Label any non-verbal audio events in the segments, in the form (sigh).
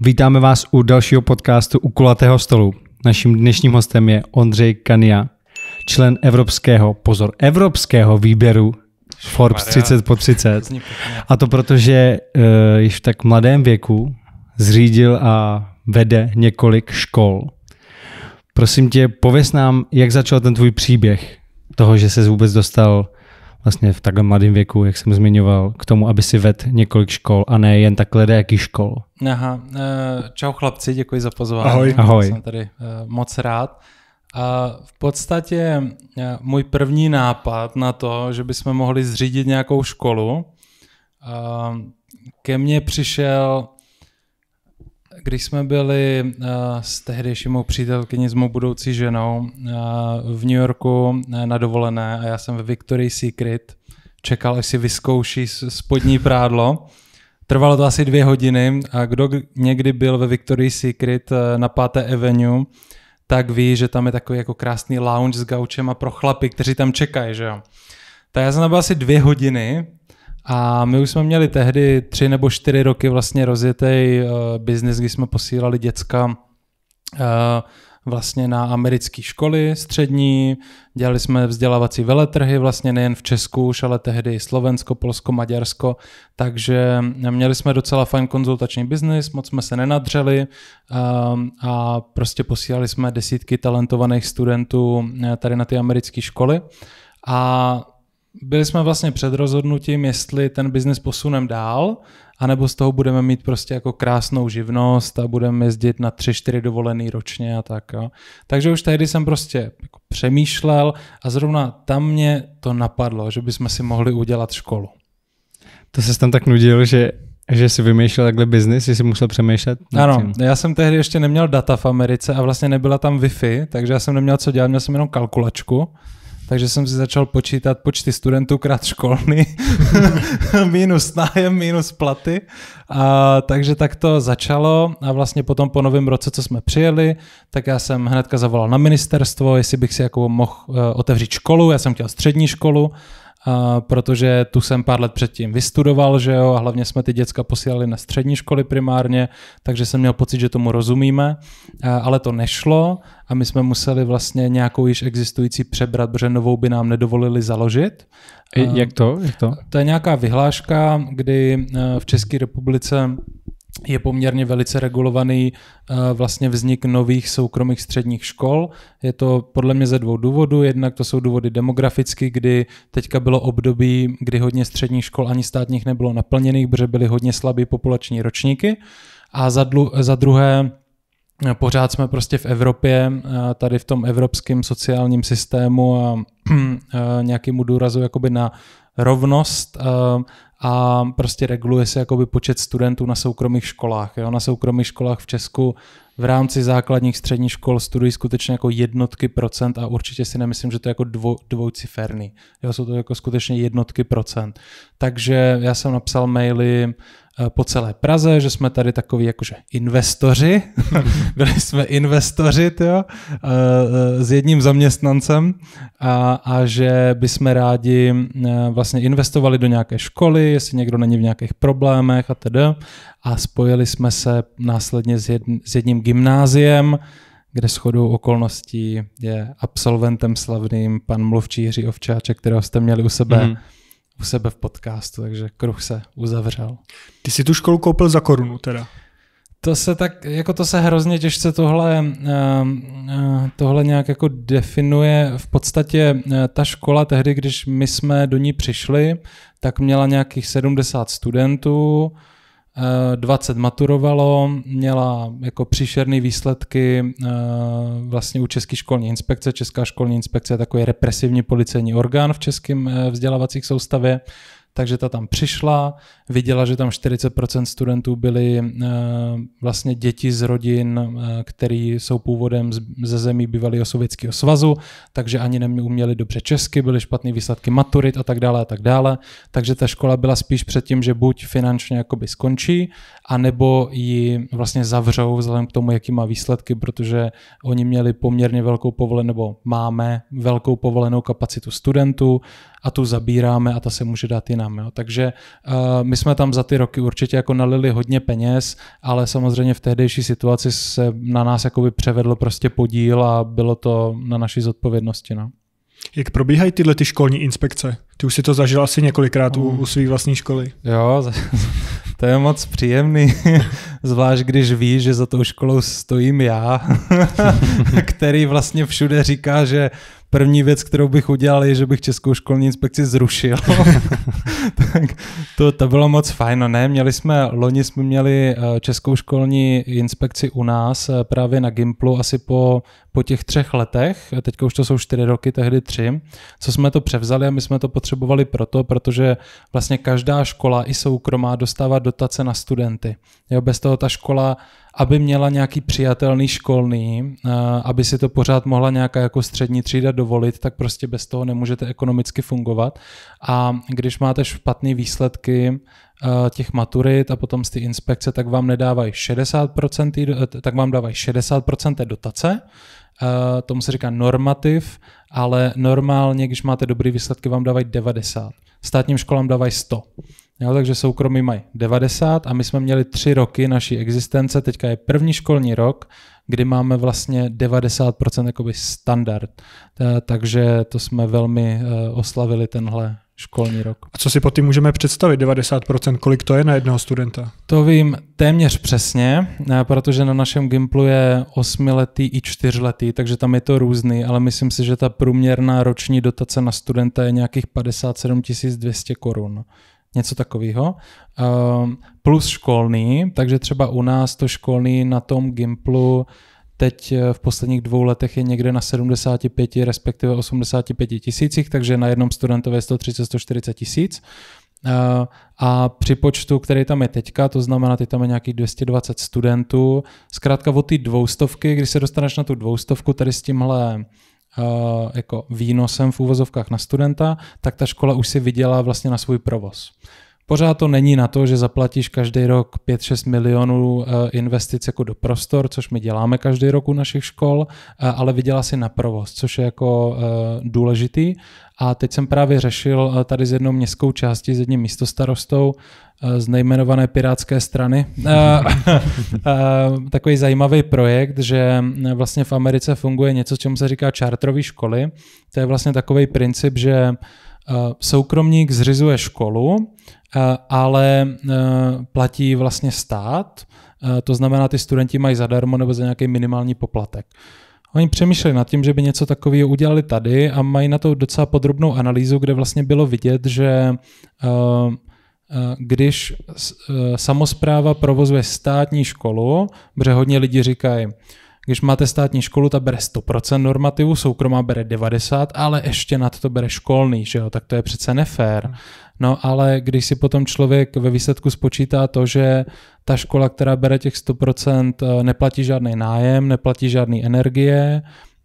Vítáme vás u dalšího podcastu u Kulatého stolu. Naším dnešním hostem je Ondřej Kania, člen evropského, pozor, evropského výběru Forbes 30 po 30. A to protože uh, již v tak mladém věku zřídil a vede několik škol. Prosím tě, pověs nám, jak začal ten tvůj příběh toho, že se vůbec dostal vlastně v takhle mladém věku, jak jsem zmiňoval, k tomu, aby si vedl několik škol a ne jen takhle jaký škol. Aha, eh, čau chlapci, děkuji za pozvání. Ahoj. Ahoj. Jsem tady eh, moc rád. A v podstatě eh, můj první nápad na to, že bychom mohli zřídit nějakou školu, ke mně přišel když jsme byli eh, s tehdejší mou přítelkyní, s mou budoucí ženou eh, v New Yorku eh, na dovolené a já jsem ve Victoria's Secret čekal, až si vyzkouší spodní prádlo. Trvalo to asi dvě hodiny a kdo někdy byl ve Victoria's Secret na 5. Avenue, tak ví, že tam je takový jako krásný lounge s gaučem a pro chlapy, kteří tam čekají, že jo. Tak já jsem tam byl asi dvě hodiny a my už jsme měli tehdy tři nebo čtyři roky vlastně rozjetý uh, eh, biznis, kdy jsme posílali děcka uh, vlastně na americké školy střední, dělali jsme vzdělávací veletrhy vlastně nejen v Česku už, ale tehdy Slovensko, Polsko, Maďarsko, takže měli jsme docela fajn konzultační biznis, moc jsme se nenadřeli eh, a prostě posílali jsme desítky talentovaných studentů tady na ty americké školy a byli jsme vlastně před rozhodnutím, jestli ten biznis posunem dál, anebo z toho budeme mít prostě jako krásnou živnost a budeme jezdit na tři čtyři dovolený ročně a tak. Jo. Takže už tehdy jsem prostě jako přemýšlel a zrovna tam mě to napadlo, že bychom si mohli udělat školu. To se tam tak nudil, že že jsi vymýšlel takhle biznis, jsi musel přemýšlet? Ano, tím. já jsem tehdy ještě neměl data v Americe a vlastně nebyla tam Wi-Fi, takže já jsem neměl co dělat, měl jsem jenom kalkulačku takže jsem si začal počítat počty studentů krát školny, (laughs) minus nájem, minus platy. A, takže tak to začalo a vlastně potom po novém roce, co jsme přijeli, tak já jsem hnedka zavolal na ministerstvo, jestli bych si jako mohl eh, otevřít školu, já jsem chtěl střední školu protože tu jsem pár let předtím vystudoval, že jo, a hlavně jsme ty děcka posílali na střední školy primárně, takže jsem měl pocit, že tomu rozumíme, ale to nešlo a my jsme museli vlastně nějakou již existující přebrat, protože novou by nám nedovolili založit. Jak to? Jak to? To je nějaká vyhláška, kdy e, v České republice je poměrně velice regulovaný eh, vlastně vznik nových soukromých středních škol. Je to podle mě ze dvou důvodů. Jednak to jsou důvody demograficky, kdy teďka bylo období, kdy hodně středních škol ani státních nebylo naplněných, protože byly hodně slabé populační ročníky. A za, dlu, za druhé, pořád jsme prostě v Evropě, eh, tady v tom evropském sociálním systému a (clears throat) eh, nějakému důrazu jakoby na rovnost a prostě reguluje se jakoby počet studentů na soukromých školách. Jo? Na soukromých školách v Česku v rámci základních středních škol studují skutečně jako jednotky procent a určitě si nemyslím, že to je jako dvo, dvouciferný. Jo, jsou to jako skutečně jednotky procent. Takže já jsem napsal maily Eh, po celé Praze, že jsme tady takový jakože investoři, (laughs) byli jsme investoři jo, eh, eh, s jedním zaměstnancem a, a že jsme rádi vlastně investovali do nějaké školy, jestli někdo není v nějakých problémech a tedy. A spojili jsme se následně s, jedn, s jedním gymnáziem, kde shodou okolností je absolventem slavným pan mluvčí Jiří Ovčáček, kterého jste měli u sebe mm u sebe v podcastu, takže kruh se uzavřel. Ty si tu školu koupil za korunu teda? To se tak, jako to se hrozně těžce tohle, eh, eh, tohle nějak jako definuje. V podstatě eh, ta škola tehdy, když my jsme do ní přišli, tak měla nějakých 70 studentů, 20 eh, maturovalo, měla jako příšerné výsledky eh, vlastně u České školní inspekce. Česká školní inspekce je takový represivní policejní orgán v českém eh, vzdělávacích soustavě, takže ta tam přišla, viděla, že tam 40% studentů byly eh, vlastně děti z rodin, eh, které jsou původem ze zemí bývalého Sovětského svazu, takže ani neuměli dobře česky, byly špatné výsledky maturit a tak dále a tak dále. Takže ta škola byla spíš před tím, že buď finančně jakoby skončí, anebo ji vlastně zavřou vzhledem k tomu, jaký má výsledky, protože oni měli poměrně velkou povolenou, nebo máme velkou povolenou kapacitu studentů a tu zabíráme a ta se může dát jinam. Jo. Takže uh, eh, my my jsme tam za ty roky určitě jako nalili hodně peněz, ale samozřejmě v tehdejší situaci se na nás jakoby převedl prostě podíl a bylo to na naší zodpovědnosti. No. Jak probíhají tyhle ty školní inspekce? Ty už si to zažil asi několikrát u, mm. u své vlastní školy. Jo, (laughs) to je moc příjemný, (laughs) zvlášť když ví, že za tou školou stojím já, (laughs) který vlastně všude říká, že První věc, kterou bych udělal, je, že bych Českou školní inspekci zrušil. (laughs) tak to, to bylo moc fajn, no ne? Měli jsme, loni jsme měli eh, Českou školní inspekci u nás eh, právě na Gimplu asi po, po těch třech letech, teďka už to jsou čtyři roky, tehdy tři, co jsme to převzali a my jsme to potřebovali proto, protože vlastně každá škola i soukromá dostává dotace na studenty. Jo, bez toho ta škola aby měla nějaký přijatelný školný, eh, aby si to pořád mohla nějaká jako střední třída dovolit, tak prostě bez toho nemůžete ekonomicky fungovat. A když máte špatné výsledky eh, těch maturit a potom z ty inspekce, tak vám nedávají 60%, eh, tak vám dávají 60% té dotace, Uh, tomu se říká normativ, ale normálně, když máte dobrý výsledky, vám dávají 90. Státním školám dávají 100. Jo, takže soukromí mají 90 a my jsme měli tři roky naší existence, teďka je první školní rok, kdy máme vlastně 90% jakoby standard. Eh, takže to jsme velmi eh, oslavili tenhle školní rok. A co si po tím můžeme představit, 90%, kolik to je na jednoho studenta? To vím téměř přesně, eh, protože na našem Gimplu je osmiletý i čtyřletý, takže tam je to různý, ale myslím si, že ta průměrná roční dotace na studenta je nějakých 57 200 korun něco takového. Ehm, plus školný, takže třeba u nás to školný na tom Gimplu teď eh, v posledních dvou letech je někde na 75, respektive 85 tisících, takže na jednom studentovi 130-140 tisíc. Ehm, a při počtu, který tam je teďka, to znamená, ty tam je nějakých 220 studentů, zkrátka od ty dvoustovky, když se dostaneš na tu dvoustovku, tady s tímhle uh, jako výnosem v úvozovkách na studenta, tak ta škola už si vydělá vlastně na svůj provoz. Pořád to není na to, že zaplatíš každý rok 5-6 milionů eh, investic jako do prostor, což my děláme každý rok u našich škol, eh, ale vydělá si na provoz, což je jako důležitý a teď jsem právě řešil eh, tady s jednou městskou částí, s jedním místostarostou eh, z nejmenované pirátské strany. Eh, (laughs) takový zajímavý projekt, že mm, vlastně v Americe funguje něco, čemu se říká čártrové školy. To je vlastně takový princip, že soukromník zřizuje školu, ale platí vlastně stát, to znamená, ty studenti mají zadarmo nebo za nějaký minimální poplatek. Oni přemýšleli nad tím, že by něco takového udělali tady a mají na to docela podrobnou analýzu, kde vlastně bylo vidět, že eh, eh, když eh, samozpráva provozuje státní školu, protože hodně lidi říkají, když máte státní školu, ta bere 100% normativu, soukromá bere 90%, ale ještě nad to bere školný, že jo? tak to je přece nefér. No ale když si potom člověk ve výsledku spočítá to, že ta škola, která bere těch 100%, eh, neplatí žádný nájem, neplatí žádný energie,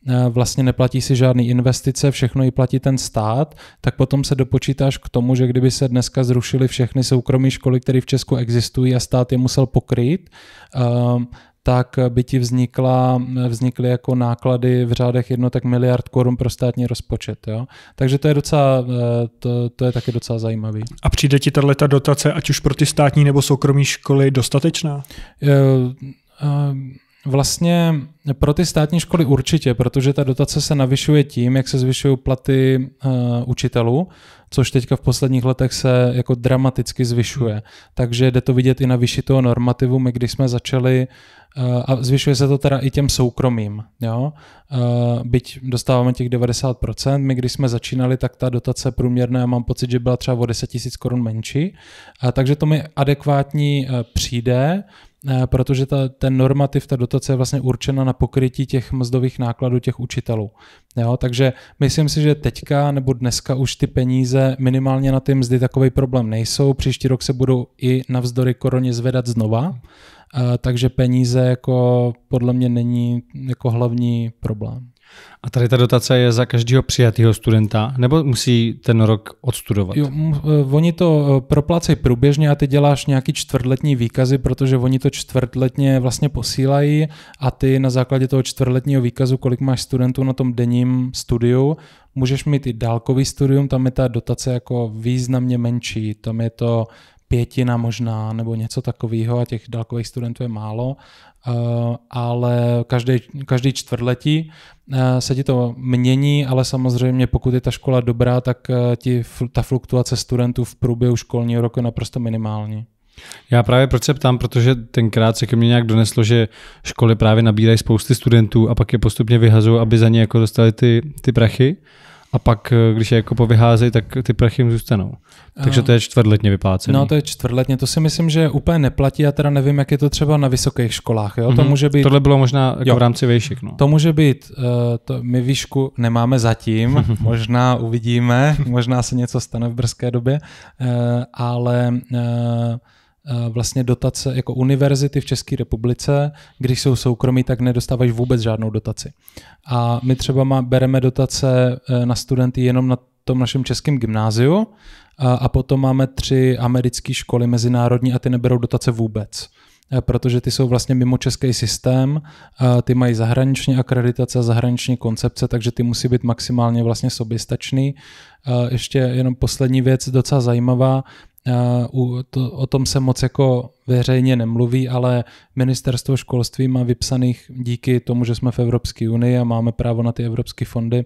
eh, vlastně neplatí si žádné investice, všechno ji platí ten stát, tak potom se dopočítáš k tomu, že kdyby se dneska zrušily všechny soukromé školy, které v Česku existují a stát je musel pokryt, eh, tak by ti vznikla, vznikly jako náklady v řádech jednotek miliard korun pro státní rozpočet. Jo? Takže to je docela, eh, to, to je taky docela zajímavý. A přijde ti tato dotace, ať už pro ty státní nebo soukromí školy, dostatečná? Eh, eh, vlastně pro ty státní školy určitě, protože ta dotace se navyšuje tím, jak se zvyšují platy učitelů, což teďka v posledních letech se jako dramaticky zvyšuje. Hmm. Takže jde to vidět i na vyšší toho normativu. My když jsme začali uh, Eh, a zvyšuje se to teda i těm soukromým. Jo? Eh, byť dostáváme těch 90%, my když jsme začínali, tak ta dotace průměrná, mám pocit, že byla třeba o 10 000 korun menší, eh, takže to mi adekvátní přijde, protože ta, ten normativ, ta dotace je vlastně určena na pokrytí těch mzdových nákladů těch učitelů. Jo? Takže myslím si, že teďka nebo dneska už ty peníze minimálně na ty mzdy takový problém nejsou. Příští rok se budou i navzdory koroně zvedat znova takže peníze jako podle mě není jako hlavní problém. A tady ta dotace je za každého přijatého studenta, nebo musí ten rok odstudovat? Jo, e, oni to e, proplácejí průběžně a ty děláš nějaký čtvrtletní výkazy, protože oni to čtvrtletně vlastně posílají a ty na základě toho čtvrtletního výkazu, kolik máš studentů na tom denním studiu, můžeš mít i dálkový studium, tam je ta dotace jako významně menší, tam je to pětina možná nebo něco takového a těch dálkových studentů je málo, eh, ale každý, každý čtvrtletí eh, se ti to mění, ale samozřejmě pokud je ta škola dobrá, tak eh, ti, ta fluktuace studentů v průběhu školního roku je naprosto minimální. Já právě proč se ptám, protože tenkrát se ke mně nějak doneslo, že školy právě nabírají spousty studentů a pak je postupně vyhazují, aby za ně jako dostali ty, ty prachy a pak, eh, když je jako povyházejí, tak ty prachy jim zůstanou. Takže to je ehm, čtvrtletně vyplácené. No to je čtvrtletně, to si myslím, že úplně neplatí, já teda nevím, jak je to třeba na vysokých školách. Jo? Mm-hmm. To mhm. může být... Tohle bylo možná jako jo. v rámci vejšek. No. To může být, uh, to, my výšku nemáme zatím, (laughs) možná uvidíme, možná se něco stane v brzké době, uh, ale uh, Eh, vlastně dotace jako univerzity v České republice, když jsou soukromí, tak nedostávají vůbec žádnou dotaci. A my třeba má, bereme dotace eh, na studenty jenom na tom našem českém gymnáziu a, a potom máme tři americké školy mezinárodní a ty neberou dotace vůbec eh, protože ty jsou vlastně mimo český systém, ty mají zahraniční akreditace a zahraniční koncepce, takže ty musí být maximálně vlastně soběstačný. Ještě jenom poslední věc, docela zajímavá, Uh, to, o tom se moc jako veřejně nemluví, ale ministerstvo školství má vypsaných díky tomu, že jsme v Evropské unii a máme právo na ty evropské fondy,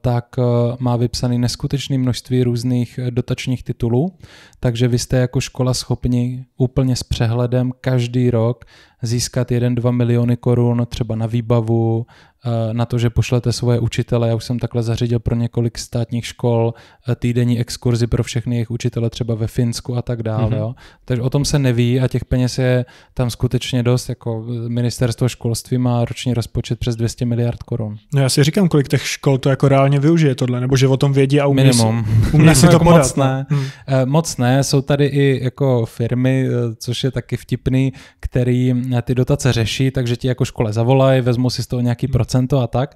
tak e, má vypsaný neskutečné množství různých e, dotačních titulů, takže vy jste jako škola schopni úplně s přehledem každý rok získat 1-2 miliony korun třeba na výbavu, e, na to, že pošlete svoje učitele. Já už jsem takhle zařídil pro několik státních škol týdenní exkurzy pro všechny jejich učitele třeba ve Finsku a tak dále. Mm-hmm. Jo. Takže o tom se neví, a těch peněz je tam skutečně dost, jako ministerstvo školství má roční rozpočet přes 200 miliard korun. No já si říkám, kolik těch škol to jako reálně využije tohle, nebo že o tom vědí a umí Minimum. Si, umí si (laughs) jako to jako podat. Moc no. ne. Hmm. moc ne, jsou tady i jako firmy, eh, což je taky vtipný, který eh, ty dotace řeší, takže ti jako škole zavolají, vezmou si z toho nějaký hmm. procento a tak,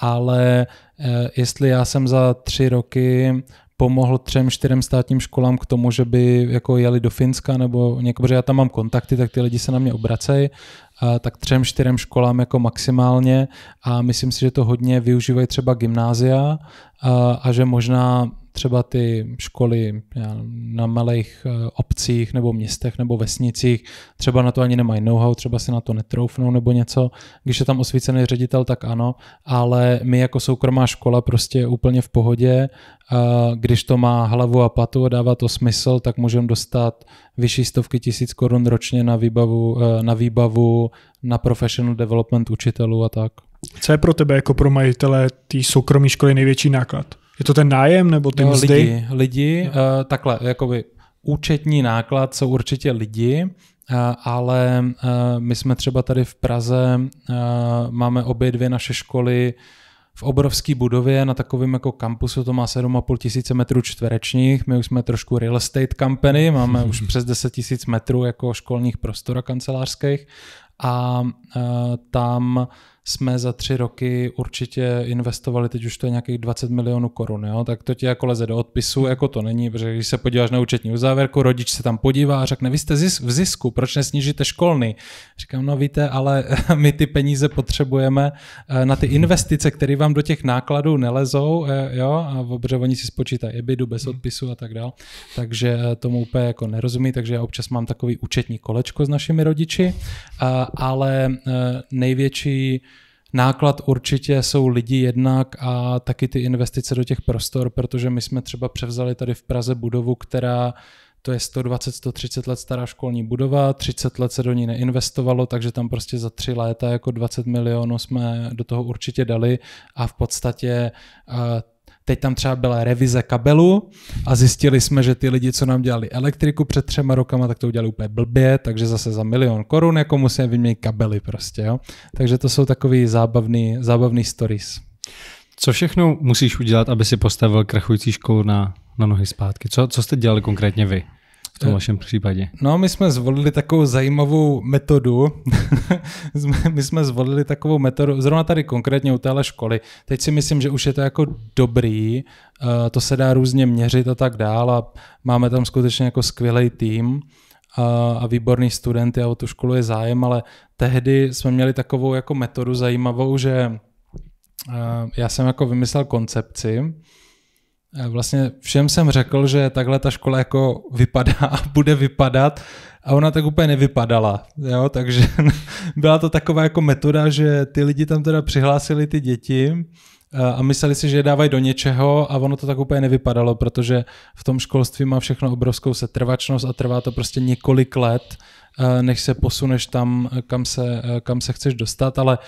ale jestli já jsem za tři roky pomohl třem, čtyřem státním školám k tomu, že by jako jeli do Finska nebo někdo, protože já tam mám kontakty, tak ty lidi se na mě obracejí, tak třem, čtyřem školám jako maximálně a myslím si, že to hodně využívají třeba gymnázia a, a že možná třeba ty školy na malých eh, obcích nebo městech nebo vesnicích třeba na to ani nemají know-how, třeba si na to netroufnou nebo něco. Když je tam osvícený ředitel, tak ano, ale my jako soukromá škola prostě je úplně v pohodě. Eh, když to má hlavu a patu a dává to smysl, tak můžeme dostat vyšší stovky tisíc korun ročně na výbavu, eh, na výbavu, na professional development učitelů a tak. Co je pro tebe jako pro majitele té soukromé školy největší náklad? Je to ten nájem nebo ty no, mzdy? Lidi, lidi no. uh, takhle, jakoby účetní náklad jsou určitě lidi, uh, ale uh, my jsme třeba tady v Praze, uh, máme obě dvě naše školy v obrovské budově na takovém jako kampusu, to má 7,5 tisíce metrů čtverečních, my už jsme trošku real estate company, máme už (laughs) přes 10 tisíc metrů jako školních prostor a kancelářských a uh, tam uh, jsme za tři roky určitě investovali, teď už to je nějakých 20 milionů korun, jo? tak to ti jako leze do odpisu, jako to není, protože když se podíváš na účetní uzávěrku, rodič se tam podívá a řekne, vy jste v zisku, proč nesnížíte školny? Říkám, no víte, ale (laughs) my ty peníze potřebujeme eh, na ty investice, které vám do těch nákladů nelezou, eh, jo, a protože oni si spočítají EBIDu bez mhm. odpisu a tak dál, takže eh, tomu úplně jako nerozumí, takže já občas mám takový účetní kolečko s našimi rodiči, ale největší náklad určitě jsou lidi jednak a taky ty investice do těch prostor, protože my jsme třeba převzali tady v Praze budovu, která to je 120-130 let stará školní budova, 30 let se do ní neinvestovalo, takže tam prostě za tři léta jako 20 milionů jsme do toho určitě dali a v podstatě Teď tam třeba byla revize kabelu a zjistili jsme, že ty lidi, co nám dělali elektriku před třema rokama, tak to udělali úplně blbě, takže zase za milion korun jako musíme vyměnit kabely prostě. Jo? Takže to jsou takový zábavný, zábavný stories. Co všechno musíš udělat, aby si postavil krachující školu na, na nohy zpátky? Co, co jste dělali konkrétně vy? v tom eh, vašem případě? No, my jsme zvolili takovou zajímavou metodu. (laughs) my jsme zvolili takovou metodu, zrovna tady konkrétně u téhle školy. Teď si myslím, že už je to jako dobrý, eh, to se dá různě měřit a tak dál a máme tam skutečně jako skvělý tým eh, a výborný studenty a o tu školu je zájem, ale tehdy jsme měli takovou jako metodu zajímavou, že já jsem jako vymyslel koncepci, Eh, vlastně všem jsem řekl, že takhle ta škola jako vypadá a bude vypadat a ona tak úplně nevypadala, jo? takže (laughs) byla to taková jako metoda, že ty lidi tam teda přihlásili ty děti eh, a mysleli si, že je dávají do něčeho a ono to tak úplně nevypadalo, protože v tom školství má všechno obrovskou setrvačnost a trvá to prostě několik let, eh, než se posuneš tam, kam se, kam se chceš dostat, ale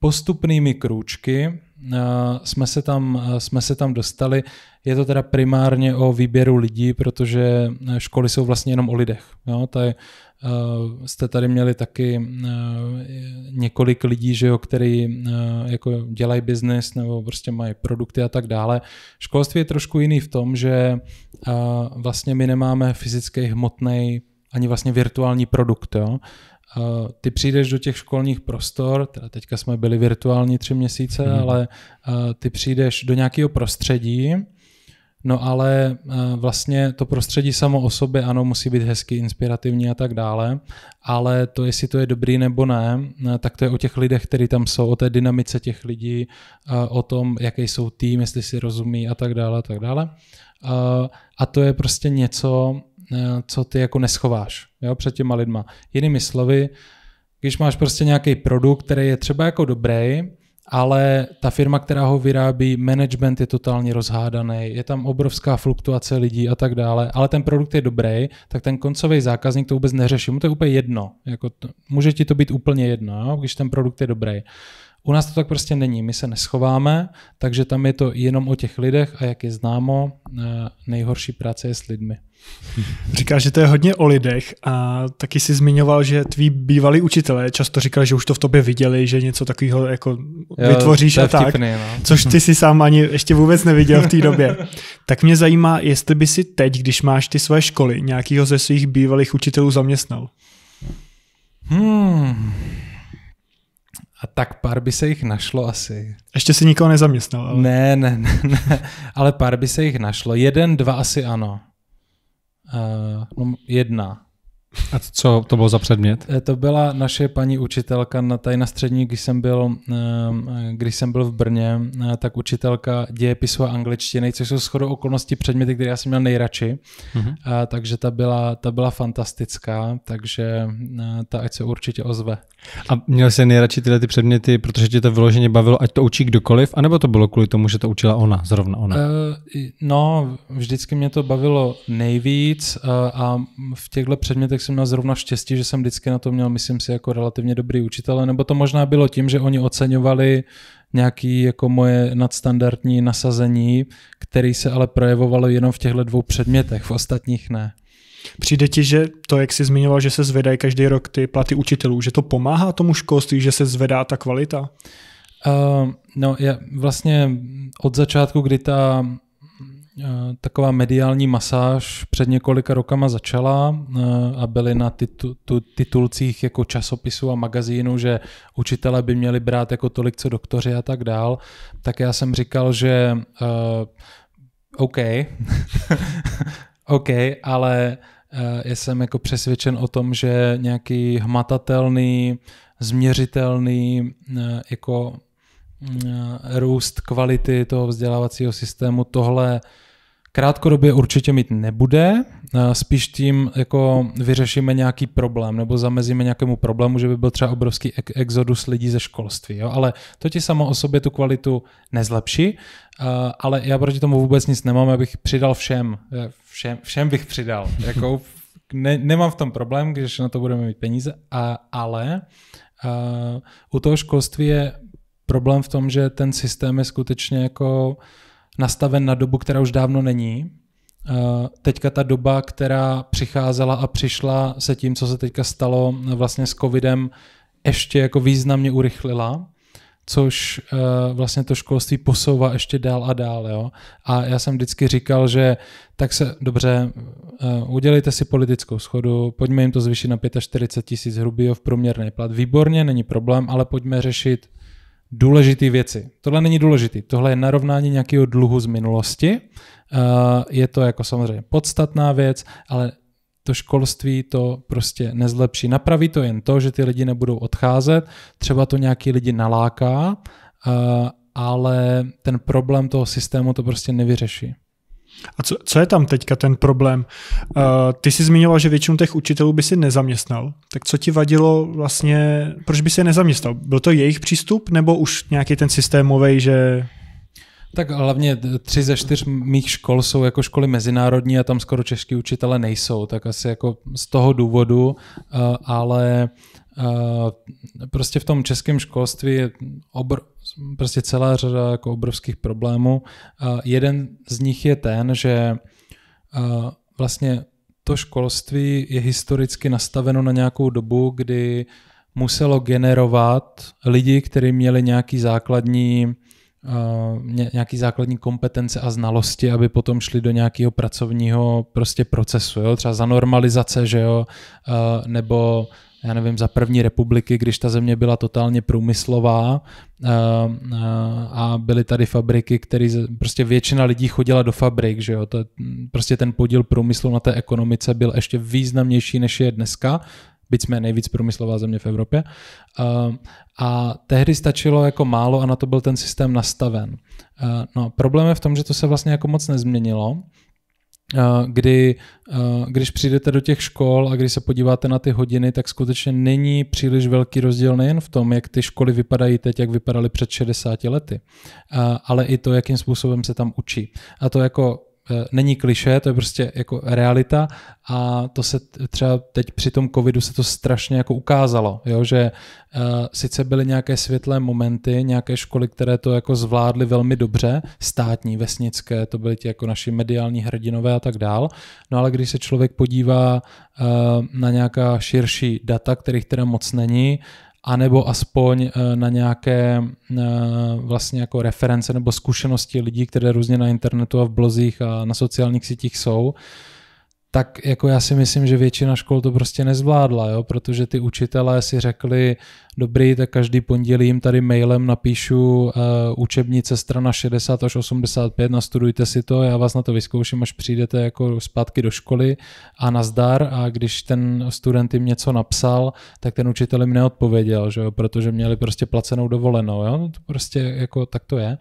postupnými krůčky, Eh, jsme se, tam, eh, jsme se tam dostali. Je to teda primárně o výběru lidí, protože eh, školy jsou vlastně jenom o lidech. Jo? Tady, jste tady měli taky několik lidí, že jo, který jako dělají biznis nebo prostě mají produkty a tak dále. Školství je trošku jiný v tom, že vlastně my nemáme fyzický hmotný ani vlastně virtuální produkt. Jo? ty přijdeš do těch školních prostor, teda teďka jsme byli virtuální tři měsíce, hmm. ale ty přijdeš do nějakého prostředí, no ale vlastně to prostředí samo o sobě, ano, musí být hezky, inspirativní a tak dále, ale to, jestli to je dobrý nebo ne, tak to je o těch lidech, kteří tam jsou, o té dynamice těch lidí, o tom, jaký jsou tým, jestli si rozumí a tak dále, a tak dále. A to je prostě něco, co ty jako neschováš jo, před těma lidma. Jinými slovy, když máš prostě nějaký produkt, který je třeba jako dobrý, ale ta firma, která ho vyrábí, management je totálně rozhádaný, je tam obrovská fluktuace lidí a tak dále, ale ten produkt je dobrý, tak ten koncový zákazník to vůbec neřeší, mu to je úplně jedno, jako to, může ti to být úplně jedno, jo, když ten produkt je dobrý. U nás to tak prostě není, my se neschováme, takže tam je to jenom o těch lidech a jak je známo, eh, nejhorší práce je s lidmi. Říkáš, že to je hodně o lidech a taky si zmiňoval, že tví bývalí učitelé často říkali, že už to v tobě viděli, že něco takového jako jo, vytvoříš a tak, vtipný, no. což ty si sám ani ještě vůbec neviděl v té době. (laughs) tak mě zajímá, jestli by si teď, když máš ty své školy, nějakého ze svých bývalých učitelů zaměstnal. Hmm. A tak pár by se jich našlo asi. Ještě si nikoho nezaměstnal. Ale... Ne, ne, ne, ne, ale pár by se jich našlo. Jeden, dva asi ano. Uh, no, jedna. A co to bylo za předmět? Eh, to byla naše paní učitelka na tady na střední, když jsem byl, eh, když jsem byl v Brně, tak učitelka dějepisu a angličtiny, což jsou shodou okolností předměty, které já jsem měl nejradši. Mm-hmm. A, takže ta byla, ta byla fantastická, takže ta ať se určitě ozve. A měl jsi nejradši tyhle ty předměty, protože tě to vyloženě bavilo, ať to učí kdokoliv, anebo to bylo kvůli tomu, že to učila ona, zrovna ona? Uh, no, vždycky mě to bavilo nejvíc uh, a v těchto předmětech jsem měl zrovna štěstí, že jsem vždycky na to měl, myslím si, jako relativně dobrý učitel, nebo to možná bylo tím, že oni oceňovali nějaký jako moje nadstandardní nasazení, který se ale projevovalo jenom v těchto dvou předmětech, v ostatních ne. Přijde ti, že to, jak jsi zmiňoval, že se zvedají každý rok ty platy učitelů, že to pomáhá tomu školství, že se zvedá ta kvalita? Uh, no, já vlastně od začátku, kdy ta uh, taková mediální masáž před několika rokama začala uh, a byly na titu, tu, titulcích jako časopisu a magazínu, že učitele by měli brát jako tolik co doktoři a tak dál, tak já jsem říkal, že uh, OK, (laughs) OK, ale Eh, já jsem jako přesvědčen o tom, že nějaký hmatatelný, změřitelný eh, jako eh, růst kvality toho vzdělávacího systému tohle krátkodobě určitě mít nebude, spíš tím jako vyřešíme nějaký problém nebo zamezíme nějakému problému, že by byl třeba obrovský exodus lidí ze školství, jo? ale to ti samo o sobě tu kvalitu nezlepší, ale já proti tomu vůbec nic nemám, abych přidal všem, všem, všem bych přidal. Jako ne, nemám v tom problém, když na to budeme mít peníze, a, ale a, u toho školství je problém v tom, že ten systém je skutečně jako nastaven na dobu, která už dávno není. teďka ta doba, která přicházela a přišla se tím, co se teďka stalo vlastně s covidem, ještě jako významně urychlila což uh, vlastně to školství posouvá ještě dál a dál. Jo? A já jsem vždycky říkal, že tak se, dobře, uh, udělejte si politickou schodu, pojďme jim to zvýšit na 45 tisíc hrubýho v průměrný plat. Výborně, není problém, ale pojďme řešit důležité věci. Tohle není důležité, tohle je narovnání nějakého dluhu z minulosti. Uh, je to jako samozřejmě podstatná věc, ale to školství to prostě nezlepší. Napraví to jen to, že ty lidi nebudou odcházet, třeba to nějaký lidi naláká, eh, ale ten problém toho systému to prostě nevyřeší. A co, co je tam teďka ten problém? Uh, ty jsi zmiňoval, že většinu těch učitelů by si nezaměstnal. Tak co ti vadilo vlastně, proč by si je nezaměstnal? Byl to jejich přístup nebo už nějaký ten systémový, že tak hlavně tři ze čtyř mých škol jsou jako školy mezinárodní a tam skoro čeští učitele nejsou, tak asi jako z toho důvodu, eh, ale eh, prostě v tom českém školství je obr, prostě celá řada jako obrovských problémů. Eh, jeden z nich je ten, že vlastně to školství je historicky nastaveno na nějakou dobu, kdy muselo generovat lidi, kteří měli nějaký základní Eh, nějaký základní kompetence a znalosti, aby potom šli do nějakého pracovního prostě procesu, jo? třeba za normalizace, že jo, eh, nebo já nevím, za první republiky, když ta země byla totálně průmyslová eh, a byly tady fabriky, které prostě většina lidí chodila do fabrik, že jo, to, prostě ten podíl průmyslu na té ekonomice byl ještě významnější, než je dneska byť jsme nejvíc průmyslová země v Evropě. Ehm, a tehdy stačilo jako málo a na to byl ten systém nastaven. Ehm, no, problém je v tom, že to se vlastně jako moc nezměnilo, ehm, kdy, když přijdete do těch škol a když se podíváte na ty hodiny, tak skutečně není příliš velký rozdíl nejen v tom, jak ty školy vypadají teď, jak vypadaly před 60 lety, ale i to, jakým způsobem se tam učí. A to jako Eh, není kliše, to je prostě jako realita a to se třeba teď při tom covidu se to strašně jako ukázalo, jo, že uh, sice byly nějaké světlé momenty, nějaké školy, které to jako zvládly velmi dobře, státní, vesnické, to byly ti jako naši mediální hrdinové a tak dál, no ale když se člověk podívá uh, na nějaká širší data, kterých teda moc není, uh, anebo aspoň eh, na nějaké eh, vlastně jako reference nebo zkušenosti lidí, které různě na internetu a v blozích a na sociálních sítích jsou tak jako já si myslím, že většina škol to prostě nezvládla, jo? protože ty učitelé si řekli, dobrý, tak každý pondělí jim tady mailem napíšu uh, učebnice strana 60 až 85, nastudujte si to, já vás na to vyzkouším, až přijdete jako zpátky do školy a nazdar a když ten student jim něco napsal, tak ten učitel jim neodpověděl, že jo? protože měli prostě placenou dovolenou, jo? No to prostě jako tak to je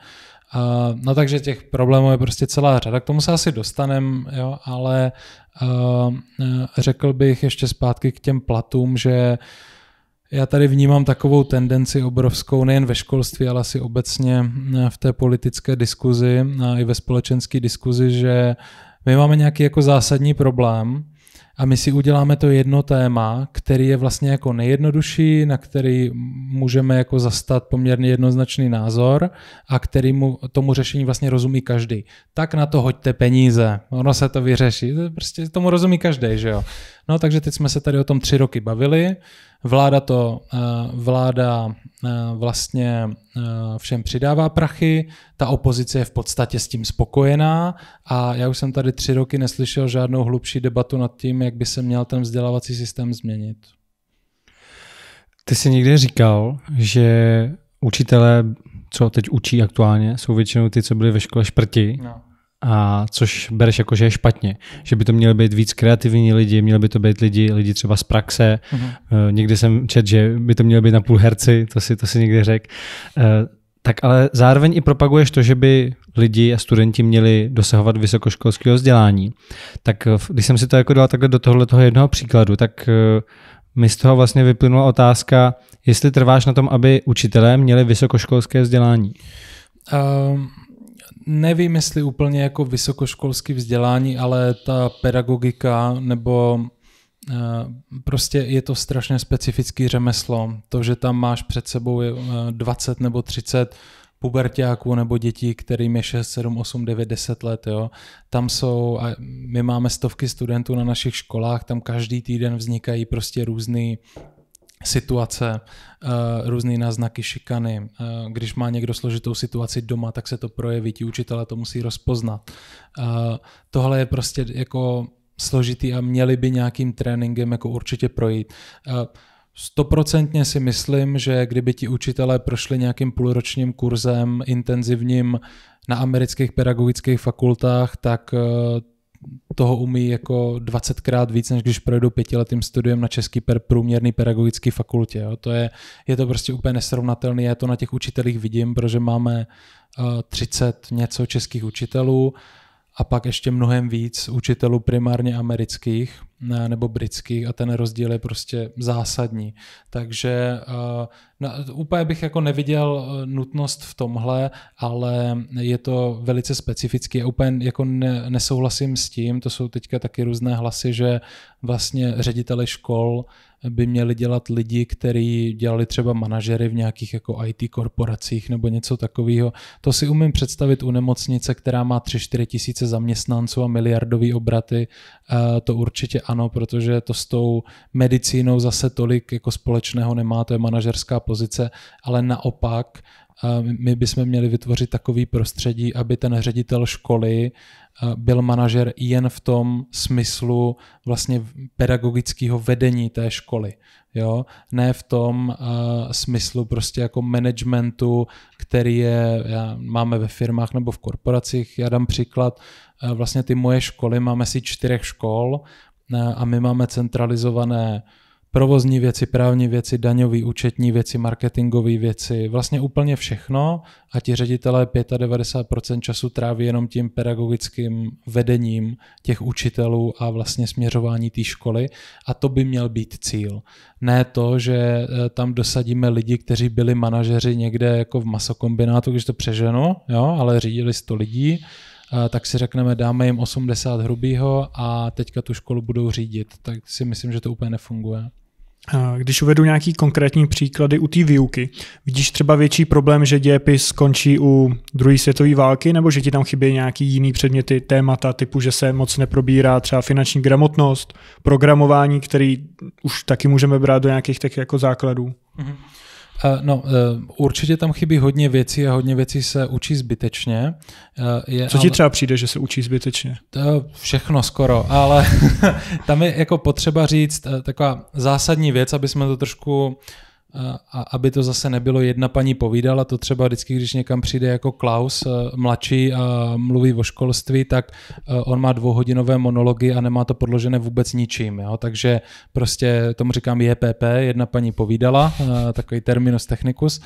no takže těch problémů je prostě celá řada, k tomu se asi dostanem, jo, ale uh, řekl bych ještě zpátky k těm platům, že já tady vnímám takovou tendenci obrovskou nejen ve školství, ale asi obecně e, v té politické diskuzi a e, i ve společenské diskuzi, že my máme nějaký jako zásadní problém, a my si uděláme to jedno téma, který je vlastně jako nejjednodušší, na který můžeme jako zastat poměrně jednoznačný názor a mu, tomu řešení vlastně rozumí každý. Tak na to hoďte peníze, ono se to vyřeší. Prostě tomu rozumí každý, že jo. No takže teď jsme se tady o tom tři roky bavili, Vláda to, eh, vláda eh, vlastně eh, všem přidává prachy, ta opozice je v podstatě s tím spokojená a já už jsem tady tři roky neslyšel žádnou hlubší debatu nad tím, jak by se měl ten vzdělávací systém změnit. Ty jsi někde říkal, že učitelé, co teď učí aktuálně, jsou většinou ty, co byli ve škole šprti. No a což bereš jako, že je špatně. Že by to měly být víc kreativní lidi, měly by to být lidi, lidi třeba z praxe. Uh-huh. Někdy jsem čet, že by to měly být na půl herci, to si, to si někdy řekl. Eh, tak ale zároveň i propaguješ to, že by lidi a studenti měli dosahovat vysokoškolského vzdělání. Tak eh, když jsem si to jako dal takhle do tohle toho jednoho příkladu, tak mi z toho vlastně vyplynula otázka, jestli trváš na tom, aby učitelé měli vysokoškolské vzdělání. Um nevím, jestli úplně jako vysokoškolský vzdělání, ale ta pedagogika nebo eh, prostě je to strašně specifický řemeslo. To, že tam máš před sebou 20 eh, nebo 30 pubertáků nebo dětí, kterým je 6, 7, 8, 9, 10 let. Jo. Tam jsou, a my máme stovky studentů na našich školách, tam každý týden vznikají prostě různé situace, eh, různé náznaky šikany. Eh, když má někdo složitou situaci doma, tak se to projeví, ti učitelé to musí rozpoznat. Eh, tohle je prostě jako složitý a měli by nějakým tréninkem jako určitě projít. Stoprocentně si myslím, že kdyby ti učitelé prošli nějakým půlročním kurzem intenzivním na amerických pedagogických fakultách, tak toho umí jako 20krát víc, než když projdou pětiletým studiem na český per průměrný pedagogické fakultě. Jo. To je, je to prostě úplně nesrovnatelné, já to na těch učitelích vidím, protože máme uh, eh, 30 něco českých učitelů a pak ještě mnohem víc učitelů primárně amerických, nebo britských a ten rozdíl je prostě zásadní. Takže eh, na, úplně bych jako neviděl eh, nutnost v tomhle, ale je to velice specifický úplně jako ne, nesouhlasím s tím, to jsou teďka taky různé hlasy, že vlastně ředitele škol by měli dělat lidi, kteří dělali třeba manažery v nějakých jako IT korporacích nebo něco takového. To si umím představit u nemocnice, která má 3-4 tisíce zaměstnanců a miliardový obraty. Eh, to určitě ano, protože to s tou medicínou zase tolik jako společného nemá, to je manažerská pozice, ale naopak my bychom měli vytvořit takový prostředí, aby ten ředitel školy eh, byl manažer jen v tom smyslu vlastně pedagogického vedení té školy. Jo? Ne v tom uh, smyslu prostě jako managementu, který je, já, máme ve firmách nebo v korporacích. Já dám příklad, uh, vlastně ty moje školy, máme si čtyřech škol uh, a my máme centralizované provozní věci, právní věci, daňové, účetní věci, marketingové věci, vlastně úplně všechno a ti ředitelé 95% času tráví jenom tím pedagogickým vedením těch učitelů a vlastně směřování té školy a to by měl být cíl. Ne to, že eh, tam dosadíme lidi, kteří byli manažeři někde jako v masokombinátu, když to přeženo, jo, ale řídili 100 lidí, eh, tak si řekneme, dáme jim 80 hrubýho a teďka tu školu budou řídit. Tak si myslím, že to úplně nefunguje. Eh, když uvedu nějaký konkrétní příklady u té výuky, vidíš třeba větší problém, že dějepis skončí u druhé světové války, nebo že ti tam chybí nějaký jiný předměty, témata, typu, že se moc neprobírá třeba finanční gramotnost, programování, který už taky můžeme brát do nějakých tak jako základů? Mm-hmm. Eh, no, eh, určitě tam chybí hodně věcí a hodně věcí se učí zbytečně. Eh, je, Co ti ale... třeba přijde, že se učí zbytečně? To všechno skoro, ale (laughs) tam je jako potřeba říct taková zásadní věc, aby jsme to trošku a aby to zase nebylo jedna paní povídala, to třeba vždycky, když někam přijde jako Klaus, eh, mladší a mluví o školství, tak eh, on má dvouhodinové monology a nemá to podložené vůbec ničím. Jo? Takže prostě tomu říkám JPP, jedna paní povídala, eh, takový terminus technicus.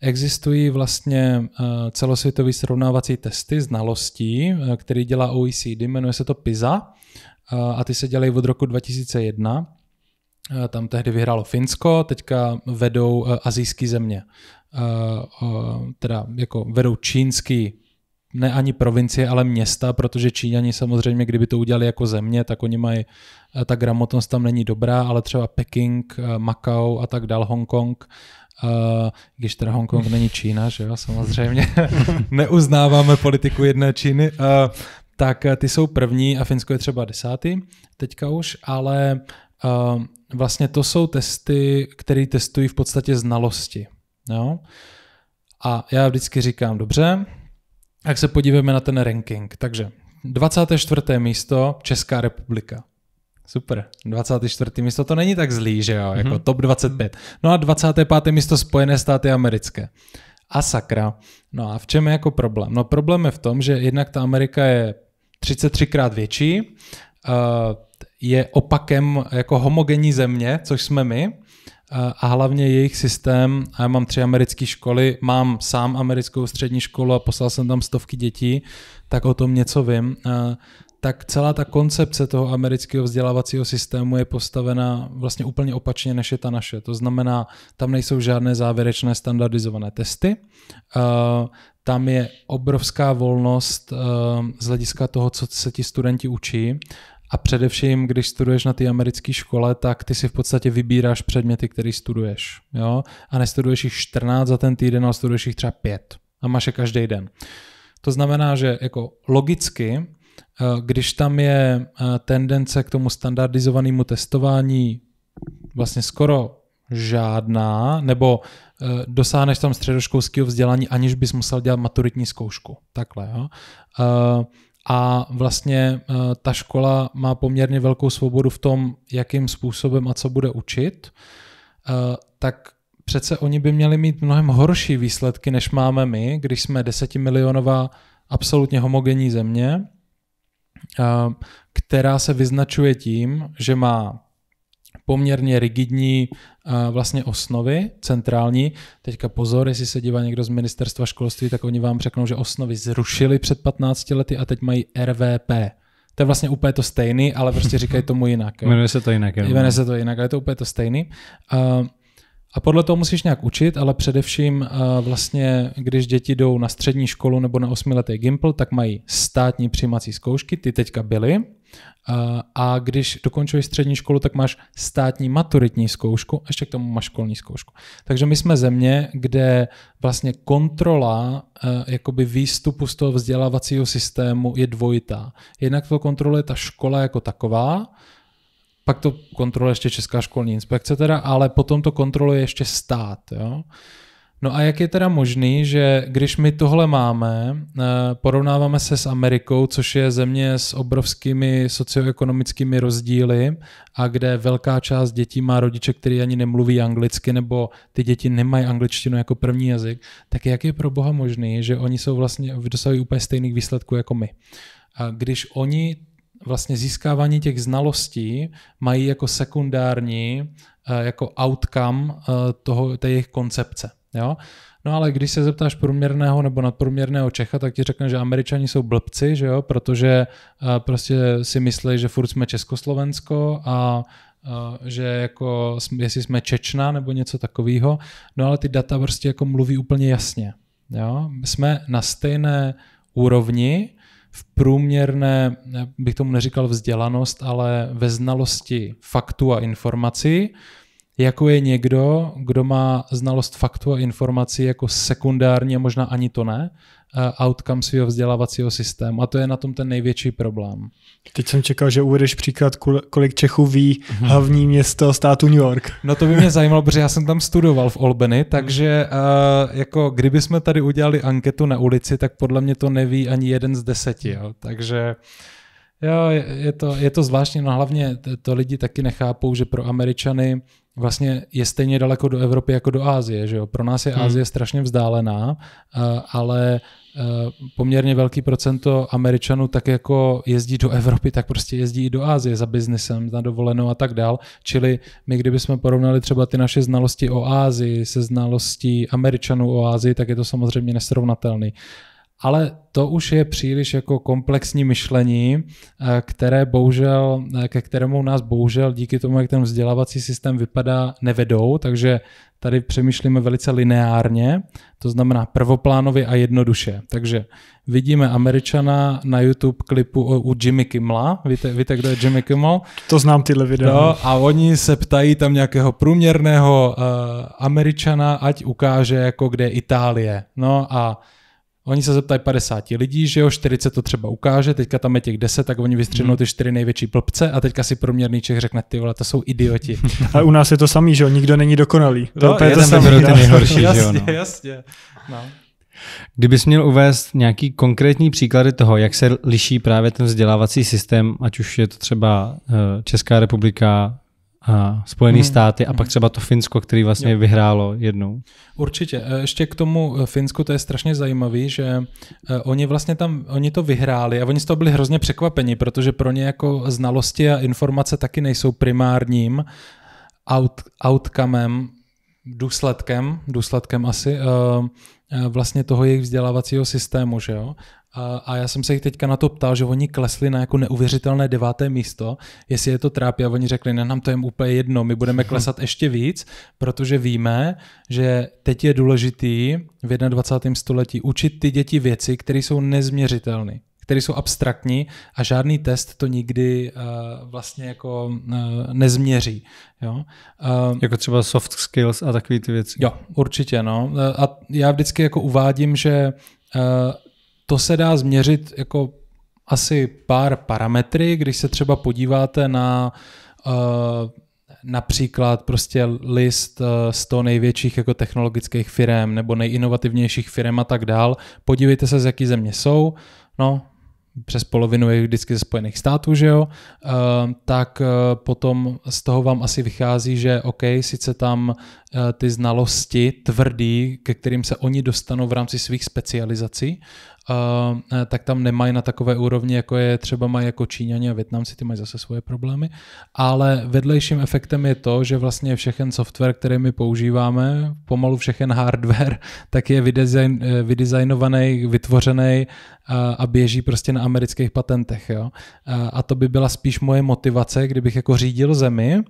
Existují vlastně celosvětový srovnávací testy znalostí, který dělá OECD, jmenuje se to PISA a ty se dělají od roku 2001 Eh, tam tehdy vyhrálo Finsko, teďka vedou eh, azijské země. Eh, teda jako vedou čínský ne ani provincie, ale města, protože Číňani samozřejmě, kdyby to udělali jako země, tak oni mají, ta gramotnost tam není dobrá, ale třeba Peking, Macau a tak dál, Hongkong, když teda Hongkong není Čína, že jo, samozřejmě, (laughs) neuznáváme politiku jedné Číny, tak ty jsou první a Finsko je třeba desátý teďka už, ale vlastně to jsou testy, které testují v podstatě znalosti. Jo? A já vždycky říkám, dobře, jak se podíváme na ten ranking. Takže 24. místo Česká republika. Super. 24. místo to není tak zlý, že jo, mm-hmm. jako mhm. top 25. No a 25. místo Spojené státy americké. A sakra. No a v čem je jako problém? No problém je v tom, že jednak ta Amerika je 33krát větší, uh, je opakem jako homogenní země, což jsme my, a hlavně jejich systém, a já mám tři americké školy, mám sám americkou střední školu a poslal jsem tam stovky dětí, tak o tom něco vím, tak celá ta koncepce toho amerického vzdělávacího systému je postavena vlastně úplně opačně, než je ta naše. To znamená, tam nejsou žádné závěrečné standardizované testy, tam je obrovská volnost z hlediska toho, co se ti studenti učí a především, když studuješ na té americké škole, tak ty si v podstatě vybíráš předměty, které studuješ. Jo? A nestuduješ jich 14 za ten týden, ale studuješ jich třeba 5. A máš je každý den. To znamená, že jako logicky, eh, když tam je eh, tendence k tomu standardizovanému testování vlastně skoro žádná, nebo eh, dosáhneš tam středoškolského vzdělání, aniž bys musel dělat maturitní zkoušku. Takhle, jo a vlastně eh, ta škola má poměrně velkou svobodu v tom, jakým způsobem a co bude učit, eh, tak přece oni by měli mít mnohem horší výsledky, než máme my, když jsme desetimilionová absolutně homogenní země, eh, která se vyznačuje tím, že má poměrně rigidní eh, vlastně osnovy centrální. Teďka pozor, jestli se dívá někdo z ministerstva školství, tak oni vám řeknou, že osnovy zrušili před 15 lety a teď mají RVP. To je vlastně úplně to stejný, ale prostě říkají tomu jinak. Jmenuje se to jinak. Jmenuje se to jinak, ale je to úplně to stejný. Uh, a podle toho musíš nějak učit, ale především eh, vlastně, když děti jdou na střední školu nebo na osmiletý gimpl, tak mají státní přijímací zkoušky, ty teďka byly. Eh, a když dokončuješ střední školu, tak máš státní maturitní zkoušku a ještě k tomu máš školní zkoušku. Takže my jsme země, kde vlastně kontrola eh, jakoby výstupu z toho vzdělávacího systému je dvojitá. Jednak to kontroluje ta škola jako taková, pak to kontroluje ještě Česká školní inspekce teda, ale potom to kontroluje ještě stát, jo. No a jak je teda možný, že když my tohle máme, eh, porovnáváme se s Amerikou, což je země s obrovskými socioekonomickými rozdíly a kde velká část dětí má rodiče, který ani nemluví anglicky nebo ty děti nemají angličtinu jako první jazyk, tak jak je pro boha možný, že oni jsou vlastně dosahují úplně stejných výsledků jako my? A když oni vlastně získávání těch znalostí mají jako sekundární eh, jako outcome eh, toho, té jejich koncepce. Jo? No ale když se zeptáš průměrného nebo nadprůměrného Čecha, tak ti řekne, že američani jsou blbci, že jo? protože eh, prostě si myslí, že furt jsme Československo a že jako, jestli jsme Čečna nebo něco takového, no ale ty data prostě jako mluví úplně jasně. Jo? Jsme na stejné úrovni, v průměrné, bych tomu neříkal vzdělanost, ale ve znalosti faktu a informací, jako je někdo, kdo má znalost faktu a informací jako sekundární a možná ani to ne, Eh, outcome svého vzdělávacího systému. A to je na tom ten největší problém. Teď jsem čekal, že uvedeš příklad, kolik Čechů ví mhm. hlavní město státu New York. No to by mě zajímalo, protože já jsem tam studoval v Albany, mhm. takže uh, jako kdyby jsme tady udělali anketu na ulici, tak podle mě to neví ani jeden z deseti. Jo. Takže Jo, je, je, to, je to zvláštní, no hlavně to, to lidi taky nechápou, že pro Američany vlastně je stejně daleko do Evropy jako do Ázie, že jo? Pro nás je hmm. Ázie strašně vzdálená, eh, ale eh, poměrně velký procento Američanů tak jako jezdí do Evropy, tak prostě jezdí i do Ázie za biznesem, na dovolenou a tak dál. Čili my, kdybychom porovnali třeba ty naše znalosti o Ázii se znalostí Američanů o Ázii, tak je to samozřejmě nesrovnatelný ale to už je příliš jako komplexní myšlení, eh, které bohužel, eh, ke kterému nás bohužel díky tomu, jak ten vzdělávací systém vypadá, nevedou, takže tady přemýšlíme velice lineárně, to znamená prvoplánově a jednoduše. Takže vidíme Američana na YouTube klipu u Jimmy Kimla. víte, víte kdo je Jimmy Kimmel? To znám tyhle videa. No, a oni se ptají tam nějakého průměrného uh, Američana, ať ukáže jako kde je Itálie. No a Oni se zeptají 50 lidí, že jo, 40 to třeba ukáže, teďka tam je těch 10, tak oni vystřednou hmm. ty čtyři největší plpce a teďka si průměrný Čech řekne, ty vole, to jsou idioti. (laughs) Ale u nás je to samý, že jo, nikdo není dokonalý. To no, je to samý, no. ty nejhorší, jasně, že jo. No. Jasně, no. Kdybys měl uvést nějaký konkrétní příklady toho, jak se liší právě ten vzdělávací systém, ať už je to třeba eh, Česká republika, a Spojené hmm. státy a pak hmm. třeba to Finsko, který vlastně jo. vyhrálo jednou. Určitě. E, ještě k tomu e, Finsku to je strašně zajímavý, že e, oni vlastně tam, oni to vyhráli a oni z toho byli hrozně překvapeni, protože pro ně jako znalosti a informace taky nejsou primárním out, outcomem, důsledkem, důsledkem asi vlastně toho jejich vzdělávacího systému, že jo? A, a já jsem se jich teďka na to ptal, že oni klesli na jako neuvěřitelné deváté místo, jestli je to trápí a oni řekli, ne, nám to je úplně jedno, my budeme klesat (laughs) ještě víc, protože víme, že teď je důležitý v 21. století učit ty děti věci, které jsou nezměřitelné které jsou abstraktní a žádný test to nikdy uh, vlastně jako uh, nezměří. Jo? Uh, jako třeba soft skills a takové ty věci. Jo, určitě. No. A já vždycky jako uvádím, že uh, to se dá změřit jako asi pár parametry, když se třeba podíváte na uh, například prostě list 100 eh, největších jako technologických firm nebo nejinovativnějších firm a tak dál. Podívejte se, z jaký země jsou. No, přes polovinu je vždycky ze Spojených států, že jo, eh, tak potom z toho vám asi vychází, že OK, sice tam Eh, ty znalosti tvrdý, ke kterým se oni dostanou v rámci svých specializací, eh, eh, tak tam nemají na takové úrovni, jako je třeba mají jako Číňani a Větnamci, ty mají zase svoje problémy, ale vedlejším efektem je to, že vlastně všechen software, který my používáme, pomalu všechen hardware, (laughs) tak je vydesign, vydesignovaný, vytvořený a běží prostě na amerických patentech. Jo? A to by byla spíš moje motivace, kdybych jako řídil zemi,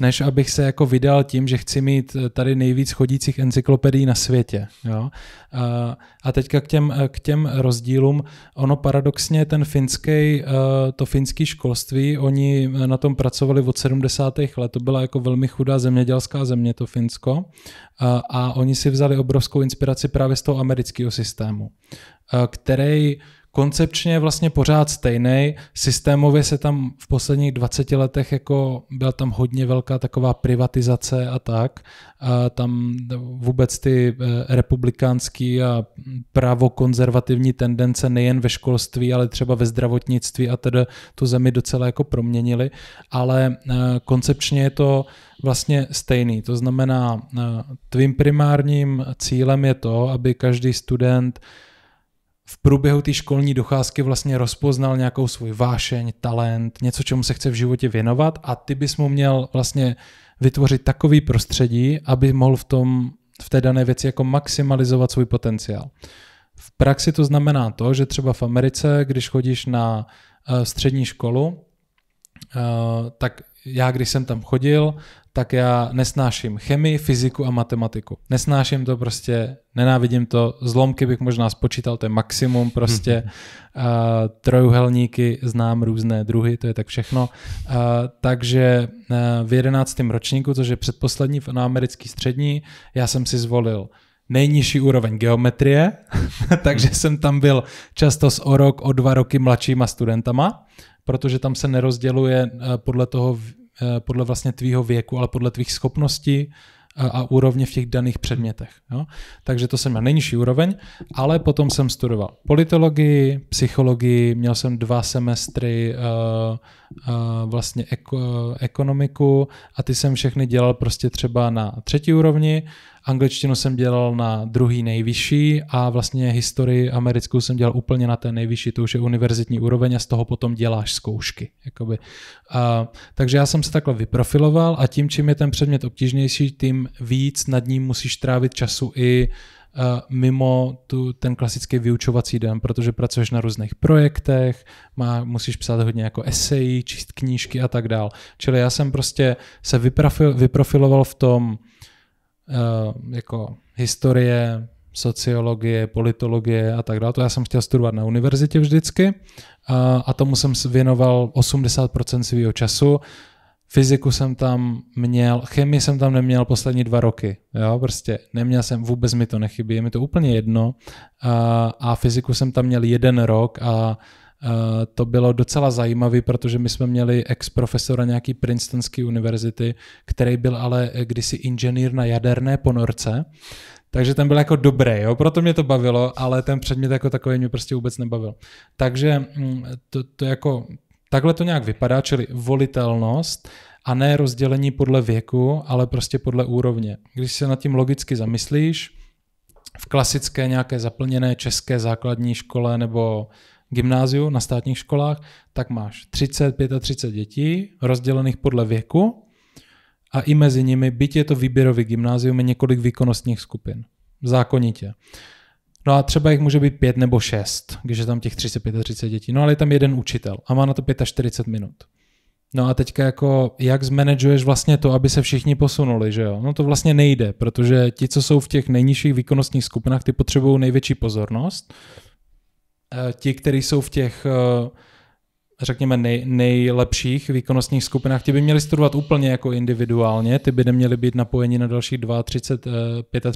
než abych se jako vydal tím, že chci mít tady nejvíc chodících encyklopedií na světě. Jo? A, a teďka k těm, k těm rozdílům, ono paradoxně ten finský, eh, to finský školství, oni na tom pracovali od 70. let, to byla jako velmi chudá zemědělská země to Finsko a, a oni si vzali obrovskou inspiraci právě z toho amerického systému, eh, který koncepčně vlastně pořád stejný. Systémově se tam v posledních 20 letech jako byla tam hodně velká taková privatizace a tak. A tam vůbec ty eh, republikánský a pravokonzervativní tendence nejen ve školství, ale třeba ve zdravotnictví a tedy tu zemi docela jako proměnili. Ale eh, koncepčně je to vlastně stejný. To znamená, eh, tvým primárním cílem je to, aby každý student v průběhu té školní docházky vlastně rozpoznal nějakou svůj vášeň, talent, něco, čemu se chce v životě věnovat a ty bys mu měl vlastně vytvořit takový prostředí, aby mohl v, tom, v té dané věci jako maximalizovat svůj potenciál. V praxi to znamená to, že třeba v Americe, když chodíš na eh, střední školu, eh, tak já, když jsem tam chodil, tak já nesnáším chemii, fyziku a matematiku. Nesnáším to prostě, nenávidím to, zlomky bych možná spočítal, to je maximum prostě. Hmm. (laughs) Uh, trojuhelníky znám různé druhy, to je tak všechno. Uh, takže uh, v jedenáctém ročníku, což je předposlední na americký střední, já jsem si zvolil nejnižší úroveň geometrie, (laughs) takže jsem tam byl často s o rok, o dva roky mladšíma studentama, protože tam se nerozděluje e, podle toho, Eh, podle vlastně tvýho věku, ale podle tvých schopností eh, a, úrovně v těch daných předmětech. Jo? Takže to jsem na nejnižší úroveň, ale potom jsem studoval politologii, psychologii, měl jsem dva semestry uh, uh, vlastně eko, ekonomiku a ty jsem všechny dělal prostě třeba na třetí úrovni Angličtinu jsem dělal na druhý nejvyšší a vlastně historii americkou jsem dělal úplně na té nejvyšší, to už je univerzitní úroveň a z toho potom děláš zkoušky. Jakoby. A, takže já jsem se takhle vyprofiloval a tím, čím je ten předmět obtížnější, tím víc nad ním musíš trávit času i e, mimo tu, ten klasický vyučovací den, protože pracuješ na různých projektech, má, musíš psát hodně jako esejí, číst knížky a tak dál. Čili já jsem prostě se vyprofil, vyprofiloval v tom Eh, jako historie, sociologie, politologie a tak dále. To já jsem chtěl studovat na univerzitě vždycky a, a tomu jsem věnoval 80% svého času. Fyziku jsem tam měl, chemii jsem tam neměl poslední dva roky. Jo, prostě neměl jsem, vůbec mi to nechybí, je mi to úplně jedno. A, a fyziku jsem tam měl jeden rok a Eh, to bylo docela zajímavé, protože my jsme měli ex-profesora nějaký Princetonské univerzity, který byl ale eh, kdysi inženýr na jaderné ponorce, takže ten byl jako dobrý, jo? proto mě to bavilo, ale ten předmět jako takový mě prostě vůbec nebavil. Takže mm, to, to jako, takhle to nějak vypadá, čili volitelnost a ne rozdělení podle věku, ale prostě podle úrovně. Když se nad tím logicky zamyslíš, v klasické nějaké zaplněné české základní škole nebo gymnáziu na státních školách, tak máš 35 a 30, dětí rozdělených podle věku a i mezi nimi, byť je to výběrový gymnázium, je několik výkonnostních skupin. Zákonitě. No a třeba jich může být pět nebo šest, když je tam těch 35 a 30 dětí. No ale je tam jeden učitel a má na to 45 minut. No a teďka jako, jak zmanažuješ vlastně to, aby se všichni posunuli, že jo? No to vlastně nejde, protože ti, co jsou v těch nejnižších výkonnostních skupinách, ty potřebují největší pozornost Eh, ti, kteří jsou v těch eh, řekněme, nej, nejlepších výkonnostních skupinách, ti by měli studovat úplně jako individuálně, ty by neměli být napojeni na dalších 30,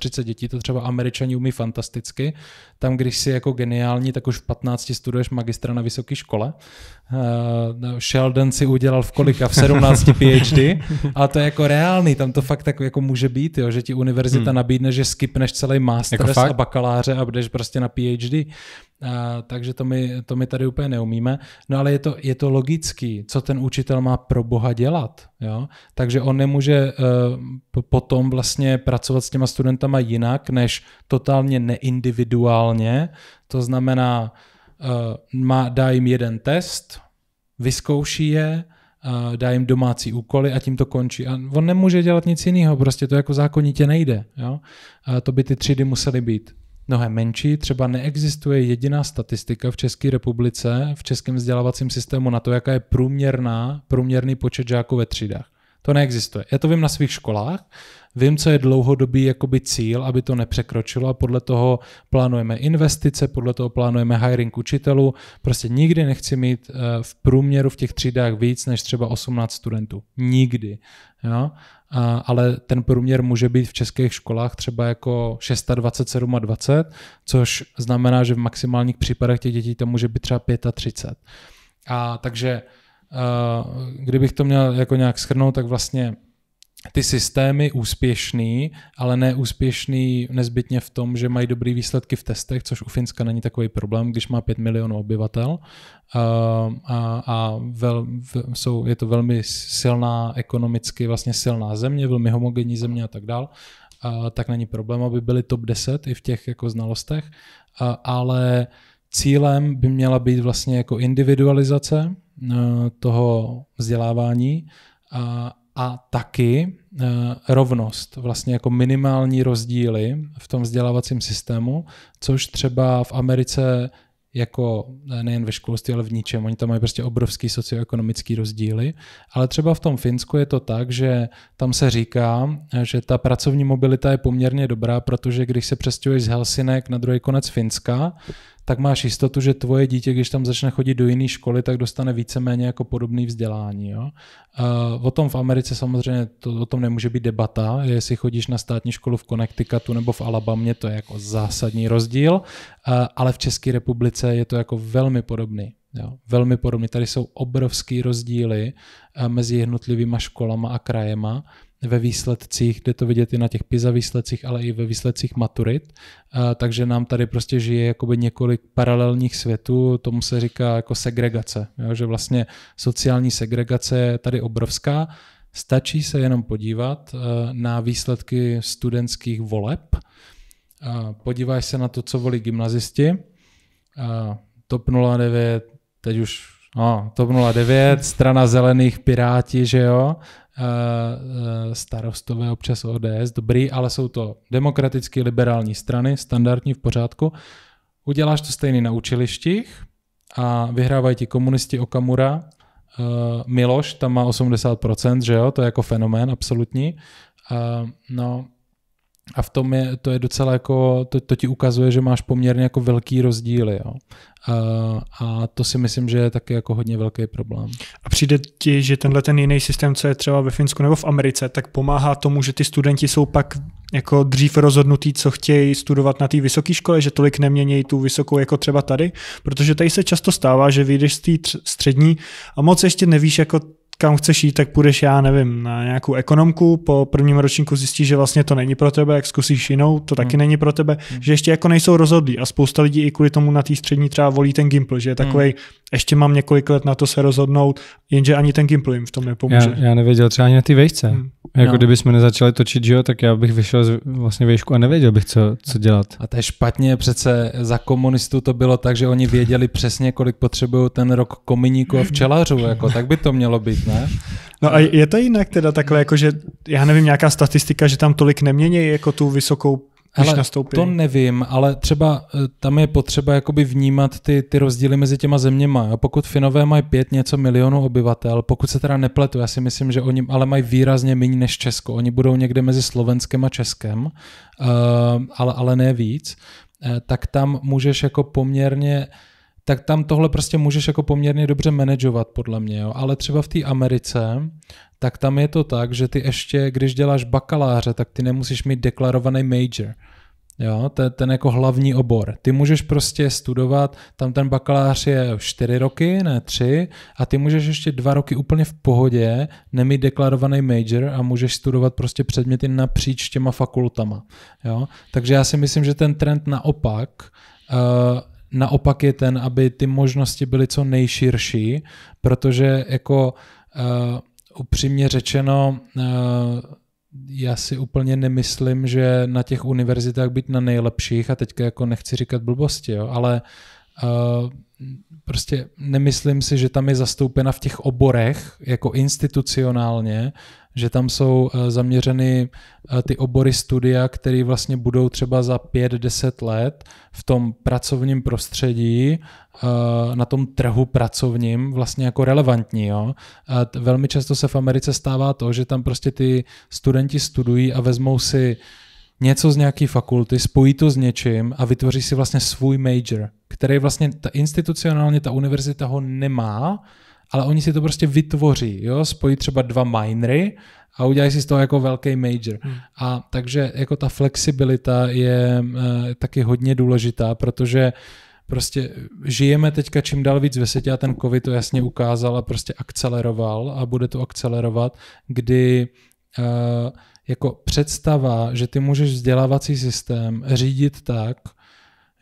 35 dětí, to třeba američani umí fantasticky. Tam, když jsi jako geniální, tak už v 15 studuješ magistra na vysoké škole. Uh, Sheldon si udělal v kolika? V 17 PhD, a to je jako reálný, tam to fakt tak jako může být, jo, že ti univerzita hmm. nabídne, že skipneš celý master jako a bakaláře a budeš prostě na PhD. Eh, takže to my, to my tady úplně neumíme. No ale je to, je to logický, co ten učitel má pro boha dělat. Jo? Takže on nemůže uh, potom vlastně pracovat s těma studentama jinak, než totálně neindividuálně. To znamená, uh, má, dá jim jeden test, vyzkouší je, uh, dá jim domácí úkoly a tím to končí. A on nemůže dělat nic jiného, prostě to jako zákonitě nejde. Jo? Uh, to by ty třídy musely být mnohem menší. Třeba neexistuje jediná statistika v České republice, v českém vzdělávacím systému na to, jaká je průměrná, průměrný počet žáků ve třídách. To neexistuje. Já to vím na svých školách, vím, co je dlouhodobý jakoby cíl, aby to nepřekročilo a podle toho plánujeme investice, podle toho plánujeme hiring učitelů. Prostě nikdy nechci mít eh, v průměru v těch třídách víc než třeba 18 studentů. Nikdy. Jo? ale ten průměr může být v českých školách třeba jako a 20, což znamená, že v maximálních případech těch dětí to může být třeba 35. A takže eh, kdybych to měl jako nějak schrnout, tak vlastně ty systémy úspěšný, ale neúspěšný nezbytně v tom, že mají dobrý výsledky v testech, což u Finska není takový problém, když má 5 milionů obyvatel a, a vel, v, jsou, je to velmi silná ekonomicky vlastně silná země, velmi homogenní země a tak dál, a, tak není problém, aby byly top 10 i v těch jako znalostech, a, ale cílem by měla být vlastně jako individualizace e, toho vzdělávání a, a taky eh, rovnost, vlastně jako minimální rozdíly v tom vzdělávacím systému, což třeba v Americe jako eh, nejen ve školství, ale v ničem. Oni tam mají prostě obrovský socioekonomický rozdíly. Ale třeba v tom Finsku je to tak, že tam se říká, že ta pracovní mobilita je poměrně dobrá, protože když se přestěhuješ z Helsinek na druhý konec Finska, tak máš jistotu, že tvoje dítě, když tam začne chodit do jiné školy, tak dostane víceméně jako podobné vzdělání. Jo? Eh, o tom v Americe samozřejmě to, o tom nemůže být debata, jestli chodíš na státní školu v Connecticutu nebo v Alabamě, to je jako zásadní rozdíl, eh, ale v České republice je to jako velmi podobný. Jo, velmi podobný. Tady jsou obrovský rozdíly eh, mezi jednotlivýma školama a krajema ve výsledcích, kde to vidět i na těch PISA výsledcích, ale i ve výsledcích maturit, eh, takže nám tady prostě žije jakoby několik paralelních světů, tomu se říká jako segregace, jo? že vlastně sociální segregace je tady obrovská, stačí se jenom podívat eh, na výsledky studentských voleb, eh, podíváš se na to, co volí gymnazisti, TOP 09, teď už no, TOP 09, strana zelených, Piráti, že jo, Eh, eh, starostové občas ODS, dobrý, ale jsou to demokraticky liberální strany, standardní v pořádku. Uděláš to stejný na učilištích a vyhrávají ti komunisti Okamura, eh, Miloš tam má 80%, že jo, to je jako fenomén absolutní. No, a v tom je, to je docela jako, to, to ti ukazuje, že máš poměrně jako velký rozdíly, jo. A, a to si myslím, že je taky jako hodně velký problém. A přijde ti, že tenhle ten jiný systém, co je třeba ve Finsku nebo v Americe, tak pomáhá tomu, že ty studenti jsou pak jako dřív rozhodnutí co chtějí studovat na té vysoké škole, že tolik nemění tu vysokou jako třeba tady, protože tady se často stává, že vyjdeš z té střední a moc ještě nevíš, jako kam chceš jít, tak půjdeš, já nevím, na nějakou ekonomku, po prvním ročníku zjistíš, že vlastně to není pro tebe, jak zkusíš jinou, to taky hmm. není pro tebe, hmm. že ještě jako nejsou rozhodlí a spousta lidí i kvůli tomu na té střední třeba volí ten Gimple, že je takovej, hmm. ještě mám několik let na to se rozhodnout, jenže ani ten Gimple jim v tom nepomůže. Já, já nevěděl třeba ani na ty vejce. Hmm. Jako no. kdyby jsme nezačali točit, že jo, tak já bych vyšel z vlastně vejšku a nevěděl bych, co, co dělat. A to je špatně, přece za komunistů to bylo tak, že oni věděli přesně, kolik potřebují ten rok kominíku a včelařů, jako tak by to mělo být, ne? No ne? No a je to jinak teda takhle, jako že já nevím, nějaká statistika, že tam tolik nemění jako tu vysokou ale to nevím, ale třeba eh, tam je potřeba jakoby vnímat ty, ty rozdíly mezi těma zeměma. Jo? Pokud Finové mají pět něco milionů obyvatel, pokud se teda nepletu, já si myslím, že oni ale mají výrazně méně než Česko. Oni budou někde mezi Slovenskem a Českem, uh, ale, ale ne víc, uh, tak tam můžeš jako poměrně uh, tak tam tohle prostě můžeš jako poměrně dobře manažovat, podle mě. Jo. Ale třeba v té Americe, tak tam je to tak, že ty ještě, když děláš bakaláře, tak ty nemusíš mít deklarovaný major. Jo, ten, ten jako hlavní obor. Ty můžeš prostě studovat, tam ten bakalář je 4 roky, ne 3, a ty můžeš ještě dva roky úplně v pohodě nemít deklarovaný major a můžeš studovat prostě předměty napříč těma fakultama. Jo? Takže já si myslím, že ten trend naopak uh, naopak je ten, aby ty možnosti byly co nejširší, protože jako uh, upřímně řečeno, uh, já si úplně nemyslím, že na těch univerzitách být na nejlepších, a teďka jako nechci říkat blbosti, jo, ale uh, prostě nemyslím si, že tam je zastoupena v těch oborech jako institucionálně že tam jsou eh, zaměřeny eh, ty obory studia, které vlastně budou třeba za 5-10 let v tom pracovním prostředí, eh, na tom trhu pracovním vlastně jako relevantní. Jo? A velmi často se v Americe stává to, že tam prostě ty studenti studují a vezmou si něco z nějaký fakulty, spojí to s něčím a vytvoří si vlastně svůj major, který vlastně ta institucionálně ta univerzita ho nemá, ale oni si to prostě vytvoří, jo? spojí třeba dva minery a udělají si z toho jako velký major. Hmm. A takže jako ta flexibilita je uh, taky hodně důležitá, protože prostě žijeme teďka čím dál víc ve světě a ten covid to jasně ukázal a prostě akceleroval a bude to akcelerovat, kdy uh, jako představa, že ty můžeš vzdělávací systém řídit tak,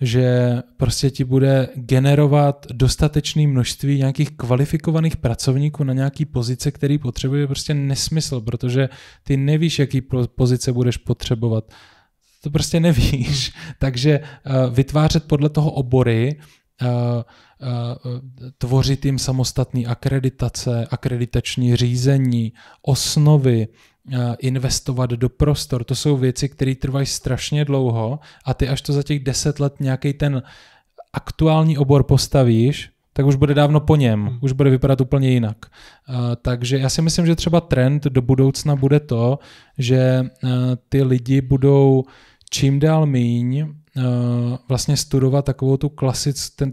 že prostě ti bude generovat dostatečné množství nějakých kvalifikovaných pracovníků na nějaký pozice, který potřebuje, prostě nesmysl, protože ty nevíš, jaký pozice budeš potřebovat. To prostě nevíš. Hmm. (laughs) Takže eh, vytvářet podle toho obory, eh, eh, tvořit jim samostatný akreditace, akreditační řízení, osnovy, Eh, investovat do prostor. To jsou věci, které trvají strašně dlouho a ty až to za těch deset let nějaký ten aktuální obor postavíš, tak už bude dávno po něm, hmm. už bude vypadat úplně jinak. Uh, takže já si myslím, že třeba trend do budoucna bude to, že uh, ty lidi budou čím dál míň uh, vlastně studovat takovou tu klasic, ten,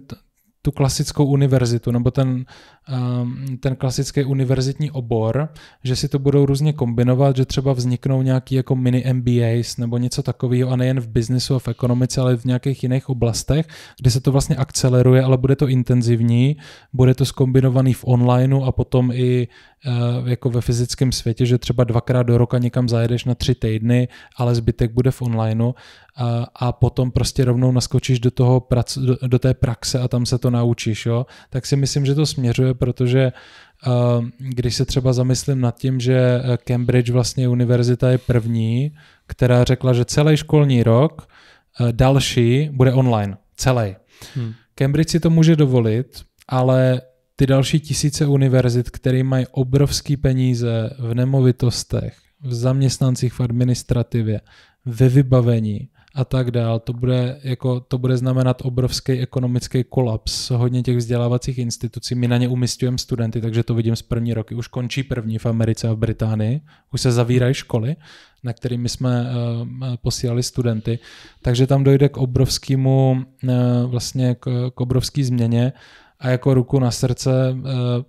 tu klasickou univerzitu nebo ten, ehm, ten klasický univerzitní obor, že si to budou různě kombinovat, že třeba vzniknou nějaký jako mini MBAs nebo něco takového a nejen v biznisu a v ekonomice, ale v nějakých jiných oblastech, kde se to vlastně akceleruje, ale bude to intenzivní, bude to skombinovaný v onlineu a potom i eh, jako ve fyzickém světě, že třeba dvakrát do roka někam zajedeš na tři týdny, ale zbytek bude v onlineu a, eh, a potom prostě rovnou naskočíš do toho do, do té praxe a tam se to naučíš, jo, tak si myslím, že to směřuje, protože eh, když se třeba zamyslím nad tím, že eh, Cambridge vlastně univerzita je první, která řekla, že celý školní rok eh, další bude online. Celý. Hmm. Cambridge si to může dovolit, ale ty další tisíce univerzit, které mají obrovské peníze v nemovitostech, v zaměstnancích v administrativě, ve vybavení, a tak dál. To bude, jako, to bude znamenat obrovský ekonomický kolaps hodně těch vzdělávacích institucí. My na ně umistujeme studenty, takže to vidím z první roky. Už končí první v Americe a v Británii, už se zavírají školy, na kterými jsme eh, posílali studenty. Takže tam dojde k obrovskému, eh, vlastně k, k obrovský změně a jako ruku na srdce eh,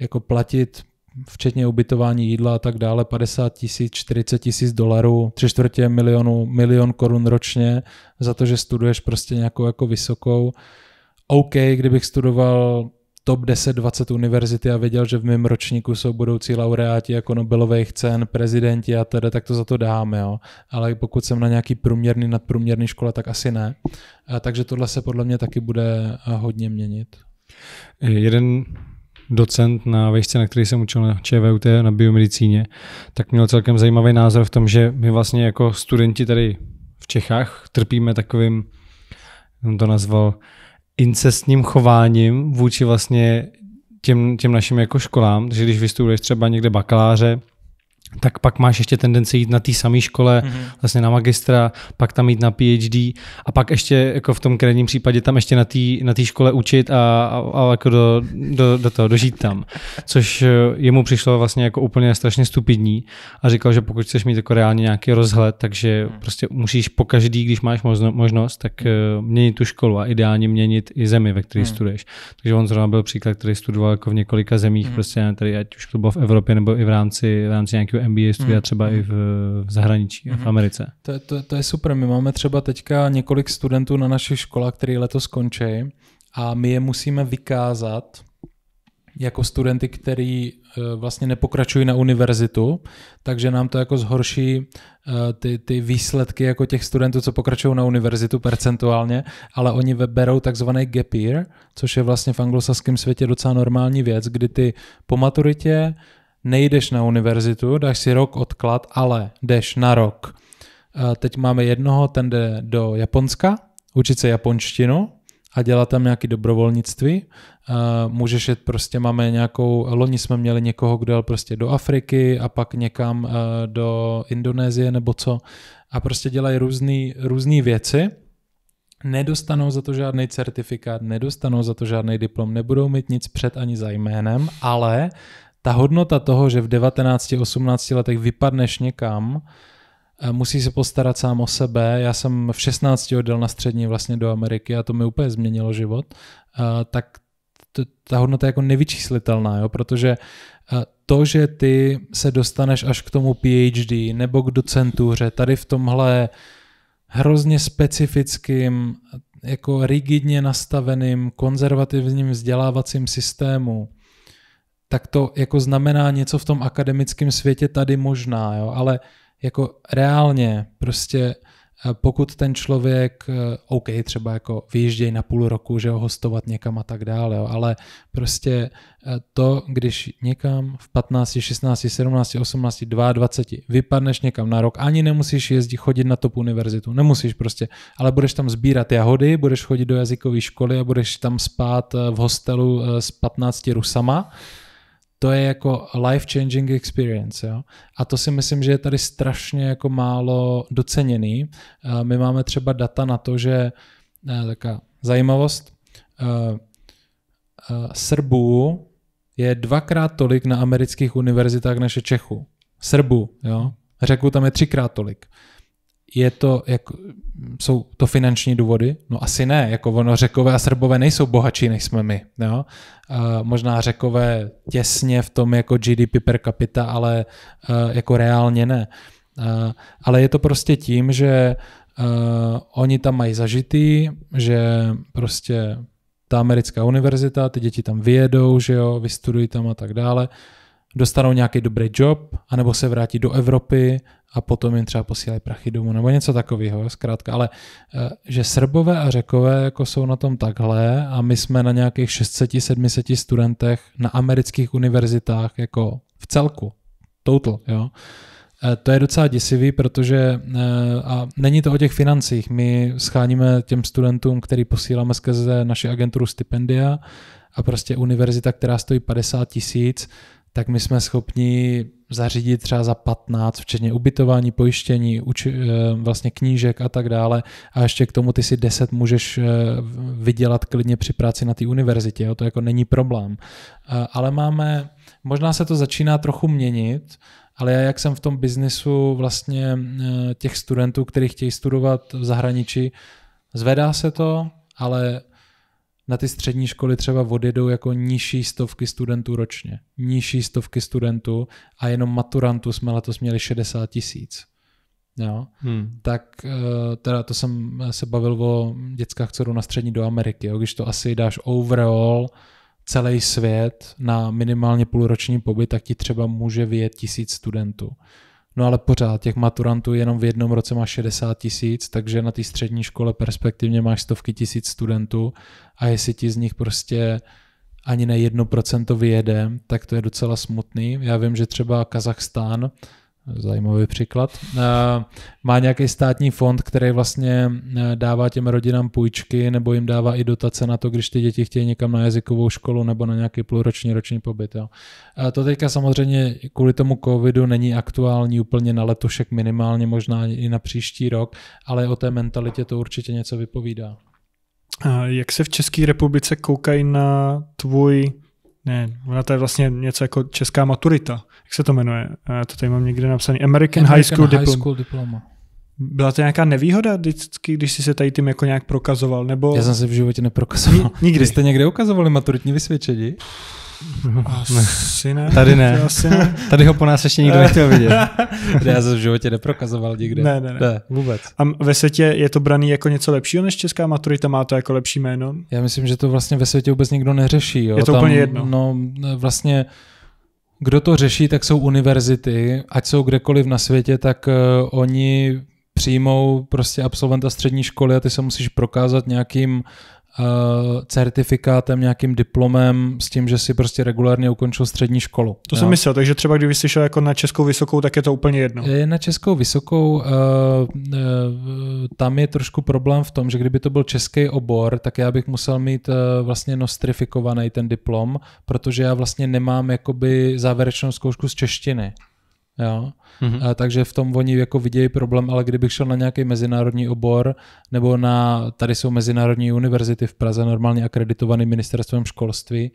jako platit včetně ubytování jídla a tak dále, 50 tisíc, 40 tisíc dolarů, tři čtvrtě milionu, milion korun ročně za to, že studuješ prostě nějakou jako vysokou. OK, kdybych studoval top 10, 20 univerzity a věděl, že v mém ročníku jsou budoucí laureáti jako Nobelových cen, prezidenti a tedy, tak to za to dáme, jo. Ale pokud jsem na nějaký průměrný, nadprůměrný škole, tak asi ne. A takže tohle se podle mě taky bude hodně měnit. Jeden docent na vejšce, na který jsem učil na ČVUT na biomedicíně, tak měl celkem zajímavý názor v tom, že my vlastně jako studenti tady v Čechách trpíme takovým, on to nazval, incestním chováním vůči vlastně těm, těm našim jako školám, že když vystuduješ třeba někde bakaláře, tak pak máš ještě tendenci jít na té samé škole, mm-hmm. vlastně na magistra, pak tam jít na PhD a pak ještě jako v tom krajním případě tam ještě na té na škole učit a, a, a jako do, do, do toho dožít tam. Což eh, jemu přišlo vlastně jako úplně strašně stupidní a říkal, že pokud chceš mít jako reálně nějaký rozhled, takže mhm. prostě musíš po každý, když máš možnost, tak mhm. eh, měnit tu školu a ideálně měnit i zemi, ve které mm. studuješ. Takže on zrovna byl příklad, který studoval jako v několika zemích, mm. prostě tady ať už to bylo v Evropě nebo i v rámci, v rámci nějakého nějakého MBA studia mhm, třeba mm. i mhm. v, v zahraničí, mm. v mhm. Americe. To, to, to je super. My máme třeba teďka několik studentů na našich školách, který letos skončí a my je musíme vykázat jako studenty, který eh, vlastně nepokračují na univerzitu, takže nám to jako zhorší eh, ty, ty výsledky jako těch studentů, co pokračují na univerzitu percentuálně, ale oni berou takzvaný gap year, což je vlastně v anglosaském světě docela normální věc, kdy ty po maturitě nejdeš na univerzitu, dáš si rok odklad, ale jdeš na rok. Eh, teď máme jednoho, ten jde do Japonska, učit se japonštinu a dělat tam nějaké dobrovolnictví. Eh, můžeš jít prostě, máme nějakou, loni jsme měli někoho, kdo jel prostě do Afriky a pak někam eh, do Indonésie nebo co a prostě dělají různé věci nedostanou za to žádný certifikát, nedostanou za to žádný diplom, nebudou mít nic před ani za jménem, ale ta hodnota toho, že v 19-18 letech vypadneš někam, eh, musí se postarat sám o sebe. Já jsem v 16 odjel na střední vlastně do Ameriky a to mi úplně změnilo život. Eh, tak ta hodnota je jako nevyčíslitelná, jo? protože eh, to, že ty se dostaneš až k tomu PhD nebo k docentuře, tady v tomhle hrozně specifickým, jako rigidně nastaveným konzervativním vzdělávacím systému, tak to jako znamená něco v tom akademickém světě tady možná, jo? ale jako reálně prostě eh, pokud ten člověk, eh, OK, třeba jako vyjížděj na půl roku, že ho hostovat někam a tak dále, jo, ale prostě eh, to, když někam v 15, 16, 17, 18, 22 vypadneš někam na rok, ani nemusíš jezdit, chodit na top univerzitu, nemusíš prostě, ale budeš tam sbírat jahody, budeš chodit do jazykové školy a budeš tam spát v hostelu s 15 rusama, to je jako life changing experience. Jo? A to si myslím, že je tady strašně jako málo doceněný. Eh, my máme třeba data na to, že eh, taká zajímavost, eh, Srbů je dvakrát tolik na amerických univerzitách než je Čechů. Srbů, jo. Řeku, tam je třikrát tolik. Uh, je to, jak, jsou to finanční důvody? No asi ne, jako ono řekové a srbové nejsou bohatší než jsme my, jo? Uh, možná řekové těsně v tom jako GDP per capita, ale uh, jako reálně ne. Uh, ale je to prostě tím, že Uh, oni tam mají zažitý, že prostě ta americká univerzita, ty děti tam vyjedou, že jo, vystudují tam a tak dále. Uh, dostanou nějaký dobrý job, anebo se vrátí do Evropy a potom jim třeba posílají prachy domů, nebo něco takového, zkrátka. Ale eh, že Srbové a Řekové jako jsou na tom takhle a my jsme na nějakých 600-700 studentech na amerických univerzitách jako v celku, total, jo. Eh, to je docela děsivý, protože eh, a není to o těch financích. My scháníme těm studentům, který posíláme skrze naši agenturu stipendia a prostě univerzita, která stojí 50 tisíc, tak my jsme schopni zařídit třeba za 15, včetně ubytování, pojištění, uči, eh, vlastně knížek a tak dále. A ještě k tomu ty si 10 můžeš eh, vydělat klidně při práci na té univerzitě, jo? to jako není problém. Eh, ale máme, možná se to začíná trochu měnit, ale já, jak jsem v tom biznisu vlastně těch studentů, kteří chtějí studovat v zahraničí, zvedá se to, ale na ty střední školy třeba odjedou jako nižší stovky studentů ročně. Nižší stovky studentů a jenom maturantů jsme letos měli 60 tisíc. Jo? Hmm. Tak eh, teda to jsem eh, se bavil o dětskách, co jdou na střední do Ameriky. Jo? Když to asi dáš overall celý svět na minimálně půlroční pobyt, tak ti třeba může vyjet tisíc studentů. No ale pořád těch maturantů jenom v jednom roce máš 60 tisíc, takže na té střední škole perspektivně máš stovky tisíc studentů a jestli ti z nich prostě ani ne jedno procento vyjede, tak to je docela smutný. Já vím, že třeba Kazachstán zajímavý příklad, eh, má nějaký státní fond, který vlastně eh, dává těm rodinám půjčky nebo jim dává i dotace na to, když ty děti chtějí někam na jazykovou školu nebo na nějaký půlroční roční pobyt. Jo. A eh, to teďka samozřejmě kvůli tomu covidu není aktuální úplně na letošek minimálně, možná i na příští rok, ale o té mentalitě to určitě něco vypovídá. A jak se v České republice koukají na tvůj ne, ona to je vlastně něco jako česká maturita. Jak se to jmenuje? Já to tady mám někde napsané. American, American High School, High Diploma. School Diploma. Byla to nějaká nevýhoda vždycky, když jsi se tady tím jako nějak prokazoval? Nebo... Já jsem se v životě neprokazoval. Nikdy. jste někde ukazovali maturitní vysvědčení? Asi ne. Tady ne. (laughs) Asi ne. Tady ho po nás ještě nikdo nechtěl vidět. (laughs) já se v životě neprokazoval nikde. Ne, ne, ne. ne vůbec. A ve světě je to braný jako něco lepšího než česká maturita? Má to jako lepší jméno? Já myslím, že to vlastně ve světě vůbec nikdo neřeší. Jo? Je to Tam, úplně jedno. No, vlastně kdo to řeší, tak jsou univerzity, ať jsou kdekoliv na světě, tak uh, oni přijmou prostě absolventa střední školy a ty se musíš prokázat nějakým Eh, certifikátem, nějakým diplomem s tím, že si prostě regulárně ukončil střední školu. To jo. jsem myslel, takže třeba kdyby jsi šel jako na Českou vysokou, tak je to úplně jedno. Na Českou vysokou eh, eh, tam je trošku problém v tom, že kdyby to byl český obor, tak já bych musel mít vlastně nostrifikovaný ten diplom, protože já vlastně nemám jakoby závěrečnou zkoušku z češtiny. Jo? Mm-hmm. A, eh, takže v tom oni jako vidějí problém, ale kdybych šel na nějaký mezinárodní obor, nebo na, tady jsou mezinárodní univerzity v Praze, normálně akreditovaný ministerstvem školství,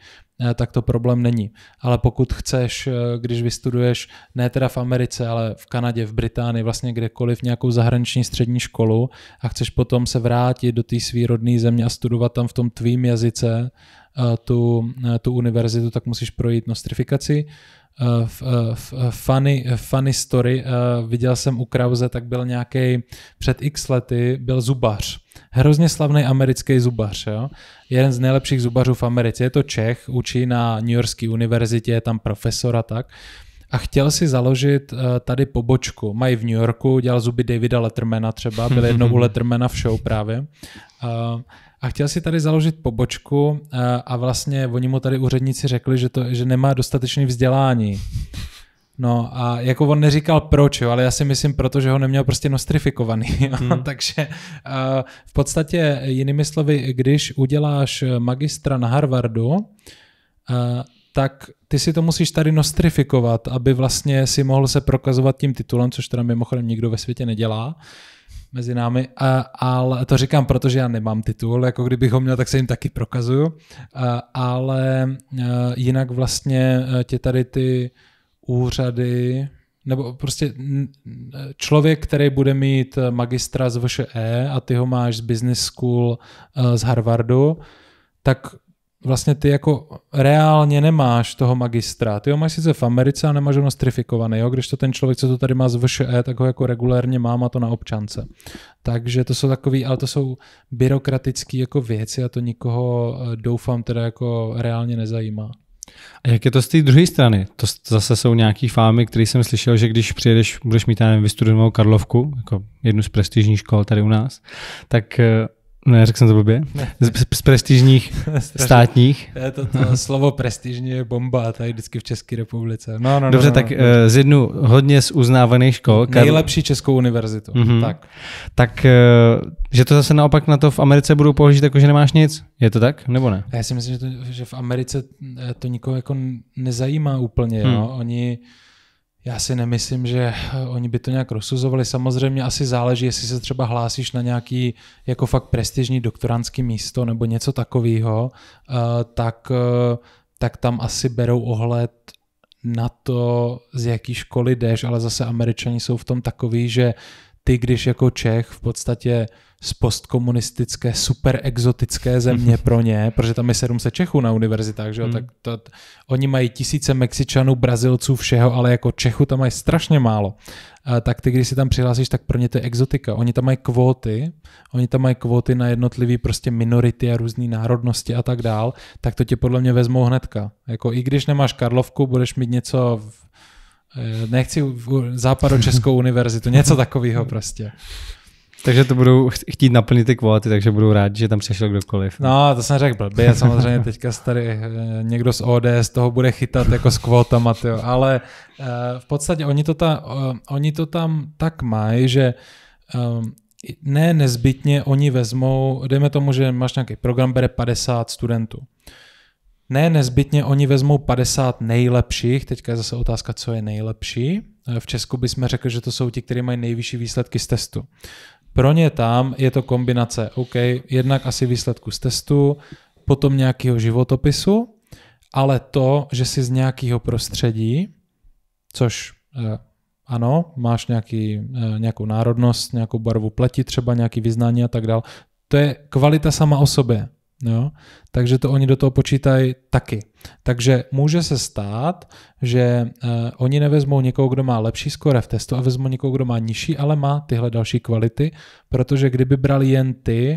eh, tak to problém není. Ale pokud chceš, eh, když vystuduješ, ne teda v Americe, ale v Kanadě, v Británii, vlastně kdekoliv nějakou zahraniční střední školu a chceš potom se vrátit do té svý rodné země a studovat tam v tom tvým jazyce tu, tu univerzitu, tak musíš projít nostrifikaci, uh, funny, funny story. Uh, viděl jsem u Krause, tak byl nějaký před x lety, byl zubař. Hrozně slavný americký zubař. Jo? Jeden z nejlepších zubařů v Americe. Je to Čech, učí na New Yorkské univerzitě, je tam profesora tak a chtěl si založit uh, tady pobočku. Mají v New Yorku, dělal zuby Davida Lettermana třeba, byl (laughs) jednou u Lettermana v show právě. Uh, a chtěl si tady založit pobočku a, eh, a vlastně oni mu tady úředníci řekli, že, to, že nemá dostatečné vzdělání. No a jako on neříkal proč, jo, ale já si myslím proto, že ho neměl prostě nostrifikovaný. Jo. Hmm. (laughs) Takže uh, v podstatě jinými slovy, když uděláš magistra na Harvardu, uh, tak ty si to musíš tady nostrifikovat, aby vlastně si mohl se prokazovat tím titulem, což teda mimochodem nikdo ve světě nedělá mezi námi, ale to říkám, protože já nemám titul, jako kdybych ho měl, tak se jim taky prokazuju, ale e, jinak vlastně e, tě tady ty úřady, nebo prostě člověk, který bude mít e, magistra z VŠE a ty ho máš z business school z Harvardu, tak vlastně ty jako reálně nemáš toho magistra. Ty ho máš sice v Americe a nemáš ho nostrifikovaný, jo? když to ten člověk, co to tady má z VŠE, tak ho jako regulérně má, má to na občance. Takže to jsou takový, ale to jsou byrokratické jako věci a to nikoho eh, doufám teda jako reálně nezajímá. A jak je to z té druhé strany? To zase jsou nějaké fámy, které jsem slyšel, že když přijedeš, budeš mít, tam vystudovanou Karlovku, jako jednu z prestižních škol tady u nás, tak eh, ne, řekl jsem to blbě. Z, z prestižních (laughs) státních. to, to (laughs) slovo prestižní je bomba tady vždycky v České republice. No, no, no Dobře, no, no, tak no. Eh, z jednu hodně z uznávaných škol. Nejlepší českou univerzitu. Mm-hmm. Tak. tak, eh, že to zase naopak na to v Americe budou pohlížet jako, že nemáš nic. Je to tak, nebo ne? Já si myslím, že, to, že v Americe eh, to nikoho jako nezajímá úplně. Hmm. Jo? Oni já si nemyslím, že eh, oni by to nějak rozsuzovali. Samozřejmě asi záleží, jestli se třeba hlásíš na nějaký jako fakt prestižní doktorantský místo nebo něco takového, eh, tak, eh, tak tam asi berou ohled na to, z jaký školy jdeš, ale zase američani jsou v tom takový, že ty, když jako Čech v podstatě z postkomunistické, super exotické země mhm. pro ně, protože tam je 700 Čechů na univerzitách, že jo, hmm. tak to, oni mají tisíce Mexičanů, Brazilců, všeho, ale jako Čechů tam mají strašně málo. A tak ty, když si tam přihlásíš, tak pro ně to je exotika. Oni tam mají kvóty, oni tam mají kvóty na jednotlivý prostě minority a různé národnosti a tak dál, tak to tě podle mě vezmou hnedka. Jako i když nemáš Karlovku, budeš mít něco v Eh, nechci Českou univerzitu, něco takového prostě. Takže to budou chtít naplnit ty kvóty, takže budou rádi, že tam přišel kdokoliv. No, to jsem řekl blbě, samozřejmě teďka tady eh, někdo z ODS toho bude chytat jako s kvótama, tyjo. ale eh, v podstatě oni to, ta, oni to tam tak mají, že ne nezbytně oni vezmou, dejme tomu, že máš nějaký program, bere 50 studentů ne nezbytně oni vezmou 50 nejlepších, teďka je zase otázka, co je nejlepší. Eh, v Česku bychom řekli, že to jsou ti, kteří mají nejvyšší výsledky z testu. Pro ně tam je to kombinace, OK, jednak asi výsledku z testu, potom nějakého životopisu, ale to, že si z nějakého prostředí, což eh, ano, máš nějaký, eh, nějakou národnost, nějakou barvu pleti třeba, nějaký vyznání a tak dále, to je kvalita sama o sobě. Jo? Takže to oni do toho počítají taky. Takže může se stát, že uh, oni nevezmou někoho, kdo má lepší skore v testu a vezmou někoho, kdo má nižší, ale má tyhle další kvality, protože kdyby brali jen ty,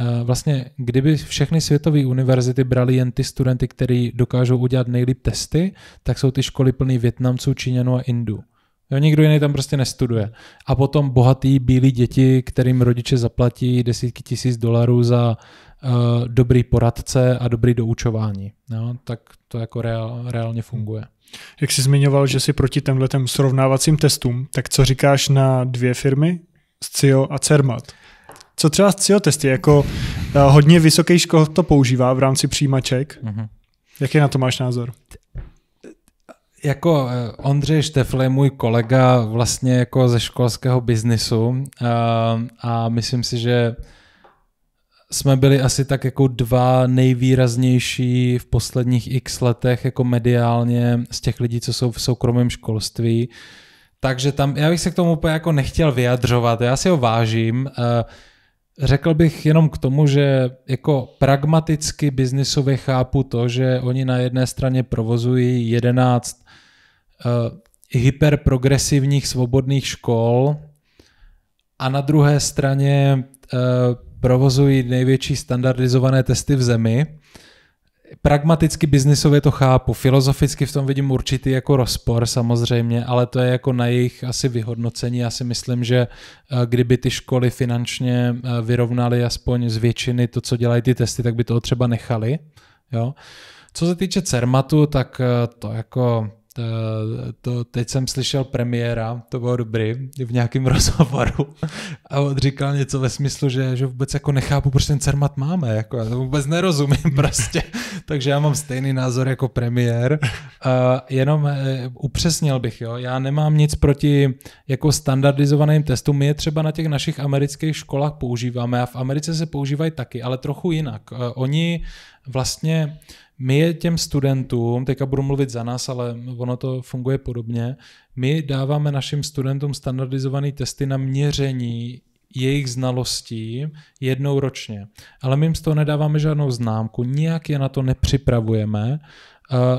eh, vlastně kdyby všechny světové univerzity brali jen ty studenty, kteří dokážou udělat nejlíp testy, tak jsou ty školy plný Větnamců, Číňanů a Indů. Jo, nikdo jiný tam prostě nestuduje. A potom bohatý bílí děti, kterým rodiče zaplatí desítky tisíc dolarů za Eh, dobrý poradce a dobrý doučování. No, tak to jako reál, reálně funguje. Jak jsi zmiňoval, že jsi proti těmhle srovnávacím testům, tak co říkáš na dvě firmy, SCIO a CERMAT? Co třeba CIO testy? Jako eh, hodně vysoký škol to používá v rámci přijímaček. Mm-hmm. Jaký na to máš názor? Jako eh, Ondřej Štefle, můj kolega vlastně jako ze školského biznisu a myslím si, že jsme byli asi tak jako dva nejvýraznější v posledních x letech jako mediálně z těch lidí, co jsou v soukromém školství. Takže tam, já bych se k tomu úplně jako nechtěl vyjadřovat, já si ho vážím. Eh, řekl bych jenom k tomu, že jako pragmaticky biznisově chápu to, že oni na jedné straně provozují 11 eh, hyperprogresivních svobodných škol a na druhé straně eh, provozují největší standardizované testy v zemi. Pragmaticky biznisově to chápu, filozoficky v tom vidím určitý jako rozpor samozřejmě, ale to je jako na jejich asi vyhodnocení. Já si myslím, že eh, kdyby ty školy finančně eh, vyrovnaly aspoň z většiny to, co dělají ty testy, tak by toho třeba nechali. Jo? Co se týče CERMATu, tak eh, to jako to, eh, to, teď jsem slyšel premiéra, to bylo dobrý, v nějakém (laughs) rozhovoru a on říkal něco ve smyslu, že, že vůbec jako nechápu, proč ten Cermat máme, jako já to vůbec nerozumím (laughs) prostě, takže já mám stejný názor jako premiér, uh, jenom uh, upřesnil bych, jo, já nemám nic proti jako standardizovaným testům, my je třeba na těch našich amerických školách používáme a v Americe se používají taky, ale trochu jinak. Uh, oni vlastně my těm studentům, teďka budu mluvit za nás, ale ono to funguje podobně, my dáváme našim studentům standardizované testy na měření jejich znalostí jednou ročně. Ale my jim z toho nedáváme žádnou známku, nijak je na to nepřipravujeme.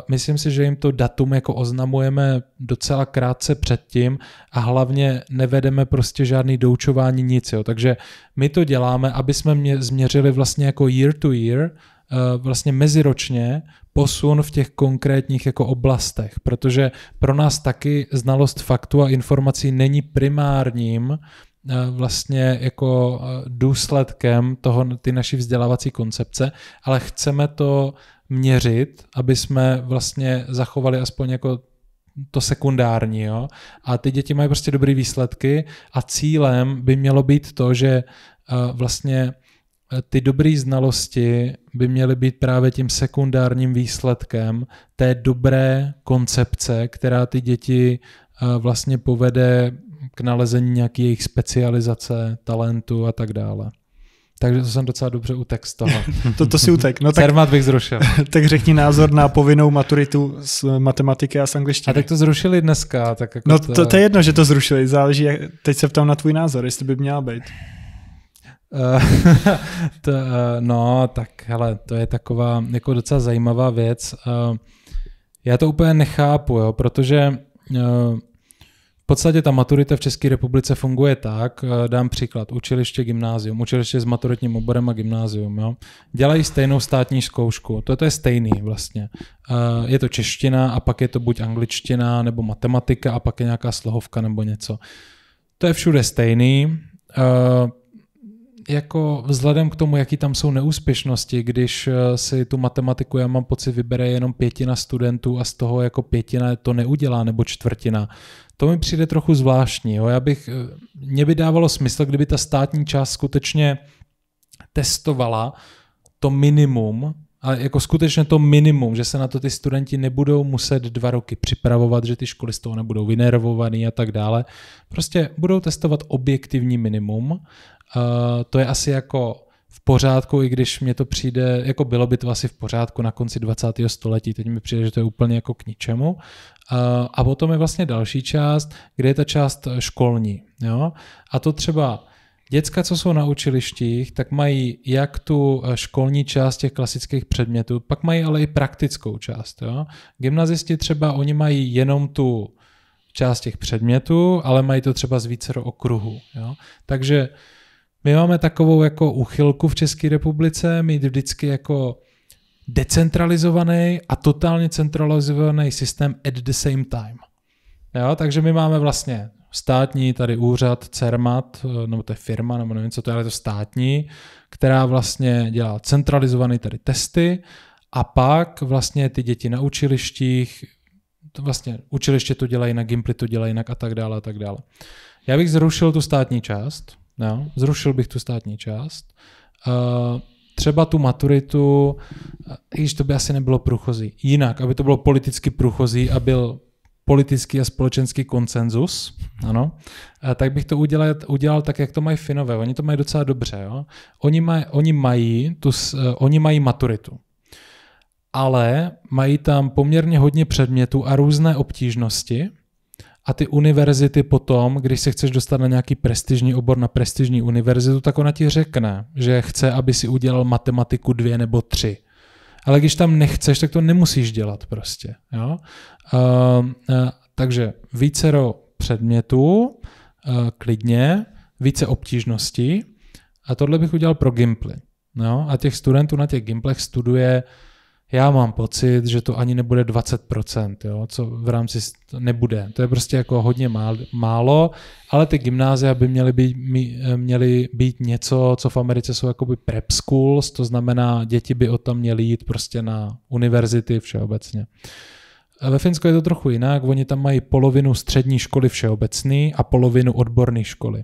Myslím si, že jim to datum jako oznamujeme docela krátce předtím a hlavně nevedeme prostě žádný doučování nic. Jo. Takže my to děláme, aby jsme mě změřili vlastně jako year to year Eh, vlastně meziročně posun v těch konkrétních jako oblastech, protože pro nás taky znalost faktu a informací není primárním eh, vlastně jako eh, důsledkem toho, ty naší vzdělávací koncepce, ale chceme to měřit, aby jsme vlastně zachovali aspoň jako to sekundární, jo. A ty děti mají prostě dobré výsledky a cílem by mělo být to, že vlastně ty dobré znalosti by měly být právě tím sekundárním výsledkem té dobré koncepce, která ty děti eh, vlastně povede k nalezení nějaké jejich specializace, talentu a tak dále. Takže to jsem docela dobře utek z toho. (laughs) to, to si utek. No, tak, Cermat bych zrušil. (laughs) tak řekni názor na povinnou maturitu z matematiky a z angličtiny. A tak to zrušili dneska. Tak no jako no to, to je jedno, že to zrušili, záleží, jak, teď se ptám na tvůj názor, jestli by měla být. Eh, (laughs) to, eh, no, tak hele, to je taková jako docela zajímavá věc. Eh, já to úplně nechápu, jo, protože v podstatě ta maturita v České republice funguje tak, dám příklad, učiliště, gymnázium, učiliště s maturitním oborem a gymnázium, jo. Dělají stejnou státní zkoušku, to, to je stejný vlastně. Je to čeština a pak je to buď angličtina nebo matematika a pak je nějaká slohovka nebo něco. To je všude stejný jako vzhledem k tomu, jaký tam jsou neúspěšnosti, když eh, si tu matematiku, já mám pocit, vybere jenom pětina studentů a z toho jako pětina to neudělá nebo čtvrtina, to mi přijde trochu zvláštní. Jo. Já bych, eh, mě by dávalo smysl, kdyby ta státní část skutečně testovala to minimum, ale jako skutečně to minimum, že se na to ty studenti nebudou muset dva roky připravovat, že ty školy z toho nebudou vynervovaný a tak dále. Prostě budou testovat objektivní minimum Eh, to je asi jako v pořádku, i když mě to přijde, jako bylo by to asi v pořádku na konci 20. století, teď mi přijde, že to je úplně jako k ničemu. Eh, a potom je vlastně další část, kde je ta část eh, školní. Jo? A to třeba Děcka, co jsou na učilištích, tak mají jak tu školní část těch klasických předmětů, pak mají ale i praktickou část. Jo? Gymnazisti třeba, oni mají jenom tu část těch předmětů, ale mají to třeba z vícero okruhu. Jo? Takže my máme takovou jako uchylku v České republice mít vždycky jako decentralizovaný a totálně centralizovaný systém at the same time. Jo, takže my máme vlastně státní tady úřad CERMAT, nebo to je firma, nebo nevím, co to je, ale to státní, která vlastně dělá centralizované tady testy a pak vlastně ty děti na učilištích, to vlastně učiliště to dělají jinak, Gimply to dělají jinak a tak dále a tak dále. Já bych zrušil tu státní část, Jo? No, zrušil bych tu státní část. Uh, třeba tu maturitu, eh, i když to by asi nebylo průchozí, jinak, aby to bylo politicky průchozí a byl politický a společenský konsenzus, ano, eh, tak bych to udělal, udělal tak, jak to mají Finové. Oni to mají docela dobře. Jo? Oni, maj, oni, mají tu, oni mají maturitu, ale mají tam poměrně hodně předmětů a různé obtížnosti, a ty univerzity potom, když se chceš dostat na nějaký prestižní obor, na prestižní univerzitu, tak ona ti řekne, že chce, aby si udělal matematiku dvě nebo tři. Ale když tam nechceš, tak to nemusíš dělat prostě. Jo? Uh, uh, takže vícero předmětů, uh, klidně, více obtížností. A tohle bych udělal pro Gimply. No, a těch studentů na těch Gimplech studuje já mám pocit, že to ani nebude 20%, jo, co v rámci nebude. To je prostě jako hodně málo, ale ty gymnázia by měly být, eh, měly být něco, co v Americe jsou jakoby prep schools, to znamená, děti by o tam měly jít prostě na univerzity všeobecně. Eh, ve Finsku je to trochu jinak, oni tam mají polovinu střední školy všeobecný a polovinu odborné školy.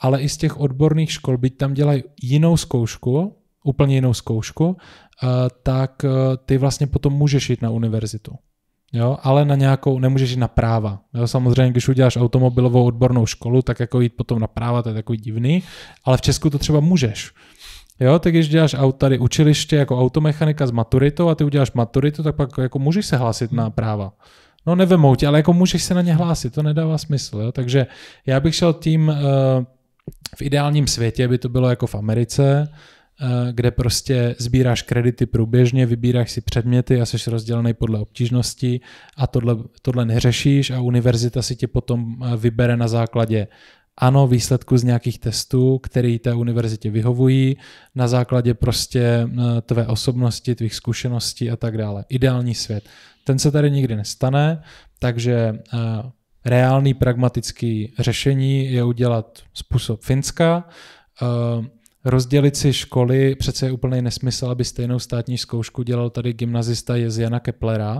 Ale i z těch odborných škol, byť tam dělají jinou zkoušku, úplně jinou zkoušku, eh, tak eh, ty vlastně potom můžeš jít na univerzitu. Jo, ale na nějakou, nemůžeš jít na práva. Jo, samozřejmě, když uděláš automobilovou odbornou školu, tak jako jít potom na práva, to je takový divný, ale v Česku to třeba můžeš. Jo, tak když děláš aut tady učiliště jako automechanika s maturitou a ty uděláš maturitu, tak pak jako můžeš se hlásit na práva. No nevemou tě, ale jako můžeš se na ně hlásit, to nedává smysl. Jo? Takže já bych šel tím, eh, v ideálním světě by to bylo jako v Americe, Eh, kde prostě sbíráš kredity průběžně, vybíráš si předměty a jsi rozdělený podle obtížnosti a tohle, tohle neřešíš a univerzita si tě potom eh, vybere na základě ano, výsledku z nějakých testů, který té univerzitě vyhovují, na základě prostě eh, tvé osobnosti, tvých zkušeností a tak dále. Ideální svět. Ten se tady nikdy nestane, takže reálný pragmatický řešení je udělat způsob Finska, rozdělit si školy přece je úplný nesmysl, aby stejnou státní zkoušku dělal tady gymnazista je z Jana Keplera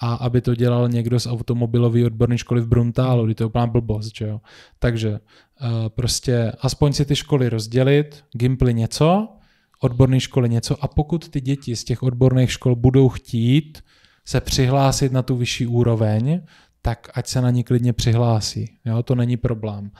a aby to dělal někdo z automobilové odborné školy v Bruntálu, kdy to je úplná blbost, že jo. Takže eh, prostě aspoň si ty školy rozdělit, gimply něco, odborné školy něco a pokud ty děti z těch odborných škol budou chtít se přihlásit na tu vyšší úroveň, tak ať se na ní klidně přihlásí. Jo, to není problém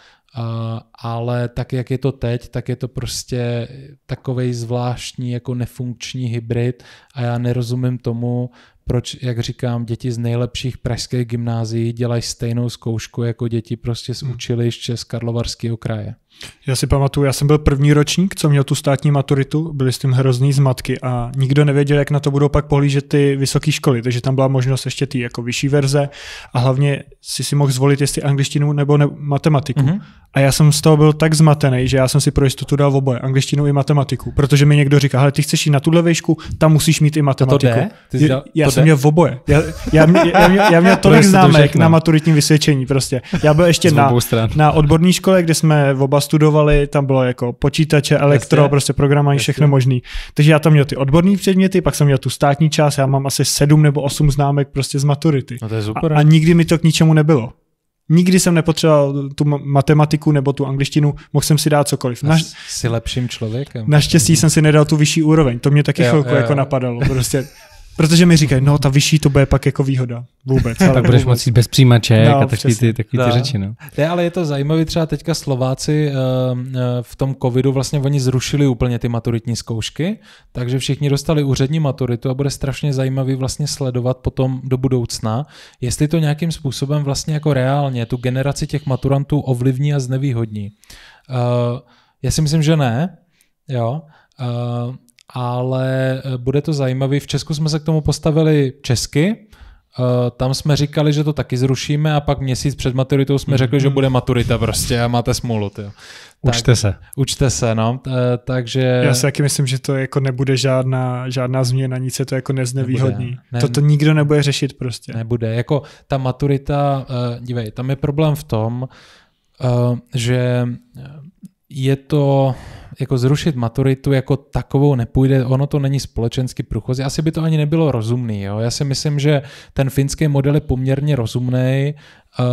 ale tak, jak je to teď, tak je to prostě takový zvláštní jako nefunkční hybrid a já nerozumím tomu, proč, jak říkám, děti z nejlepších pražských gymnázií dělají stejnou zkoušku jako děti prostě z hmm. učilišť z Karlovarského kraje. Já si pamatuju, já jsem byl první ročník, co měl tu státní maturitu, byli s tím hrozný zmatky a nikdo nevěděl, jak na to budou pak pohlížet ty vysoké školy, takže tam byla možnost ještě ty jako vyšší verze a hlavně si si mohl zvolit, jestli angličtinu nebo ne- matematiku. Mm-hmm. A já jsem z toho byl tak zmatený, že já jsem si pro jistotu dal oboje, angličtinu i matematiku, protože mi někdo říká, ale ty chceš jít na tuhle výšku, tam musíš mít i matematiku. To ty jsi dělal, já to jsem jde? měl oboje. Já, já, mě, já, měl, já měl (laughs) tolik známek to no. na maturitní vysvědčení prostě. Já byl ještě na, na odborní škole, kde jsme oba studovali, tam bylo jako počítače, elektro, jasně, prostě programování, všechno možný. Takže já tam měl ty odborné předměty, pak jsem měl tu státní část, já mám asi sedm nebo osm známek prostě z maturity. No to je super. A, a nikdy mi to k ničemu nebylo. Nikdy jsem nepotřeboval tu matematiku nebo tu angličtinu, mohl jsem si dát cokoliv. Na Jsi lepším člověkem. Naštěstí jsem si nedal tu vyšší úroveň, to mě taky jo, chvilku jo. jako napadalo. Prostě Protože mi říkají, no ta vyšší to bude pak jako výhoda. Vůbec. Ale tak budeš moci bez přijímaček no, a takový ty, takový ty no. řeči. No. Ne, ale je to zajímavé, třeba teďka Slováci uh, v tom covidu vlastně oni zrušili úplně ty maturitní zkoušky, takže všichni dostali úřední maturitu a bude strašně zajímavý vlastně sledovat potom do budoucna, jestli to nějakým způsobem vlastně jako reálně tu generaci těch maturantů ovlivní a znevýhodní. Uh, já si myslím, že ne. Jo. Uh, ale eh, bude to zajímavý. V Česku jsme se k tomu postavili česky, eh, tam jsme říkali, že to taky zrušíme a pak měsíc před maturitou jsme řekli, že mhm. bude maturita prostě a máte smůlu. Tyjo. Tak, učte se. Učte se, no. Eh, takže... Já si taky myslím, že to jako nebude žádná, žádná změna, nic se to jako neznevýhodní. Ne, to nikdo nebude řešit prostě. Nebude. Jako ta maturita, dívej, tam je problém v tom, že je to jako zrušit maturitu jako takovou nepůjde, ono to není společensky průchozí, asi by to ani nebylo rozumný. Jo? Já si myslím, že ten finský model je poměrně rozumný, uh,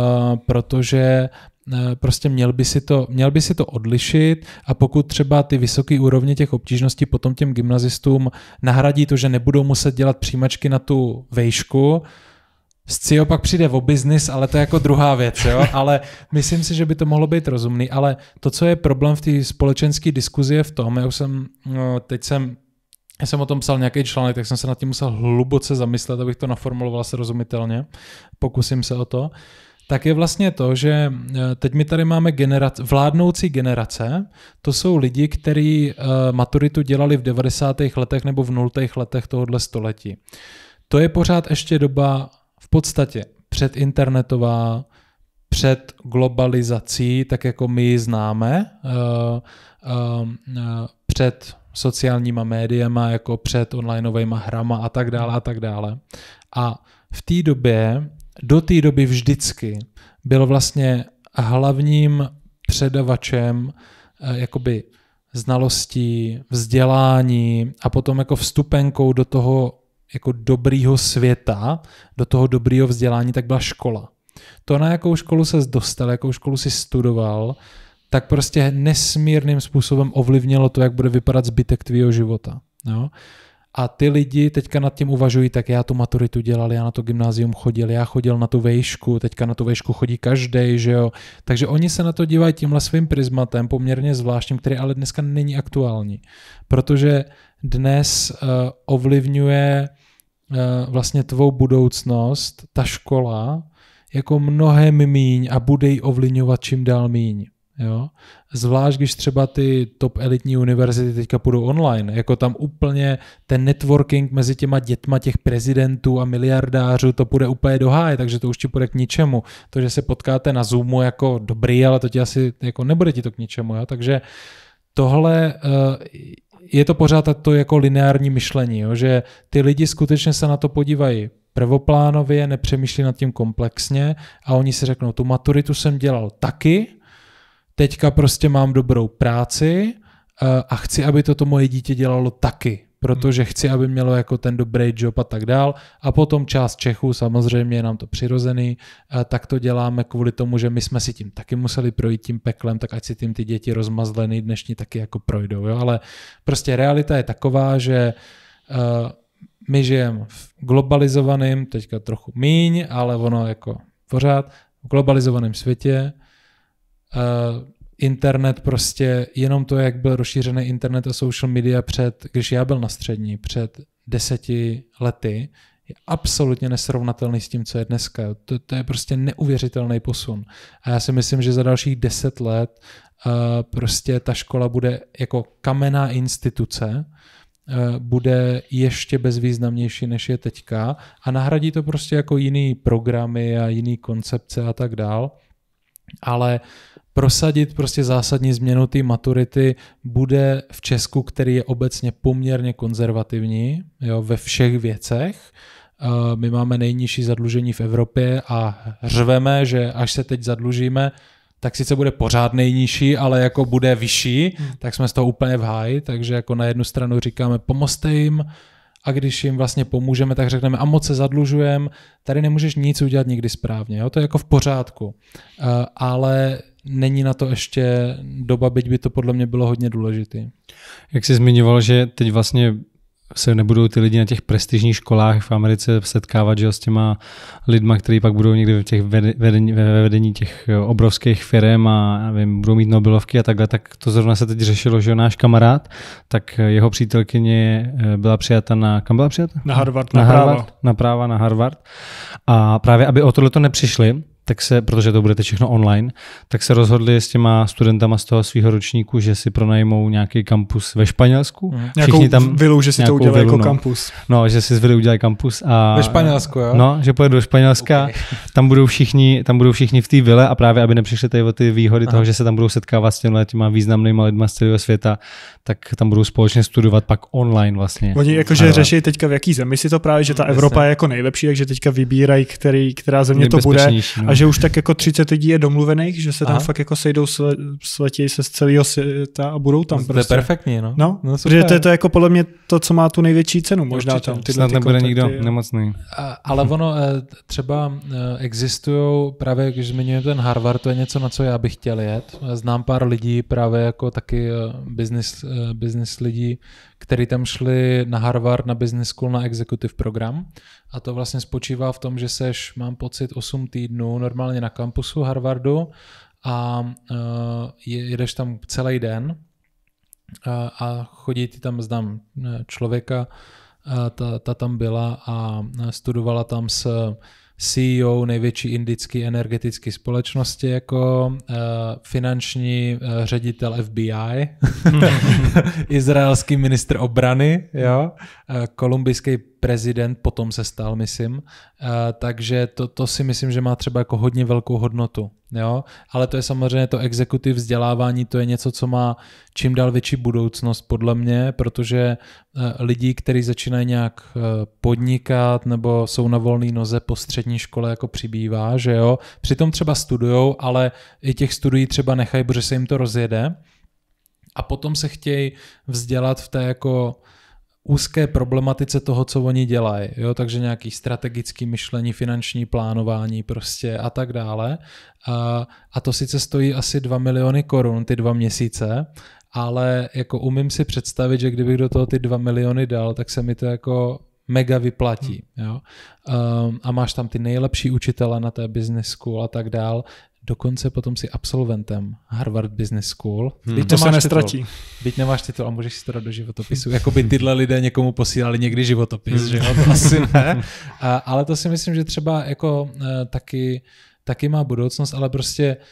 protože eh, prostě měl by, si to, měl by si to odlišit a pokud třeba ty vysoké úrovně těch obtížností potom těm gymnazistům nahradí to, že nebudou muset dělat přijímačky na tu vejšku, s CIO pak přijde o biznis, ale to je jako druhá věc, jo? (laughs) ale myslím si, že by to mohlo být rozumný, ale to, co je problém v té společenské diskuzi je v tom, já už jsem, no, teď jsem já jsem o tom psal nějaký článek, tak jsem se nad tím musel hluboce zamyslet, abych to naformuloval srozumitelně. Pokusím se o to. Tak je vlastně to, že eh, teď my tady máme generace, vládnoucí generace, to jsou lidi, kteří eh, maturitu dělali v 90. letech nebo v 0. letech tohohle století. To je pořád ještě doba v podstatě předinternetová, před globalizací, tak jako my ji známe, eh, eh, eh, před sociálníma médiama, jako před onlineovými hrama a tak dále a tak dále. A v té době, do té doby vždycky byl vlastně hlavním předavačem jakoby znalostí, vzdělání a potom jako vstupenkou do toho jako dobrýho světa, do toho dobrýho vzdělání, tak byla škola. To, na jakou školu se dostal, jakou školu si studoval, tak prostě nesmírným způsobem ovlivnilo to, jak bude vypadat zbytek tvýho života. Jo? No? A ty lidi teďka nad tím uvažují, tak já tu maturitu dělal, já na to gymnázium chodil, já chodil na tu vejšku, teďka na tu vejšku chodí každý, že jo. Takže oni se na to dívají tímhle svým prismatem, poměrně zvláštním, který ale dneska není aktuální. Protože dnes uh, ovlivňuje uh, vlastně tvou budoucnost, ta škola, jako mnohem míň a bude ji ovlivňovat čím dál míň. Jo? Zvlášť, když třeba ty top elitní univerzity teďka půjdou online, jako tam úplně ten networking mezi těma dětma těch prezidentů a miliardářů, to půjde úplně do háje, takže to už ti půjde k ničemu. To, že se potkáte na Zoomu jako dobrý, ale to ti asi jako nebude ti to k ničemu. Jo? Takže tohle eh, je to pořád to jako lineární myšlení, jo? že ty lidi skutečně se na to podívají prvoplánově, nepřemýšlí nad tím komplexně a oni si řeknou, tu maturitu jsem dělal taky, teďka prostě mám dobrou práci eh, a chci, aby toto moje dítě dělalo taky protože hmm. chci, aby mělo jako ten dobrý job a tak dál. A potom část Čechů, samozřejmě je nám to přirozený, eh, tak to děláme kvůli tomu, že my jsme si tím taky museli projít tím peklem, tak ať si tím ty děti rozmazlený dnešní taky jako projdou. Jo? Ale prostě realita je taková, že eh, my žijeme v globalizovaném, teďka trochu míň, ale ono jako pořád, v globalizovaném světě, Eh, internet prostě, jenom to, jak byl rozšířený internet a social media před, když já byl na střední, před deseti lety, je absolutně nesrovnatelný s tím, co je dneska. To, to je prostě neuvěřitelný posun. A já si myslím, že za dalších deset let uh, prostě ta škola bude jako kamenná instituce, uh, bude ještě bezvýznamnější, než je teďka a nahradí to prostě jako jiný programy a jiný koncepce a tak dál ale prosadit prostě zásadní změnu té maturity bude v Česku, který je obecně poměrně konzervativní jo, ve všech věcech. Eh, my máme nejnižší zadlužení v Evropě a řveme, že až se teď zadlužíme, tak sice bude pořád nejnižší, ale jako bude vyšší, hmm. tak jsme z toho úplně v háji, takže jako na jednu stranu říkáme, pomozte jim, a když jim vlastně pomůžeme, tak řekneme, a moc se zadlužujeme, tady nemůžeš nic udělat nikdy správně, jo? to je jako v pořádku. Eh, ale není na to ještě doba, byť by to podle mě bylo hodně důležité. Jak jsi zmiňoval, že teď vlastně se nebudou ty lidi na těch prestižních školách v Americe setkávat že s těma lidma, kteří pak budou někdy v těch vedení, ve vedení těch obrovských firm a nevím, budou mít Nobelovky a takhle, tak to zrovna se teď řešilo, že náš kamarád, tak jeho přítelkyně eh, byla přijata na, kam byla přijata? Na Harvard, na, na Harvard, práva. Na práva, na Harvard. A právě, aby o tohle to nepřišli, tak se, protože to budete všechno online, tak se rozhodli s těma studentama z toho svého ročníku, že si pronajmou nějaký kampus ve Španělsku. Mm. Nějakou tam, vilu, že si to udělají jako no. kampus. No, že si z vily udělají kampus. A, ve Španělsku, jo? No, že pojedou do Španělska, okay. tam, budou všichni, tam budou všichni v té vile a právě, aby nepřišli tady o ty výhody Aha. toho, že se tam budou setkávat s těmi, těma významnými lidmi z celého světa, tak tam budou společně studovat pak online vlastně. Oni jakože řeší teďka v jaký zemi si to právě, že ta Evropa je jako nejlepší, takže teďka vybírají, který, která země to bude. No. A že už tak jako 30 lidí je domluvených, že se tam Aha. fakt jako sejdou, sletí se z celého světa a budou tam to prostě. je perfektní, no. No, no protože to je to jako podle mě to, co má tu největší cenu možná Určitě. tam. Tyhle Snad ty nebude nikdo nemocný. A, ale mhm. ono eh, třeba eh, existují právě, když zmiňujeme ten Harvard, to je něco, na co já bych chtěl jet. Znám pár lidí právě jako taky eh, business, business lidí, který tam šli na Harvard na Business School na Executive program. A to vlastně spočívá v tom, že seš, mám pocit, 8 týdnů normálně na kampusu Harvardu a uh, jedeš tam celý den a, eh, a chodí ti tam, znám eh, člověka, ta, ta tam byla a studovala tam s CEO největší indické energetické společnosti, jako uh, finanční uh, ředitel FBI, (laughs) (laughs) izraelský ministr obrany, jo, Eh, kolumbijský prezident, potom se stal, myslím. Eh, takže to, to si myslím, že má třeba jako hodně velkou hodnotu. Jo? Ale to je samozřejmě to exekutiv vzdělávání, to je něco, co má čím dál větší budoucnost podle mě, protože eh, lidi, kteří začínají nějak podnikat nebo jsou na volné noze po střední škole, jako přibývá, že jo. Přitom třeba studujou, ale i těch studií třeba nechají, protože se jim to rozjede a potom se chtějí vzdělat v té jako úzké problematice toho, co oni dělají, jo, takže nějaký strategický myšlení, finanční plánování prostě a tak dále. A, a to sice stojí asi 2 miliony korun ty dva měsíce, ale jako umím si představit, že kdybych do toho ty 2 miliony dal, tak se mi to jako mega vyplatí. Hmm. Jo? a máš tam ty nejlepší učitele na té business school a tak dál dokonce potom si absolventem Harvard Business School. Hmm. Byť to se nestratí. Titul, byť nemáš titul a můžeš si to dát do životopisu. Jako by tyhle lidé někomu posílali někdy životopis, hmm. že jo? To asi ne. A, ale to si myslím, že třeba jako uh, taky, taky má budoucnost, ale prostě uh,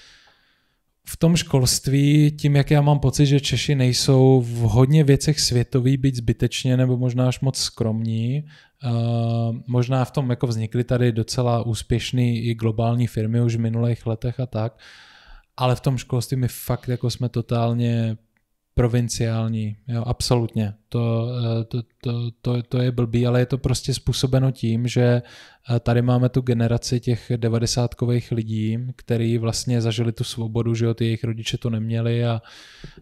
v tom školství, tím, jak já mám pocit, že Češi nejsou v hodně věcech světoví, být zbytečně nebo možná až moc skromní, Uh, možná v tom jako vznikly tady docela úspěšné i globální firmy už v minulých letech a tak, ale v tom školství my fakt jako jsme totálně provinciální, jo, absolutně. To, eh, to, to, to, to je blbý, ale je to prostě způsobeno tím, že eh, tady máme tu generaci těch devadesátkových lidí, který vlastně zažili tu svobodu, že ty jejich rodiče to neměli a, a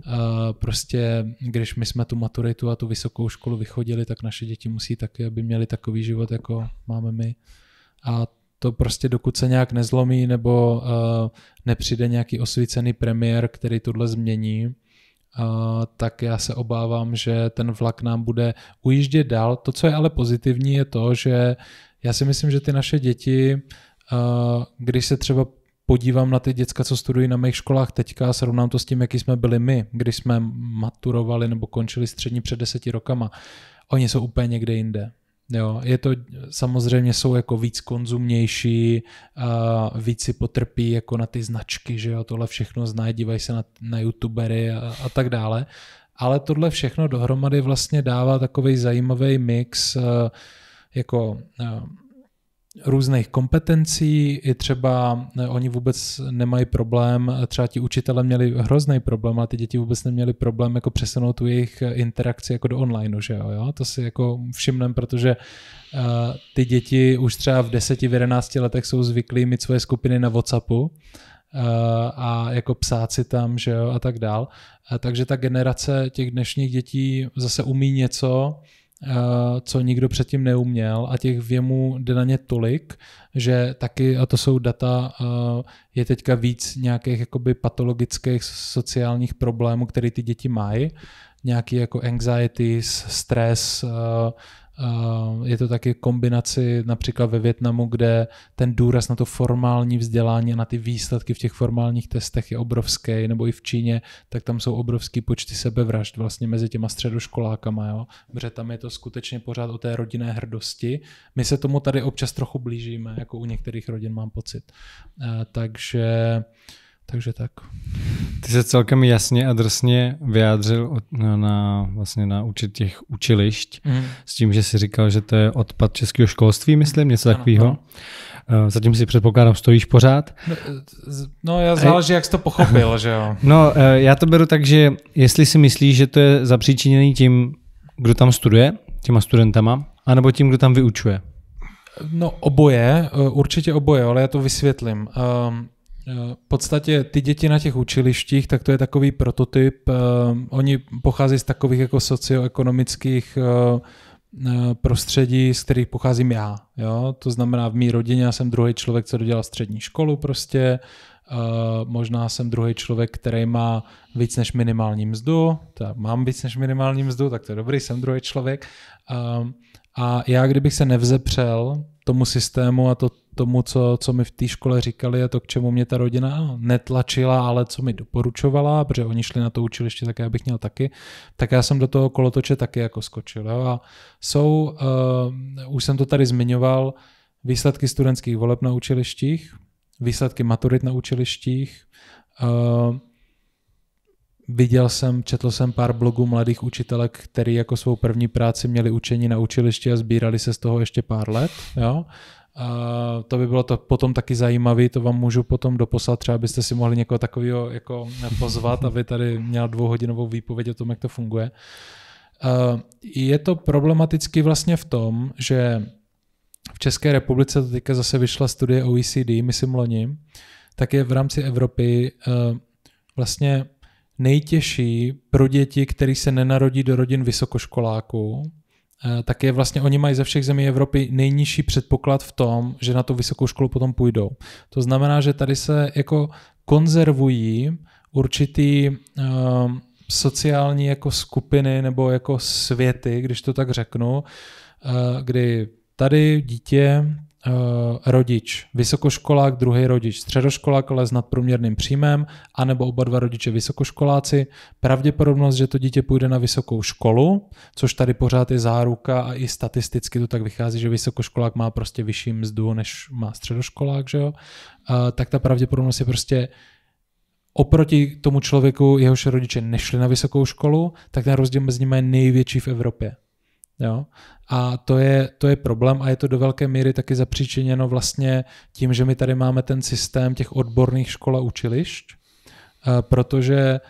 eh, prostě, když my jsme tu maturitu a tu vysokou školu vychodili, tak naše děti musí taky, aby měli takový život, jako máme my. A to prostě dokud se nějak nezlomí nebo uh, nepřijde nějaký osvícený premiér, který tohle změní, tak já se obávám, že ten vlak nám bude ujíždět dál. To, co je ale pozitivní, je to, že já si myslím, že ty naše děti, když se třeba podívám na ty děcka, co studují na mých školách teďka a srovnám to s tím, jaký jsme byli my, když jsme maturovali nebo končili střední před deseti rokama, oni jsou úplně někde jinde. Jo, je to, samozřejmě jsou jako víc konzumnější, a víc si potrpí jako na ty značky, že jo, tohle všechno znají, dívají se na, na youtubery a, a tak dále. Ale tohle všechno dohromady vlastně dává takový zajímavý mix eh, jako eh, různých kompetencí, i třeba eh, oni vůbec nemají problém, eh, třeba ti učitele měli hrozný problém, ale ty děti vůbec neměli problém jako přesunout tu jejich eh, interakci jako do online, že jo, jo? to si jako všimneme, protože uh, ty děti už třeba v 10, v 11 letech jsou zvyklí mít svoje skupiny na Whatsappu, a jako psát si tam, že jo, a tak dál. A takže ta generace těch dnešních dětí zase umí něco, Eh, co nikdo předtím neuměl a těch věmů jde na ně tolik, že taky, a to jsou data, eh, je teďka víc nějakých jakoby patologických sociálních problémů, které ty děti mají, nějaký jako anxiety, stres, eh, Eh, je to taky kombinaci například ve Větnamu, kde ten důraz na to formální vzdělání a na ty výsledky v těch formálních testech je obrovský, nebo i v Číně, tak tam jsou obrovský počty sebevražd vlastně mezi těma středoškolákama, jo? protože tam je to skutečně pořád o té rodinné hrdosti. My se tomu tady občas trochu blížíme, jako u některých rodin mám pocit. Eh, takže takže tak. Ty se celkem jasně a drsně vyjádřil na, vlastně na účet těch učilišť mm. s tím, že si říkal, že to je odpad českého školství, myslím, něco takového. Eh, zatím si předpokládám, stojíš pořád. No, no já záleží, jak jsi to pochopil, (laughs) že jo. No, eh, já to beru tak, že jestli si myslíš, že to je zapříčiněný tím, kdo tam studuje, těma studentama, anebo tím, kdo tam vyučuje. No oboje, eh, určitě oboje, ale já to vysvětlím. Ehm, Eh, v podstatě ty děti na těch učilištích, tak to je takový prototyp. Eh, oni pochází z takových jako socioekonomických eh, prostředí, z kterých pocházím já. Jo? To znamená, v mý rodině já jsem druhý člověk, co dodělal střední školu prostě, možná jsem druhý člověk, který má víc než minimální mzdu, tak mám víc než minimální mzdu, tak to je dobrý, jsem druhý člověk. A já, kdybych se nevzepřel tomu systému a to tomu, co, co mi v té škole říkali a to, k čemu mě ta rodina netlačila, ale co mi doporučovala, protože oni šli na to učiliště, tak já bych měl taky, tak já jsem do toho kolotoče taky jako skočil. Jo? A jsou, uh, už jsem to tady zmiňoval, výsledky studentských voleb na učilištích, výsledky maturit na učilištích, uh, viděl jsem, četl jsem pár blogů mladých učitelek, který jako svou první práci měli učení na učilišti a sbírali se z toho ještě pár let. Jo? A to by bylo to potom taky zajímavé, to vám můžu potom doposlat, třeba byste si mohli někoho takového jako pozvat, aby tady měl dvouhodinovou výpověď o tom, jak to funguje. je to problematicky vlastně v tom, že v České republice to teďka zase vyšla studie OECD, myslím loni, tak je v rámci Evropy eh, vlastně nejtěžší pro děti, které se nenarodí do rodin vysokoškoláků, eh, tak je vlastně, oni mají ze všech zemí Evropy nejnižší předpoklad v tom, že na tu vysokou školu potom půjdou. To znamená, že tady se jako konzervují určitý uh, sociální jako skupiny nebo jako světy, když to tak řeknu, uh, kdy tady dítě Eh, rodič vysokoškolák, druhý rodič středoškolák, ale s nadprůměrným příjmem, anebo oba dva rodiče vysokoškoláci, pravděpodobnost, že to dítě půjde na vysokou školu, což tady pořád je záruka a i statisticky to tak vychází, že vysokoškolák má prostě vyšší mzdu, než má středoškolák, že jo? Eh, tak ta pravděpodobnost je prostě oproti tomu člověku, jehož rodiče nešli na vysokou školu, tak ten rozdíl mezi nimi je největší v Evropě. Jo? A to je, to je problém a je to do velké míry taky zapříčiněno vlastně tím, že my tady máme ten systém těch odborných škol a učilišť, e, protože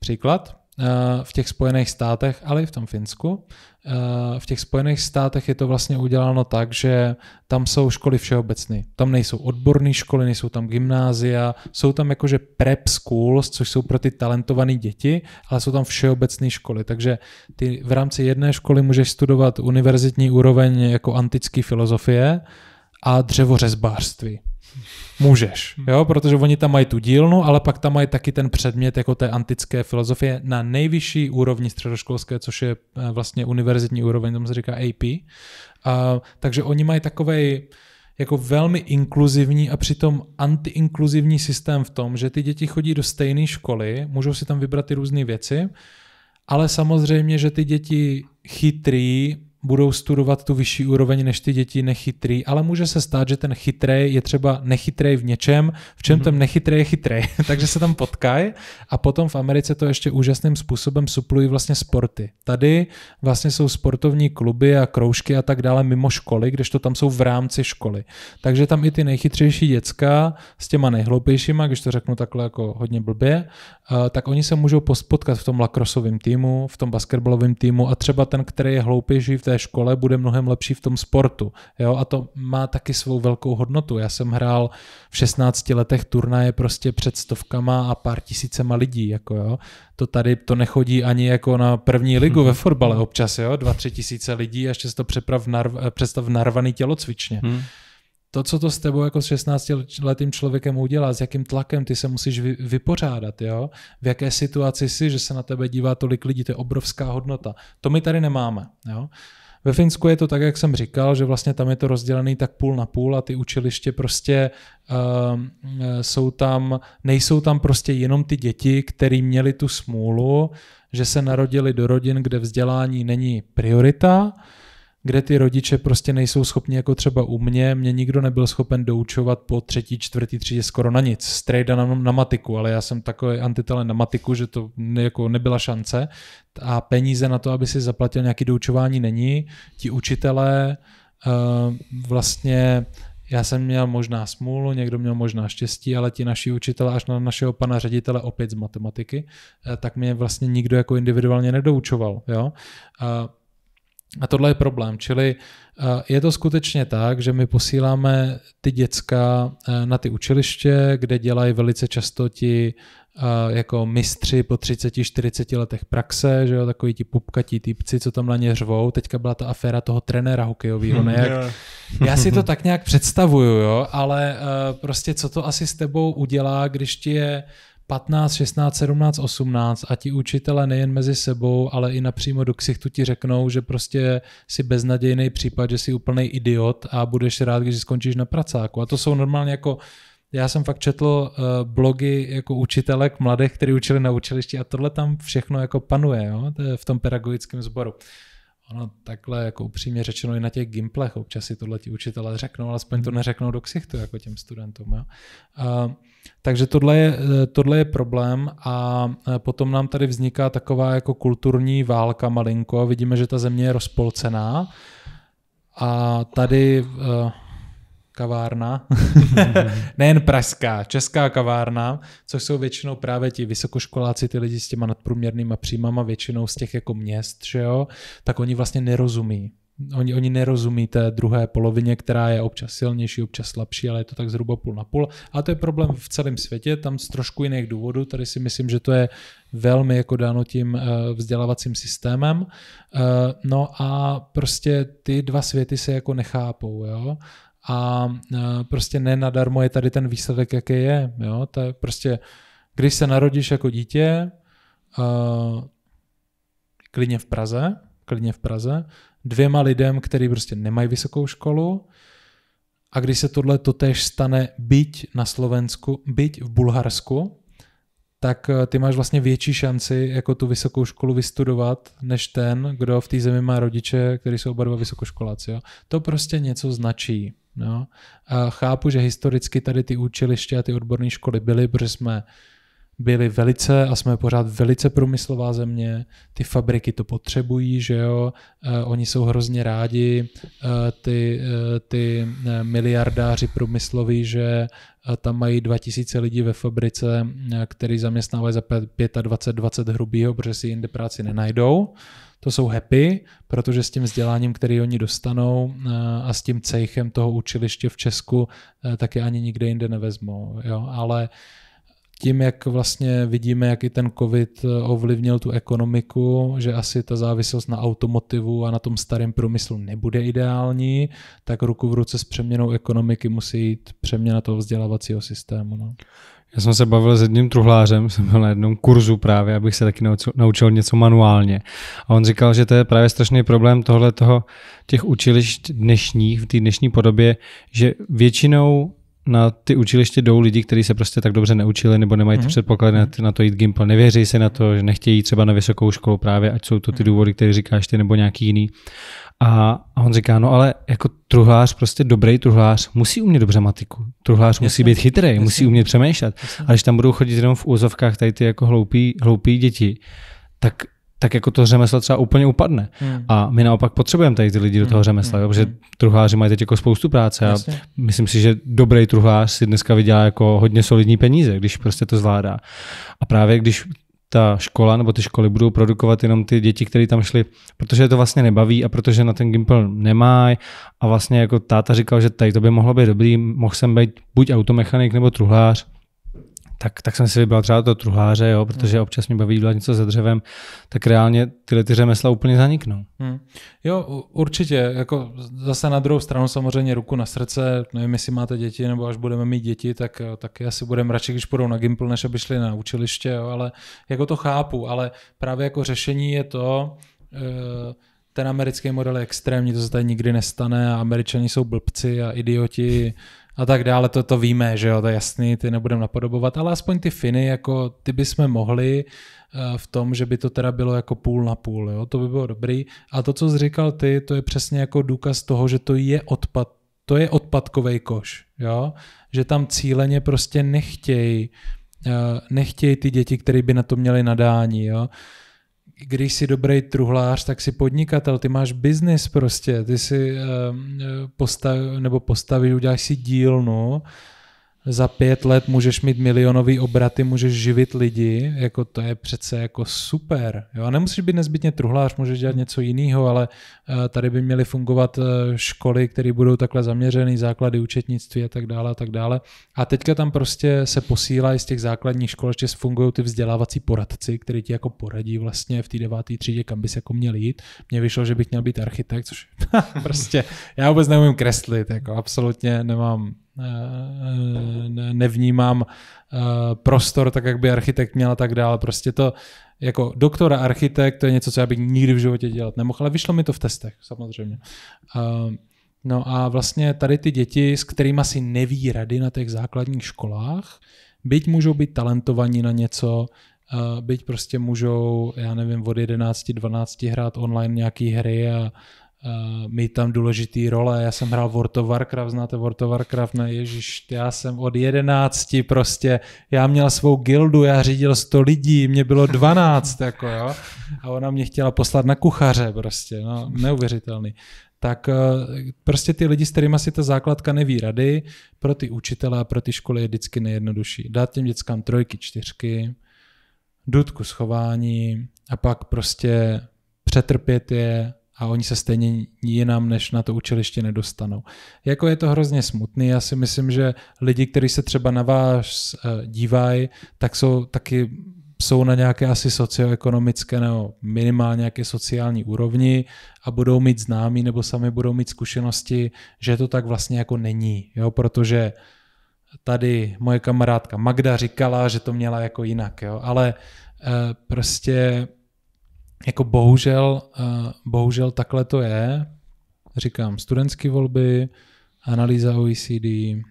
příklad, e, v těch Spojených státech, ale i v tom Finsku, Eh, v těch Spojených státech je to vlastně uděláno tak, že tam jsou školy všeobecné. Tam nejsou odborné školy, nejsou tam gymnázia, jsou tam jakože prep schools, což jsou pro ty talentované děti, ale jsou tam všeobecné školy. Takže ty v rámci jedné školy můžeš studovat univerzitní úroveň jako antické filozofie, a dřevořezbářství. Můžeš, hmm. jo, protože oni tam mají tu dílnu, ale pak tam mají taky ten předmět jako té antické filozofie na nejvyšší úrovni středoškolské, což je eh, vlastně univerzitní úroveň, tam se říká AP. A, takže oni mají takový jako velmi inkluzivní a přitom antiinkluzivní systém v tom, že ty děti chodí do stejné školy, můžou si tam vybrat ty různé věci, ale samozřejmě, že ty děti chytrý budou studovat tu vyšší úroveň než ty děti nechytrý, ale může se stát, že ten chytrý je třeba nechytrý v něčem, v čem mm-hmm. ten nechytrý je chytrý, (laughs) takže se tam potkají a potom v Americe to ještě úžasným způsobem suplují vlastně sporty. Tady vlastně jsou sportovní kluby a kroužky a tak dále mimo školy, kdežto tam jsou v rámci školy. Takže tam i ty nejchytřejší děcka s těma nejhloupějšíma, když to řeknu takhle jako hodně blbě, eh, tak oni se můžou pospotkat v tom lakrosovém týmu, v tom basketbalovém týmu a třeba ten, který je hloupější v té té škole, bude mnohem lepší v tom sportu. Jo? A to má taky svou velkou hodnotu. Já jsem hrál v 16 letech turnaje prostě před stovkama a pár tisícema lidí. Jako jo? To tady to nechodí ani jako na první ligu hmm. ve fotbale občas, jo? dva, tři tisíce lidí a ještě to přeprav narv, představ narvaný tělocvičně. Hmm to, co to s tebou jako s 16-letým člověkem udělá, s jakým tlakem ty se musíš vypořádat, jo? v jaké situaci jsi, že se na tebe dívá tolik lidí, to je obrovská hodnota. To my tady nemáme. Jo? Ve Finsku je to tak, jak jsem říkal, že vlastně tam je to rozdělený tak půl na půl a ty učiliště prostě uh, jsou tam, nejsou tam prostě jenom ty děti, které měly tu smůlu, že se narodili do rodin, kde vzdělání není priorita, kde ty rodiče prostě nejsou schopni, jako třeba u mě, mě nikdo nebyl schopen doučovat po třetí, čtvrtý třídě skoro na nic. Strejda na, na matiku, ale já jsem takový antitalent na matiku, že to ne, jako nebyla šance. A peníze na to, aby si zaplatil nějaké doučování není. Ti učitelé uh, vlastně já jsem měl možná smůlu, někdo měl možná štěstí, ale ti naši učitelé až na našeho pana ředitele opět z matematiky, eh, tak mě vlastně nikdo jako individuálně nedoučoval. Jo? Eh, a tohle je problém, čili eh, je to skutečně tak, že my posíláme ty děcka eh, na ty učiliště, kde dělají velice často ti eh, jako mistři po 30-40 letech praxe, že jo, takový ti pupkatí typci, co tam na ně řvou. Teďka byla ta aféra toho trenéra hokejového, hmm, yeah. Já si to (laughs) tak nějak představuju, jo, ale prostě co to asi s tebou udělá, když ti je 15, 16, 17, 18 a ti učitele nejen mezi sebou, ale i napřímo do ksichtu ti řeknou, že prostě si beznadějný případ, že jsi úplný idiot a budeš rád, když skončíš na pracáku. A to jsou normálně jako já jsem fakt četl uh, blogy jako učitelek mladých, kteří učili na učilišti a tohle tam všechno jako panuje jo? To je v tom pedagogickém sboru. Ono takhle, jako upřímně řečeno, i na těch gimplech občas si tohle ti učitelé řeknou, alespoň to neřeknou do ksichtu jako těm studentům. Jo. A, takže tohle je, tohle je problém a potom nám tady vzniká taková jako kulturní válka malinko. Vidíme, že ta země je rozpolcená a tady eh, kavárna, (laughs) nejen pražská, česká kavárna, což jsou většinou právě ti vysokoškoláci, ty lidi s těma nadprůměrnýma příjmama, většinou z těch jako měst, že jo, tak oni vlastně nerozumí. Oni, oni nerozumí té druhé polovině, která je občas silnější, občas slabší, ale je to tak zhruba půl na půl. A to je problém v celém světě, tam z trošku jiných důvodů. Tady si myslím, že to je velmi jako dáno tím eh, vzdělávacím systémem. Eh, no a prostě ty dva světy se jako nechápou. Jo? a e, prostě nenadarmo je tady ten výsledek, jaký je. Jo? To je prostě, když se narodíš jako dítě, uh, klidně v Praze, klidně v Praze, dvěma lidem, který prostě nemají vysokou školu, a když se tohle totéž stane byť na Slovensku, byť v Bulharsku, tak e, ty máš vlastně větší šanci jako tu vysokou školu vystudovat, než ten, kdo v té zemi má rodiče, který jsou oba dva vysokoškoláci. Jo? To prostě něco značí. No. A chápu, že historicky tady ty učiliště a ty odborné školy byly, protože jsme byli velice a jsme pořád velice průmyslová země, ty fabriky to potřebují, že jo, oni jsou hrozně rádi, ty, ty miliardáři průmysloví, že tam mají 2000 lidí ve fabrice, který zaměstnávají za 25-20 hrubýho, protože si jinde práci nenajdou, to jsou happy, protože s tím vzděláním, který oni dostanou eh, a s tím cejchem toho učiliště v Česku, eh, tak je ani nikde jinde nevezmou. Jo? Ale tím, jak vlastně vidíme, jak i ten covid eh, ovlivnil tu ekonomiku, že asi ta závislost na automotivu a na tom starém průmyslu nebude ideální, tak ruku v ruce s přeměnou ekonomiky musí jít přeměna toho vzdělávacího systému. No. Já jsem se bavil s jedním truhlářem, (laughs) jsem byl na jednom kurzu právě, abych se taky naučil, naučil něco manuálně. A on říkal, že to je právě strašný problém tohle toho těch učilišť dnešních, v té dnešní podobě, že většinou na ty učiliště jdou lidi, kteří se prostě tak dobře neučili nebo nemají ty mhm. předpoklady na, mhm. na to jít gimpl, nevěří se na to, že nechtějí třeba na vysokou školu právě, ať jsou to ty mhm. důvody, které říkáš ty nebo nějaký jiný. A, a on říká, no ale jako truhlář, prostě dobrý truhlář, musí umět dobře matiku. Truhlář musí být chytrý, musí umět přemýšlet. Jasně. A když tam budou chodit jenom v úzovkách tady ty jako hloupí, hloupí děti, tak tak jako to řemeslo třeba úplně upadne. Hmm. A my naopak potřebujeme tady ty lidi do toho hmm, řemesla, hmm. protože hmm. truhláři mají teď jako spoustu práce Jasně. myslím si, že dobrý truhlář si dneska vydělá jako hodně solidní peníze, když prostě to zvládá. A právě když ta škola nebo ty školy budou produkovat jenom ty děti, které tam šly, protože je to vlastně nebaví a protože na ten Gimpel nemá. A vlastně jako táta říkal, že tady to by mohlo být dobrý, mohl jsem být buď automechanik nebo truhlář tak, tak jsem si vybral třeba to truháře, jo, protože hmm. občas mě baví dělat něco se dřevem, tak reálně tyhle ty řemesla úplně zaniknou. Hmm. Jo, určitě. Jako zase na druhou stranu samozřejmě ruku na srdce, nevím, jestli máte děti, nebo až budeme mít děti, tak eh, taky asi budeme radši, když půjdou na Gimpl, než aby šli na učiliště, jo, ale jako to chápu, ale právě jako řešení je to, e, ten americký model je extrémní, to se tady nikdy nestane a američani jsou blbci a idioti a tak dále, to, to víme, že jo, to je jasný, ty nebudeme napodobovat, ale aspoň ty Finy, jako ty jsme mohli eh, v tom, že by to teda bylo jako půl na půl, jo, to by bylo dobrý. A to, co jsi říkal ty, to je přesně jako důkaz toho, že to je odpad, to je odpadkový koš, jo, že tam cíleně prostě nechtějí eh, nechtějí ty děti, které by na to měly nadání, jo když jsi dobrý truhlář, tak jsi podnikatel, ty máš biznis prostě, ty si eh, eh, postav, nebo postavíš, uděláš si dílnu, za pět let můžeš mít milionový obraty, můžeš živit lidi, jako to je přece jako super. Jo? A nemusíš být nezbytně truhlář, můžeš dělat něco jiného, ale eh, tady by měly fungovat eh, školy, které budou takhle zaměřené, základy účetnictví a tak dále a tak dále. A teďka tam prostě se posílají z těch základních škol, ještě fungují ty vzdělávací poradci, který ti jako poradí vlastně v té deváté třídě, kam bys jako měl jít. Mně vyšlo, že bych měl být architekt, což (laughs) prostě já vůbec neumím kreslit, jako absolutně nemám Eh, eh, nevnímám eh, prostor tak, jak by architekt měl a tak dále. Prostě to jako doktor a architekt, to je něco, co já bych nikdy v životě dělat nemohl, ale vyšlo mi to v testech, samozřejmě. No a vlastně tady ty děti, s kterými si neví rady na těch základních školách, byť můžou být talentovaní na něco, byť prostě můžou, já nevím, od 11, 12 hrát online nějaký hry a, uh, mít tam důležitý role. Já jsem hrál World of Warcraft, znáte World of Warcraft, ne no, ježiš, já jsem od jedenácti prostě, já měl svou gildu, já řídil sto lidí, mě bylo dvanáct, (laughs) jako jo, a ona mě chtěla poslat na kuchaře prostě, no, neuvěřitelný tak eh, prostě ty lidi, s kterými si ta základka neví rady, pro ty učitele a pro ty školy je vždycky nejjednodušší. Dát těm dětskám trojky, čtyřky, dudku schování a pak prostě přetrpět je, a oni se stejně jinam než na to učiliště nedostanou. Jako je to hrozně smutný, já si myslím, že lidi, kteří se třeba na vás eh, dívají, tak jsou taky jsou na nějaké asi socioekonomické nebo minimálně nějaké sociální úrovni a budou mít známí nebo sami budou mít zkušenosti, že to tak vlastně jako není, jo, protože tady moje kamarádka Magda říkala, že to měla jako jinak, jo, ale eh, prostě jako bohužel, eh, bohužel takhle to je. Říkám, studentské volby, analýza OECD, eh,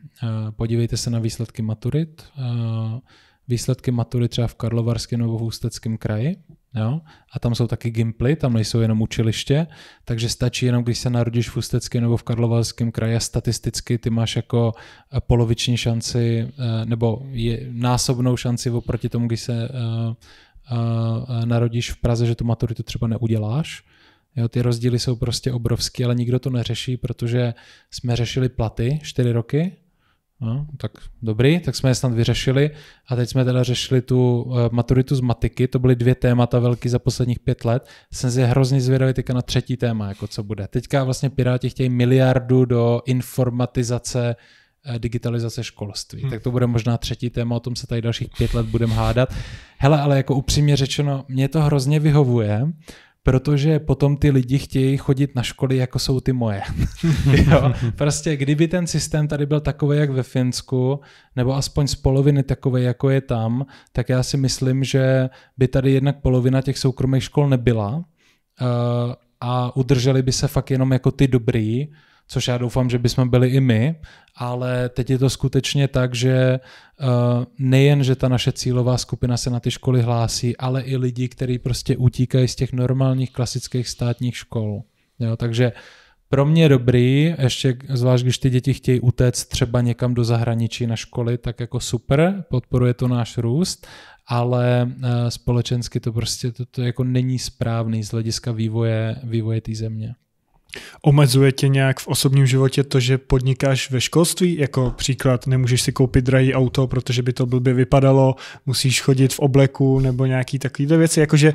podívejte se na výsledky maturit, eh, výsledky maturit třeba v Karlovarském nebo v Ústeckém kraji, jo? a tam jsou taky gimply, tam nejsou jenom učiliště, takže stačí jenom, když se narodíš v Ústeckém nebo v Karlovarském kraji a statisticky ty máš jako poloviční šanci, nebo je, násobnou šanci oproti tomu, když se narodíš v Praze, že tu maturitu třeba neuděláš. Jo, ty rozdíly jsou prostě obrovský, ale nikdo to neřeší, protože jsme řešili platy čtyři roky, no, tak dobrý, tak jsme je snad vyřešili a teď jsme teda řešili tu eh, maturitu z matiky, to byly dvě témata velký za posledních pět let, jsem si hrozně zvědavý teďka na třetí téma, jako co bude. Teďka vlastně Piráti chtějí miliardu do informatizace Eh, digitalizace školství. Hmm. Tak to bude možná třetí téma, o tom se tady dalších pět let budeme hádat. Hele, ale jako upřímně řečeno, mě to hrozně vyhovuje, protože potom ty lidi chtějí chodit na školy, jako jsou ty moje. (laughs) jo? Prostě kdyby ten systém tady byl takový, jak ve Finsku, nebo aspoň z poloviny takový, jako je tam, tak já si myslím, že by tady jednak polovina těch soukromých škol nebyla uh, a udrželi by se fakt jenom jako ty dobrý, což já doufám, že bychom byli i my, ale teď je to skutečně tak, že eh, nejen, že ta naše cílová skupina se na ty školy hlásí, ale i lidi, kteří prostě utíkají z těch normálních klasických státních škol. Jo, takže pro mě dobrý, ještě zvlášť když ty děti chtějí utéct třeba někam do zahraničí na školy, tak jako super, podporuje to náš růst, ale eh, společensky to prostě to, to jako není správný z hlediska vývoje, vývoje té země. Omezuje tě nějak v osobním životě to, že podnikáš ve školství? Jako příklad, nemůžeš si koupit drahý auto, protože by to blbě vypadalo, musíš chodit v obleku nebo nějaký takovýhle věci. Jakože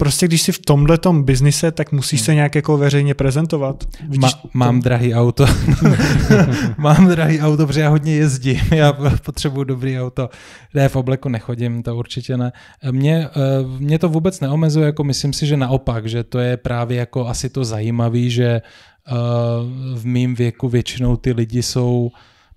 prostě když jsi v tomhle tom biznise, tak musíš hmm. se nějak jako veřejně prezentovat. Ma, mám drahý auto. (laughs) mám drahý auto, protože já hodně jezdím. Já potřebuju dobrý auto. Ne, v obleku nechodím, to určitě ne. Mě, eh, mě to vůbec neomezuje, jako myslím si, že naopak, že to je právě jako asi to zajímavé, že eh, v mém věku většinou ty lidi jsou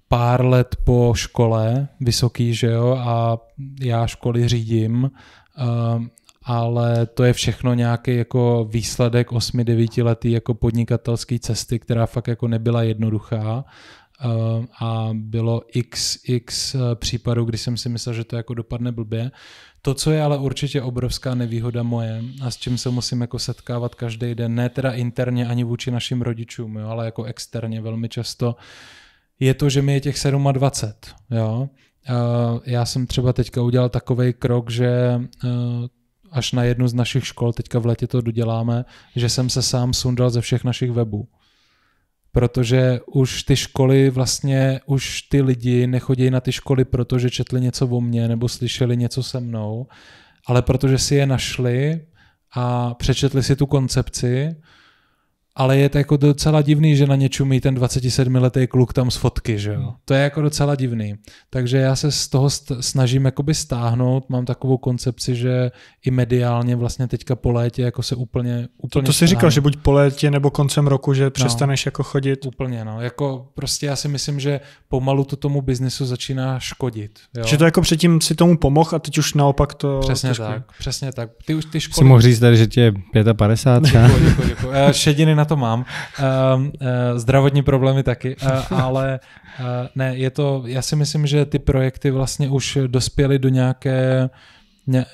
pár let po škole, vysoký, že jo, a já školy řídím, eh, ale to je všechno nějaký jako výsledek 8-9 letý jako podnikatelské cesty, která fakt jako nebyla jednoduchá eh, a bylo x, x eh, případů, kdy jsem si myslel, že to jako dopadne blbě. To, co je ale určitě obrovská nevýhoda moje a s čím se musím jako setkávat každý den, ne teda interně ani vůči našim rodičům, jo, ale jako externě velmi často, je to, že mi je těch 27, jo. Eh, já jsem třeba teďka udělal takový krok, že až na jednu z našich škol, teďka v létě to doděláme, že jsem se sám sundal ze všech našich webů. Protože už ty školy vlastně, už ty lidi nechodí na ty školy, protože četli něco o mně nebo slyšeli něco se mnou, ale protože si je našli a přečetli si tu koncepci, ale je to jako docela divný, že na něčem mít ten 27-letý kluk tam z fotky, že jo. Hmm. To je jako docela divný. Takže já se z toho snažím jakoby stáhnout, mám takovou koncepci, že i mediálně vlastně teďka po létě jako se úplně úplně To, to si říkal, že buď po létě nebo koncem roku, že no. přestaneš no, jako chodit. Úplně, no. Jako prostě já si myslím, že pomalu to tomu biznesu začíná škodit. Jo? Že to jako předtím si tomu pomohl a teď už naopak to... Přesně to tak, přesně tak. Ty už ty školy... Jsi mohl říct tady, že tě je 55. Děkuji, děkuji, děkuji. Šediny na na to mám. Ehm, eh, zdravotní problémy taky, eh, ale eh, ne, je to, já si myslím, že ty projekty vlastně už dospěly do nějaké Eh,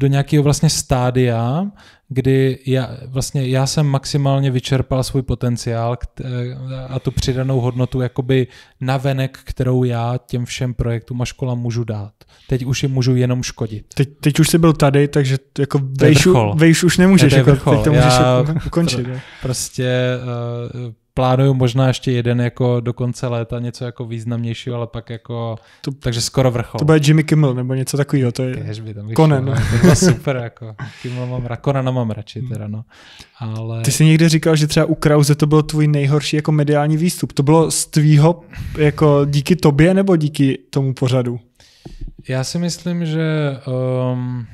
do nějakého vlastně stádia, kdy já, vlastně já jsem maximálně vyčerpal svůj potenciál eh, a tu přidanou hodnotu jakoby navenek, kterou já těm všem projektům a školám můžu dát. Teď už jim můžu jenom škodit. Teď, teď už jsi byl tady, takže jako vejš, vejš už nemůžeš. To je jako, teď to můžeš já, jako ukončit. Pr- prostě uh, plánuju možná ještě jeden jako do konce léta, něco jako významnějšího, ale pak jako, to, takže skoro vrchol. To bude Jimmy Kimmel nebo něco takového, to je Kež by tam Conan. No. To bylo super, jako. Kimmel mám, Conan mám radši hmm. teda, no. Ale... Ty jsi někdy říkal, že třeba u Krause to byl tvůj nejhorší jako mediální výstup. To bylo z tvýho, jako díky tobě nebo díky tomu pořadu? Já si myslím, že um,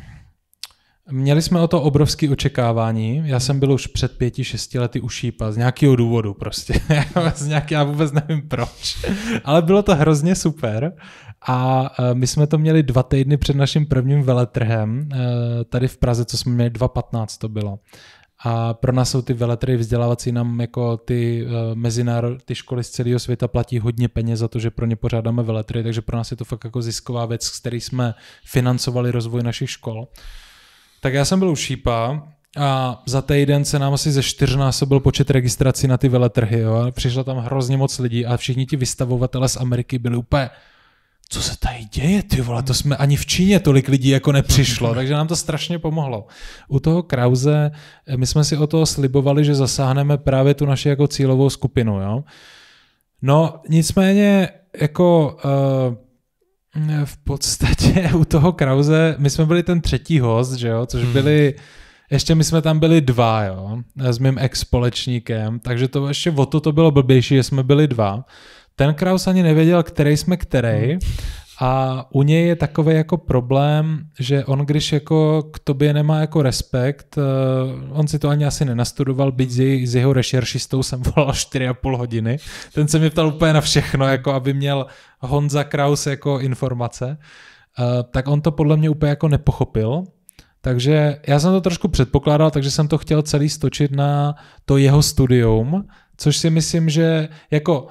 Měli jsme o to obrovské očekávání. Já jsem byl už před pěti, šesti lety u šípa, z nějakého důvodu prostě. z (laughs) nějaký, já vůbec nevím proč. Ale bylo to hrozně super. A e, my jsme to měli dva týdny před naším prvním veletrhem. E, tady v Praze, co jsme měli, 2.15 to bylo. A pro nás jsou ty veletrhy vzdělávací nám jako ty e, mezinárodní ty školy z celého světa platí hodně peněz za to, že pro ně pořádáme veletrhy, takže pro nás je to fakt jako zisková věc, z které jsme financovali rozvoj našich škol tak já jsem byl u Šípa a za týden se nám asi ze byl počet registrací na ty veletrhy. Jo? Přišlo tam hrozně moc lidí a všichni ti vystavovatele z Ameriky byli úplně co se tady děje, ty vole, to jsme ani v Číně tolik lidí jako nepřišlo, (laughs) takže nám to strašně pomohlo. U toho Krause, eh, my jsme si o toho slibovali, že zasáhneme právě tu naši jako cílovou skupinu, jo. No, nicméně, jako uh, v podstatě (laughs) u toho Krause, my jsme byli ten třetí host, že jo, což hmm. byli, ještě my jsme tam byli dva, jo, s mým ex-společníkem, takže to ještě o to to bylo blbější, že jsme byli dva. Ten Kraus ani nevěděl, který jsme který. Hmm. A u něj je takový jako problém, že on když jako k tobě nemá jako respekt, eh, on si to ani asi nenastudoval, byť s jeho rešeršistou jsem (laughs) volal 4,5 hodiny. Ten se mi ptal úplně na všechno, jako aby měl Honza Kraus jako informace. Eh, tak on to podle mě úplně jako nepochopil. Takže já jsem to trošku předpokládal, takže jsem to chtěl celý stočit na to jeho studium, což si myslím, že jako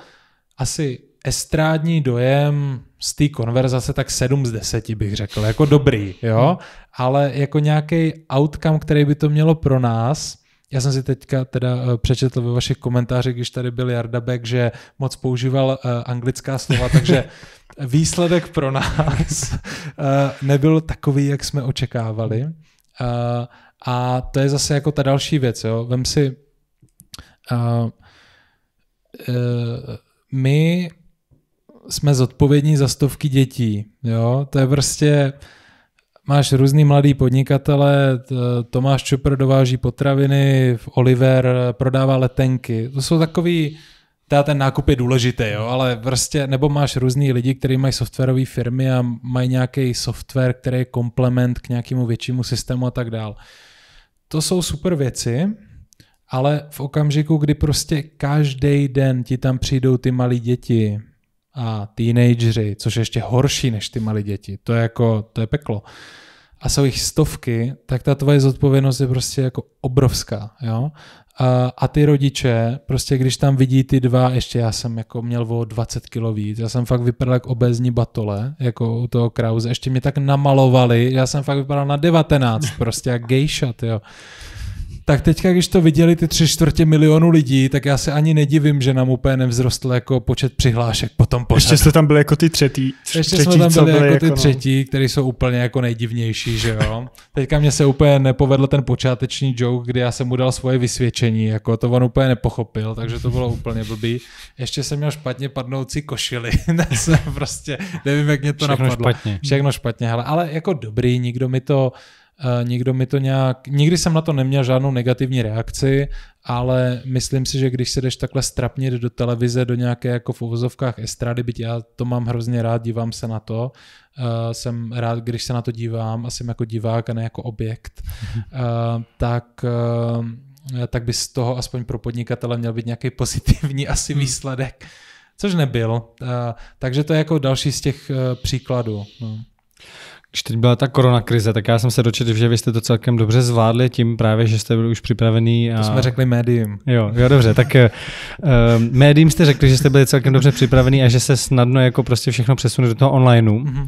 asi estrádní dojem z té konverzace tak 7 z 10 bych řekl, jako dobrý, jo, ale jako nějaký outcome, který by to mělo pro nás, já jsem si teďka teda eh, přečetl ve vašich komentářích, když tady byl Jarda Beck, že moc používal eh, anglická slova, takže (laughs) výsledek pro nás eh, nebyl takový, jak jsme očekávali. A to je zase jako ta další věc, jo. Vem si, my jsme zodpovědní za stovky dětí. Jo? To je prostě, máš různý mladý podnikatele, Tomáš Čupr dováží potraviny, Oliver prodává letenky. To jsou takový, teda ten nákup je důležitý, jo? ale prostě, nebo máš různý lidi, kteří mají softwarové firmy a mají nějaký software, který je komplement k nějakému většímu systému a tak dál. To jsou super věci, ale v okamžiku, kdy prostě každý den ti tam přijdou ty malí děti, a teenageři, což je ještě horší než ty malí děti. To je jako, to je peklo. A jsou jich stovky, tak ta tvoje zodpovědnost je prostě jako obrovská, jo. A, a ty rodiče, prostě když tam vidí ty dva, ještě já jsem jako měl o 20 kg víc, já jsem fakt vypadal jak obezní batole, jako u toho Krause, ještě mě tak namalovali, já jsem fakt vypadal na 19, prostě jak gejšat, jo tak teďka, když to viděli ty tři čtvrtě milionu lidí, tak já se ani nedivím, že nám úplně nevzrostl jako počet přihlášek potom pořadu. Ještě jste tam byli jako ty třetí. třetí Ještě jsme tam byli, byli jako, jako ty no... třetí, které jsou úplně jako nejdivnější, že jo. (laughs) teďka mě se úplně nepovedl ten počáteční joke, kdy já jsem mu dal svoje vysvědčení, jako to on úplně nepochopil, takže to bylo úplně blbý. Ještě jsem měl špatně padnoucí košily, (laughs) prostě, nevím, jak mě to Všechno napadlo. Špatně. Všechno špatně, hele, ale jako dobrý, nikdo mi to Eh, Nikdo mi to nějak, nikdy jsem na to neměl žádnou negativní reakci, ale myslím si, že když se jdeš takhle strapnit do televize, do nějaké jako v uvozovkách estrady, byť já to mám hrozně rád, dívám se na to, uh, jsem rád, když se na to dívám a jsem jako divák a ne jako objekt, uh, tak uh, tak by z toho aspoň pro podnikatele měl být nějaký pozitivní asi hmm. výsledek, což nebyl. Takže to je jako další z těch příkladů. No. Když teď byla ta koronakrize, tak já jsem se dočetl, že vy jste to celkem dobře zvládli tím právě, že jste byli už připravený. A... To jsme řekli médium. Jo, jo dobře, tak uh, eh, eh, médium jste řekli, že jste byli celkem dobře připravený a že se snadno jako prostě všechno přesune do toho onlineu. Mm-hmm.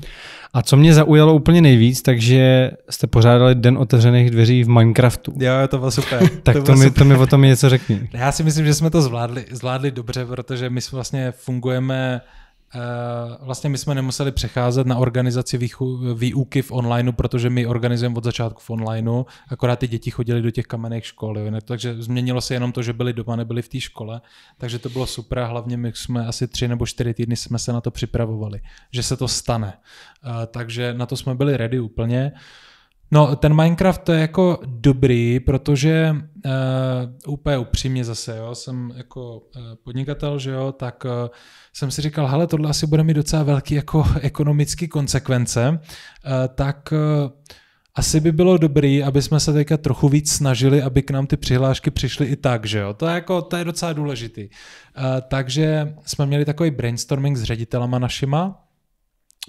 A co mě zaujalo úplně nejvíc, takže jste pořádali Den otevřených dveří v Minecraftu. Jo, to bylo super. (laughs) tak to, to, mi, super. to mi o tom něco řekni. Já si myslím, že jsme to zvládli, zvládli dobře, protože my jsme vlastně fungujeme Eh, vlastně my jsme nemuseli přecházet na organizaci výuky v onlineu, protože my organizujeme od začátku v onlineu, akorát ty děti chodili do těch kamenných škol. Jo. Takže změnilo se jenom to, že byli doma, nebyli v té škole, takže to bylo super hlavně my jsme asi tři nebo čtyři týdny jsme se na to připravovali, že se to stane. Eh, takže na to jsme byli ready úplně. No, ten Minecraft to je jako dobrý, protože uh, úplně upřímně zase, jo, jsem jako uh, podnikatel, že jo, tak uh, jsem si říkal, hele, tohle asi bude mít docela velký jako (laughs) ekonomický konsekvence, uh, tak uh, asi by bylo dobrý, aby jsme se teďka trochu víc snažili, aby k nám ty přihlášky přišly i tak, že jo? To je, jako, to je docela důležitý. Uh, takže jsme měli takový brainstorming s ředitelama našima,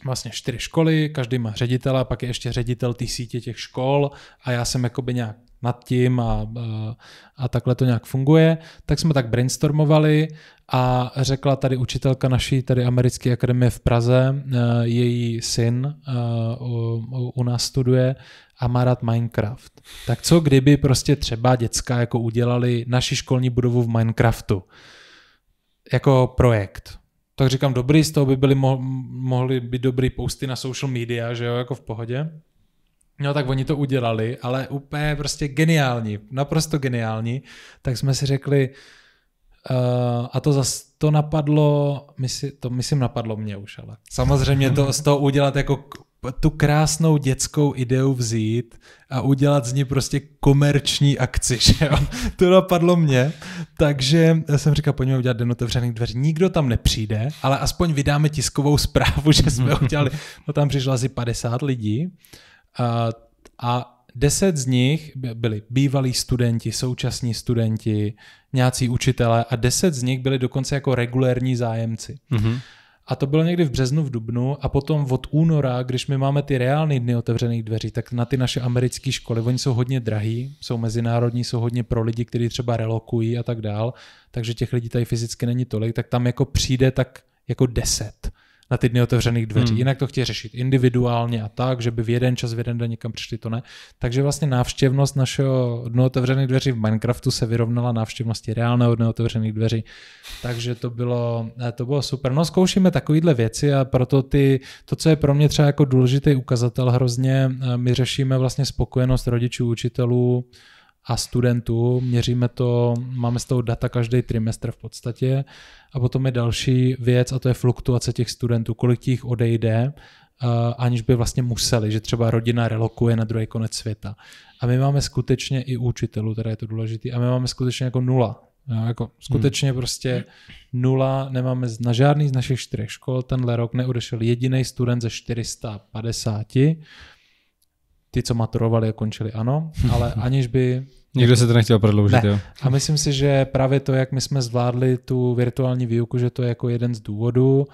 vlastně čtyři školy, každý má ředitele, pak je ještě ředitel té sítě těch škol a já jsem jakoby nějak nad tím a, eh, a takhle to nějak funguje, tak jsme tak brainstormovali a řekla tady učitelka naší, tady americké akademie v Praze, eh, její syn eh, u, u nás studuje a má rád Minecraft. Tak co kdyby prostě třeba děcka jako udělali naši školní budovu v Minecraftu jako projekt? tak říkám, dobrý, z toho by byly, mo- mohly být dobrý posty na social media, že jo, jako v pohodě. No tak oni to udělali, ale úplně prostě geniální, naprosto geniální, tak jsme si řekli, uh, a to zase to napadlo, mysli, to myslím napadlo mě už, ale samozřejmě to z toho udělat jako tu krásnou dětskou ideu vzít a udělat z ní prostě komerční akci, (laughs) že jo? To napadlo mě, takže jsem říkal, pojďme udělat den otevřených dveří. Nikdo tam nepřijde, ale aspoň vydáme tiskovou zprávu, (laughs) že jsme udělali. No tam přišlo asi 50 lidí a, a Deset z nich byli bývalí studenti, současní studenti, nějací učitelé a deset z nich byli dokonce jako regulérní zájemci. Mm-hmm. A to bylo někdy v březnu, v dubnu a potom od února, když my máme ty reální dny otevřených dveří, tak na ty naše americké školy, oni jsou hodně drahý, jsou mezinárodní, jsou hodně pro lidi, kteří třeba relokují a tak dál, takže těch lidí tady fyzicky není tolik, tak tam jako přijde tak jako deset na ty dny otevřených dveří. Hmm. Jinak to chtějí řešit individuálně a tak, že by v jeden čas, v jeden den někam přišli, to ne. Takže vlastně návštěvnost našeho dnu otevřených dveří v Minecraftu se vyrovnala návštěvnosti reálného dne otevřených dveří. Takže to bylo, eh, to bylo super. No zkoušíme takovéhle věci a proto ty, to, co je pro mě třeba jako důležitý ukazatel hrozně, eh, my řešíme vlastně spokojenost rodičů, učitelů, a studentů. Měříme to, máme z toho data každý trimestr v podstatě. A potom je další věc a to je fluktuace těch studentů, kolik těch odejde, eh, aniž by vlastně museli, že třeba rodina relokuje na druhý konec světa. A my máme skutečně i učitelů, teda je to důležité, a my máme skutečně jako nula. No, jako skutečně hmm. prostě nula, nemáme na žádný z našich čtyřech škol, tenhle rok neodešel jediný student ze 450 ty, co maturovali a končili, ano, (laughs) ale aniž by... Někdo se to nechtěl prodloužit, ne. jo? A myslím si, že právě to, jak my jsme zvládli tu virtuální výuku, že to je jako jeden z důvodů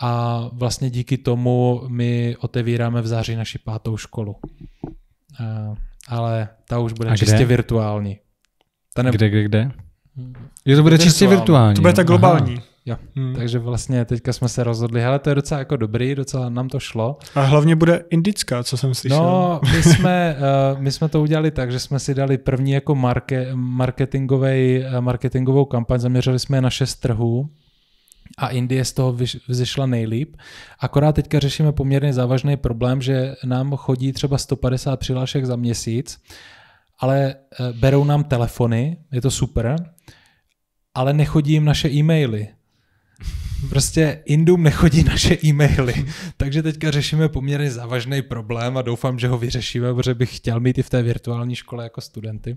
a vlastně díky tomu my otevíráme v září naši pátou školu. Uh, ale ta už bude a čistě virtuální. Ta ne... Kde, kde, kde? Hmm. Jo, to bude virtuální. čistě virtuální. To bude tak globální. Aha. Jo. Hmm. Takže vlastně teďka jsme se rozhodli, hele, to je docela jako dobrý, docela nám to šlo. A hlavně bude indická, co jsem slyšel. No, my jsme, uh, (laughs) my jsme to udělali tak, že jsme si dali první jako marke, marketingovej, eh, marketingovou kampaň, zaměřili jsme je na šest trhů, a Indie z toho vzešla nejlíp. Akorát teďka řešíme poměrně závažný problém, že nám chodí třeba 150 přihlášek za měsíc, ale eh, berou nám telefony, je to super, ale nechodí jim naše e-maily. Prostě Indům nechodí naše e-maily, takže teďka řešíme poměrně závažný problém a doufám, že ho vyřešíme, protože bych chtěl mít i v té virtuální škole jako studenty.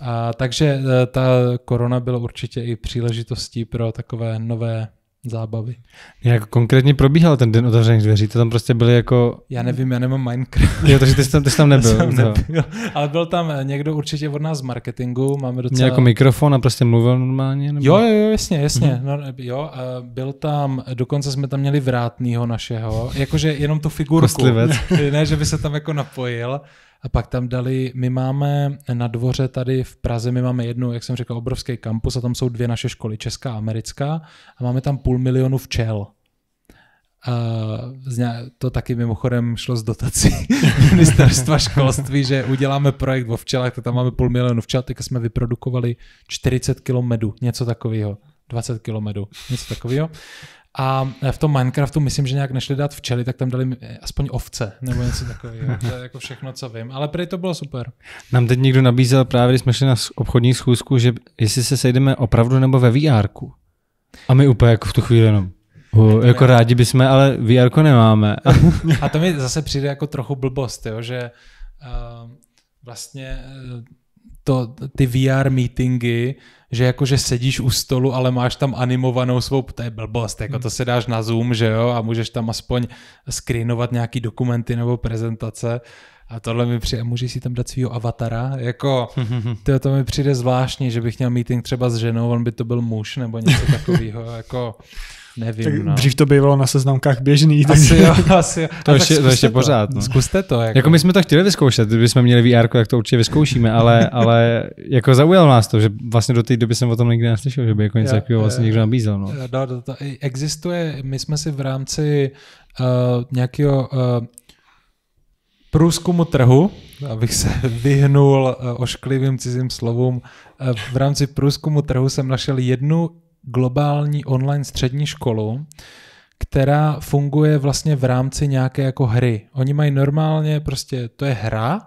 A, takže eh, ta korona byla určitě i příležitostí pro takové nové zábavy. Jak konkrétně probíhal ten den otevřených dveří? To tam prostě byly jako... Já nevím, já nemám Minecraft. jo, takže ty jsi tam, ty jsi tam nebyl. (laughs) jsem nebyl. Ale byl tam někdo určitě od nás z marketingu, máme docela... Měl jako mikrofon a prostě mluvil normálně? Nebo... Jo, jo, jo, jasně, jasně. Mm-hmm. No, jo, byl tam, dokonce jsme tam měli vrátnýho našeho, jakože jenom tu figurku. Kostlivec. (laughs) ne, že by se tam jako napojil. A pak tam dali, my máme na dvoře tady v Praze, my máme jednu, jak jsem řekl, obrovský kampus a tam jsou dvě naše školy, česká a americká a máme tam půl milionu včel. Uh, to taky mimochodem šlo z dotací (laughs) ministerstva školství, že uděláme projekt o včelách, tak tam máme půl milionu včel, teďka jsme vyprodukovali 40 kilometrů, medu, něco takového. 20 kilometrů, něco takového. A v tom Minecraftu myslím, že nějak nešli dát včely, tak tam dali eh, aspoň ovce nebo něco takového. (laughs) to je jako všechno, co vím. Ale prý to bylo super. Nám teď někdo nabízel právě, když jsme šli na obchodní schůzku, že jestli se sejdeme opravdu nebo ve vr -ku. A my úplně jako v tu chvíli jenom. Uh, jako rádi bychom, ale vr nemáme. (laughs) a to mi zase přijde jako trochu blbost, jo, že uh, vlastně eh, to, ty VR meetingy že jakože sedíš u stolu, ale máš tam animovanou svou, to je blbost, jako to se dáš na Zoom, že jo, a můžeš tam aspoň screenovat nějaký dokumenty nebo prezentace. A tohle mi přijde, můžeš si tam dát svýho avatara, jako (laughs) to, to mi přijde zvláštní, že bych měl meeting třeba s ženou, on by to byl muž nebo něco takového, jako Nevím, tak no. Dřív to bývalo na seznamkách běžný. Asi jo, asi jo. To, ještě, to ještě to. pořád. No. Zkuste to. Jako. jako my jsme to chtěli vyzkoušet, kdybychom měli VR, tak to určitě vyzkoušíme, ale, (laughs) ale jako zaujalo nás to, že vlastně do té doby jsem o tom nikdy neslyšel, že by jako něco takového vlastně někdo nabízel. No. No, to, to, existuje, my jsme si v rámci uh, nějakého uh, průzkumu trhu, abych se (laughs) vyhnul eh, ošklivým cizím slovům, v rámci průzkumu trhu jsem našel jednu globální online střední školu, která funguje vlastně v rámci nějaké jako hry. Oni mají normálně prostě, to je hra,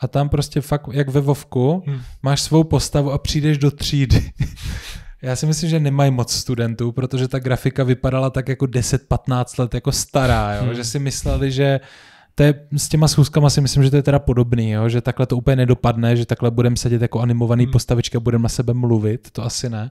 a tam prostě fakt, jak ve Vovku, hmm. máš svou postavu a přijdeš do třídy. (laughs) Já si myslím, že nemají moc studentů, protože ta grafika vypadala tak jako 10-15 let jako stará, jo? Hmm. že si mysleli, že to je, s těma schůzkama si myslím, že to je teda podobný, jo? že takhle to úplně nedopadne, že takhle budeme sedět jako animovaný hmm. postavička a budeme na sebe mluvit, to asi ne.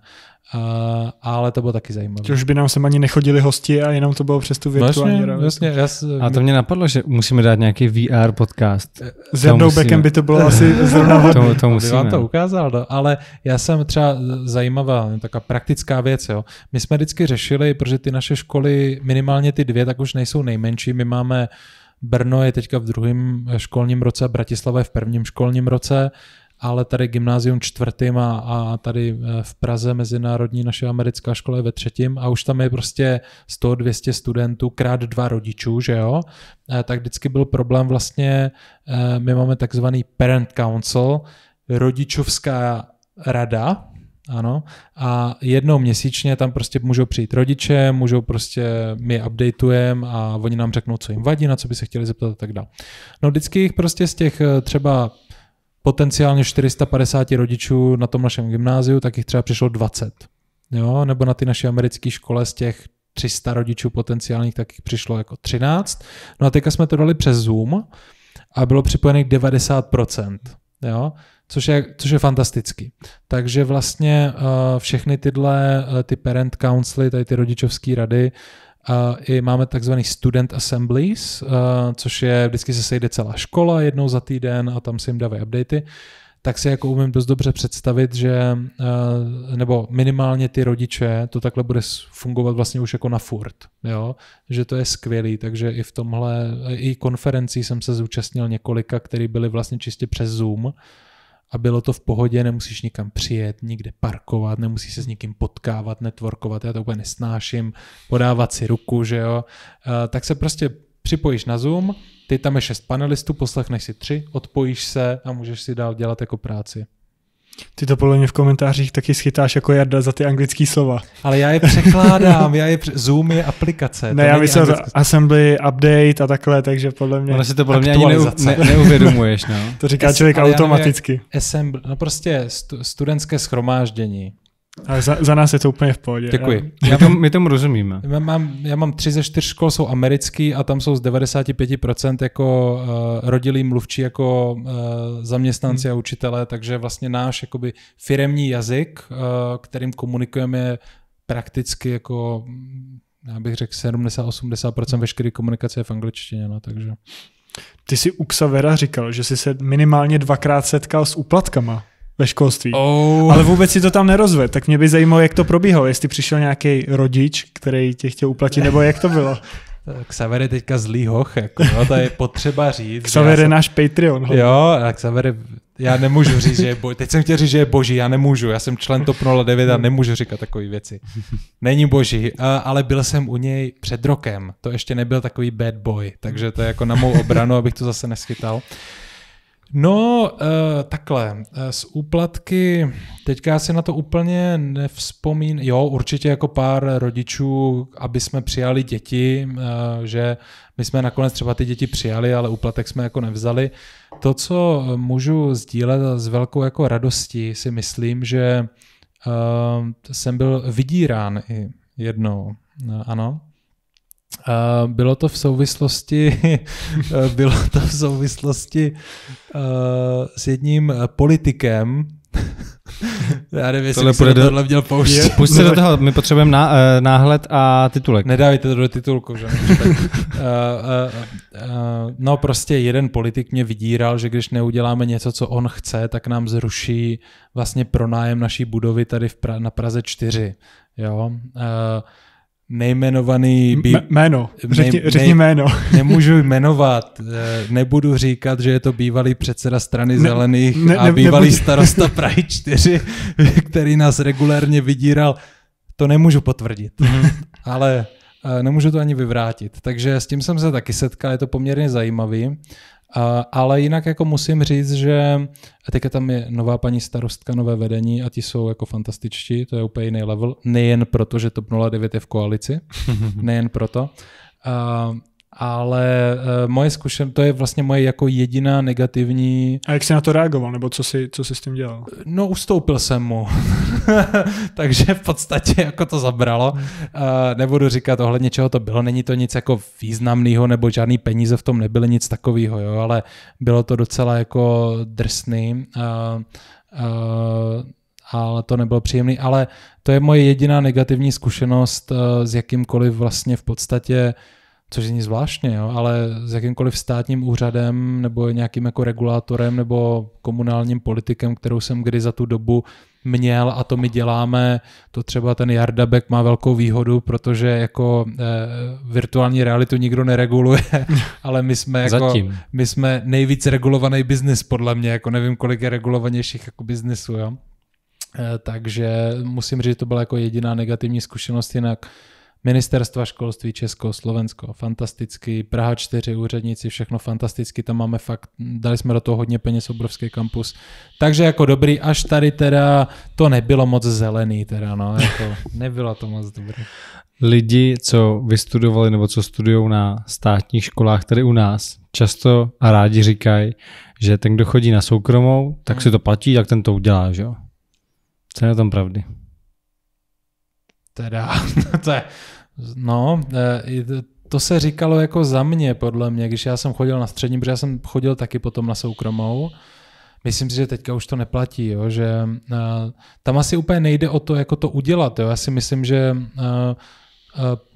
Uh, ale to bylo taky zajímavé. Už by nám sem ani nechodili hosti a jenom to bylo přes tu no virtuální vlastně, Vlastně, jas, a to mě napadlo, že musíme dát nějaký VR podcast. Eh, s jednou backem by to bylo asi (laughs) zrovna hodně. To, to musíme. vám to ukázal, no. ale já jsem třeba zajímavá, taková praktická věc. Jo. My jsme vždycky řešili, protože ty naše školy, minimálně ty dvě, tak už nejsou nejmenší. My máme uh, Brno je teďka v druhém školním roce, Bratislava je v prvním školním roce, ale tady gymnázium čtvrtým a, a tady eh, v Praze Mezinárodní naše americká škola je ve třetím a už tam je prostě 100-200 studentů krát dva rodičů, že jo, eh, tak vždycky byl problém vlastně, eh, my máme takzvaný parent council, rodičovská rada, ano. A jednou měsíčně tam prostě můžou přijít rodiče, můžou prostě, my updateujem a oni nám řeknou, co jim vadí, na co by se chtěli zeptat a tak dále. No vždycky jich prostě z těch eh, třeba potenciálně 450 rodičů na tom našem gymnáziu, tak jich třeba přišlo 20. Jo? Nebo na ty naše americké škole z těch 300 rodičů potenciálních, tak jich přišlo jako 13. No a teďka jsme to dali přes Zoom a bylo připojených 90%. Jo? což je, což je fantastický. Takže vlastně uh, všechny tyhle uh, ty parent councily, tady ty rodičovské rady, uh, i máme takzvaný student assemblies, uh, což je, vždycky se sejde celá škola jednou za týden a tam se jim dávají updaty, tak si jako umím dost dobře představit, že uh, nebo minimálně ty rodiče, to takhle bude fungovat vlastně už jako na furt, jo? že to je skvělý, takže i v tomhle, i konferencí jsem se zúčastnil několika, které byly vlastně čistě přes Zoom, a bylo to v pohodě, nemusíš nikam přijet, nikde parkovat, nemusíš se s nikým potkávat, networkovat, já to úplně nesnáším, podávat si ruku, že jo, eh, tak se prostě připojíš na Zoom, ty tam je šest panelistů, poslechneš si tři, odpojíš se a můžeš si dál dělat jako práci. Ty to podle mě v komentářích taky schytáš jako Jarda za ty anglické slova. Ale já je překládám, já je pře- Zoom je aplikace. Ne, já myslím assembly, update a takhle, takže podle mě Ono si to podle mě ani neu, ne, neuvědomuješ. No. to říká člověk automaticky. Nevím, assembly, no prostě stu, studentské schromáždění. Ale za, za nás je to úplně v pohodě. Děkuji. Já, my, tomu, my tomu rozumíme. Já mám, já mám tři ze čtyř škol, jsou americký a tam jsou z 95% jako uh, rodilí mluvčí, jako uh, zaměstnanci hmm. a učitelé, takže vlastně náš jakoby firemní jazyk, uh, kterým komunikujeme, je prakticky jako, hm, já bych řekl, 70-80% veškeré komunikace je v angličtině, no, takže... Ty jsi u Xavera říkal, že jsi se minimálně dvakrát setkal s úplatkama ve školství. Oh. Ale vůbec si to tam nerozved, tak mě by zajímalo, jak to probíhalo, jestli přišel nějaký rodič, který tě chtěl uplatit, nebo jak to bylo. (laughs) Xaver je teďka zlý hoch, jako, no, to je potřeba říct. Xaver je jsem... náš Patreon. Ho. Jo, a Xaver já nemůžu říct, že je boží. Teď jsem chtěl říct, že je boží, já nemůžu. Já jsem člen TOP 09 a nemůžu říkat takové věci. Není boží, ale byl jsem u něj před rokem. To ještě nebyl takový bad boy, takže to je jako na mou obranu, abych to zase neschytal. No, uh, takhle, eh, z úplatky, teďka já si na to úplně nevzpomín, jo, určitě jako pár rodičů, aby jsme přijali děti, uh, že my jsme nakonec třeba ty děti přijali, ale úplatek jsme jako nevzali. To, co můžu sdílet s velkou jako radostí, si myslím, že uh, jsem byl vydírán i jednou, ano, bylo to v souvislosti, (laughs) bylo to v souvislosti s jedním politikem, (laughs) já nevím, jestli bych tohle, tohle měl pouštět. do toho, my potřebujeme ná, eh, náhled a titulek. Nedávejte to do titulku, že? uh, uh, uh, no prostě jeden politik mě vydíral, že když neuděláme něco, co on chce, tak nám zruší vlastně pronájem naší budovy tady v pra- na Praze 4. Jo? Uh, nejmenovaný... M- jméno, řekni, nej, řekni jméno. Ne, (laughs) nemůžu jmenovat, eh, nebudu říkat, že je to bývalý předseda strany ne, zelených ne, ne, a bývalý nebudu. starosta (laughs) Prahy 4, který nás regulérně vydíral. To nemůžu potvrdit, mm. ale eh, nemůžu to ani vyvrátit. Takže s tím jsem se taky setkal, je to poměrně zajímavý ale jinak jako musím říct, že teďka tam je nová paní starostka, nové vedení a ti jsou jako fantastičtí, to je úplně jiný level, nejen proto, že TOP 09 je v koalici, (laughs) nejen proto, Uh, ale uh, moje zkušen, to je vlastně moje jako jediná negativní... A jak jsi na to reagoval, nebo co jsi, co jsi s tím dělal? No, ustoupil jsem mu. (laughs) Takže v podstatě jako to zabralo. Uh, nebudu říkat ohledně čeho to bylo, není to nic jako významného, nebo žádný peníze v tom nebyly, nic takového, jo, ale bylo to docela jako drsný. Uh, uh, ale to nebylo příjemný, ale to je moje jediná negativní zkušenost uh, s jakýmkoliv vlastně v podstatě což není zvláštně, jo, ale s jakýmkoliv státním úřadem nebo nějakým jako regulátorem nebo komunálním politikem, kterou jsem kdy za tu dobu měl a to my děláme, to třeba ten jardabek má velkou výhodu, protože jako e, virtuální realitu nikdo nereguluje, (laughs) ale my jsme jako, Zatím. my jsme nejvíc regulovaný biznis podle mě, jako nevím, kolik je regulovanějších jako biznisu, jo. E, takže musím říct, že to byla jako jediná negativní zkušenost, jinak Ministerstva školství Česko, Slovensko, fantasticky, Praha 4, úředníci, všechno fantasticky, tam máme fakt, dali jsme do toho hodně peněz, obrovský kampus. Takže jako dobrý, až tady teda to nebylo moc zelený teda, no, jako (laughs) nebylo to moc dobrý. Lidi, co vystudovali nebo co studují na státních školách tady u nás, často a rádi říkají, že ten, kdo chodí na soukromou, tak hmm. si to platí, tak ten to udělá, že jo? Co je na tom pravdy? teda, (laughs) to je, no, e, to se říkalo jako za mě, podle mě, když já jsem chodil na střední, protože já jsem chodil taky potom na soukromou, myslím si, že teďka už to neplatí, jo, že e, tam asi úplně nejde o to, jako to udělat. Jo. Já si myslím, že e,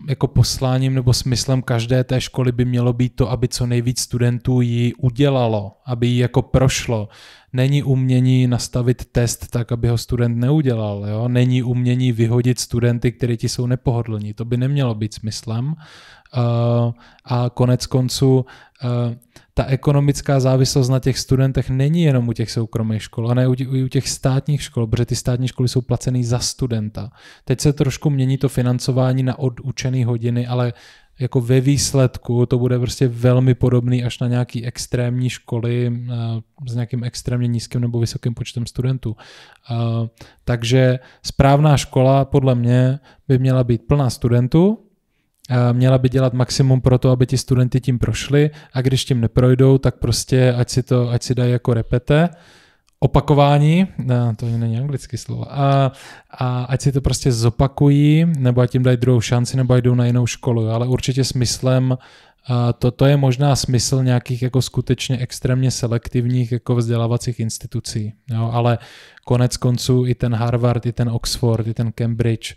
jako posláním nebo smyslem každé té školy by mělo být to, aby co nejvíc studentů ji udělalo, aby ji jako prošlo. Není umění nastavit test tak, aby ho student neudělal. Jo? Není umění vyhodit studenty, kteří ti jsou nepohodlní. To by nemělo být smyslem. Eh, a konec konců eh, ta ekonomická závislost na těch studentech není jenom u těch soukromých škol, ale i u těch státních škol, protože ty státní školy jsou placený za studenta. Teď se trošku mění to financování na odučené hodiny, ale jako ve výsledku to bude prostě velmi podobný až na nějaký extrémní školy eh, s nějakým extrémně nízkým nebo vysokým počtem studentů. Eh, takže správná škola podle mě by měla být plná studentů, eh, měla by dělat maximum pro to, aby ti studenti tím prošli a když tím neprojdou, tak prostě ať si to, ať si dají jako repete, opakování, no, to není anglické slovo, a, a ať si to prostě zopakují, nebo ať jim dají druhou šanci, nebo jdou na jinou školu, ale určitě smyslem to, to je možná smysl nějakých jako skutečně extrémně selektivních jako vzdělávacích institucí, jo, ale konec konců i ten Harvard, i ten Oxford, i ten Cambridge,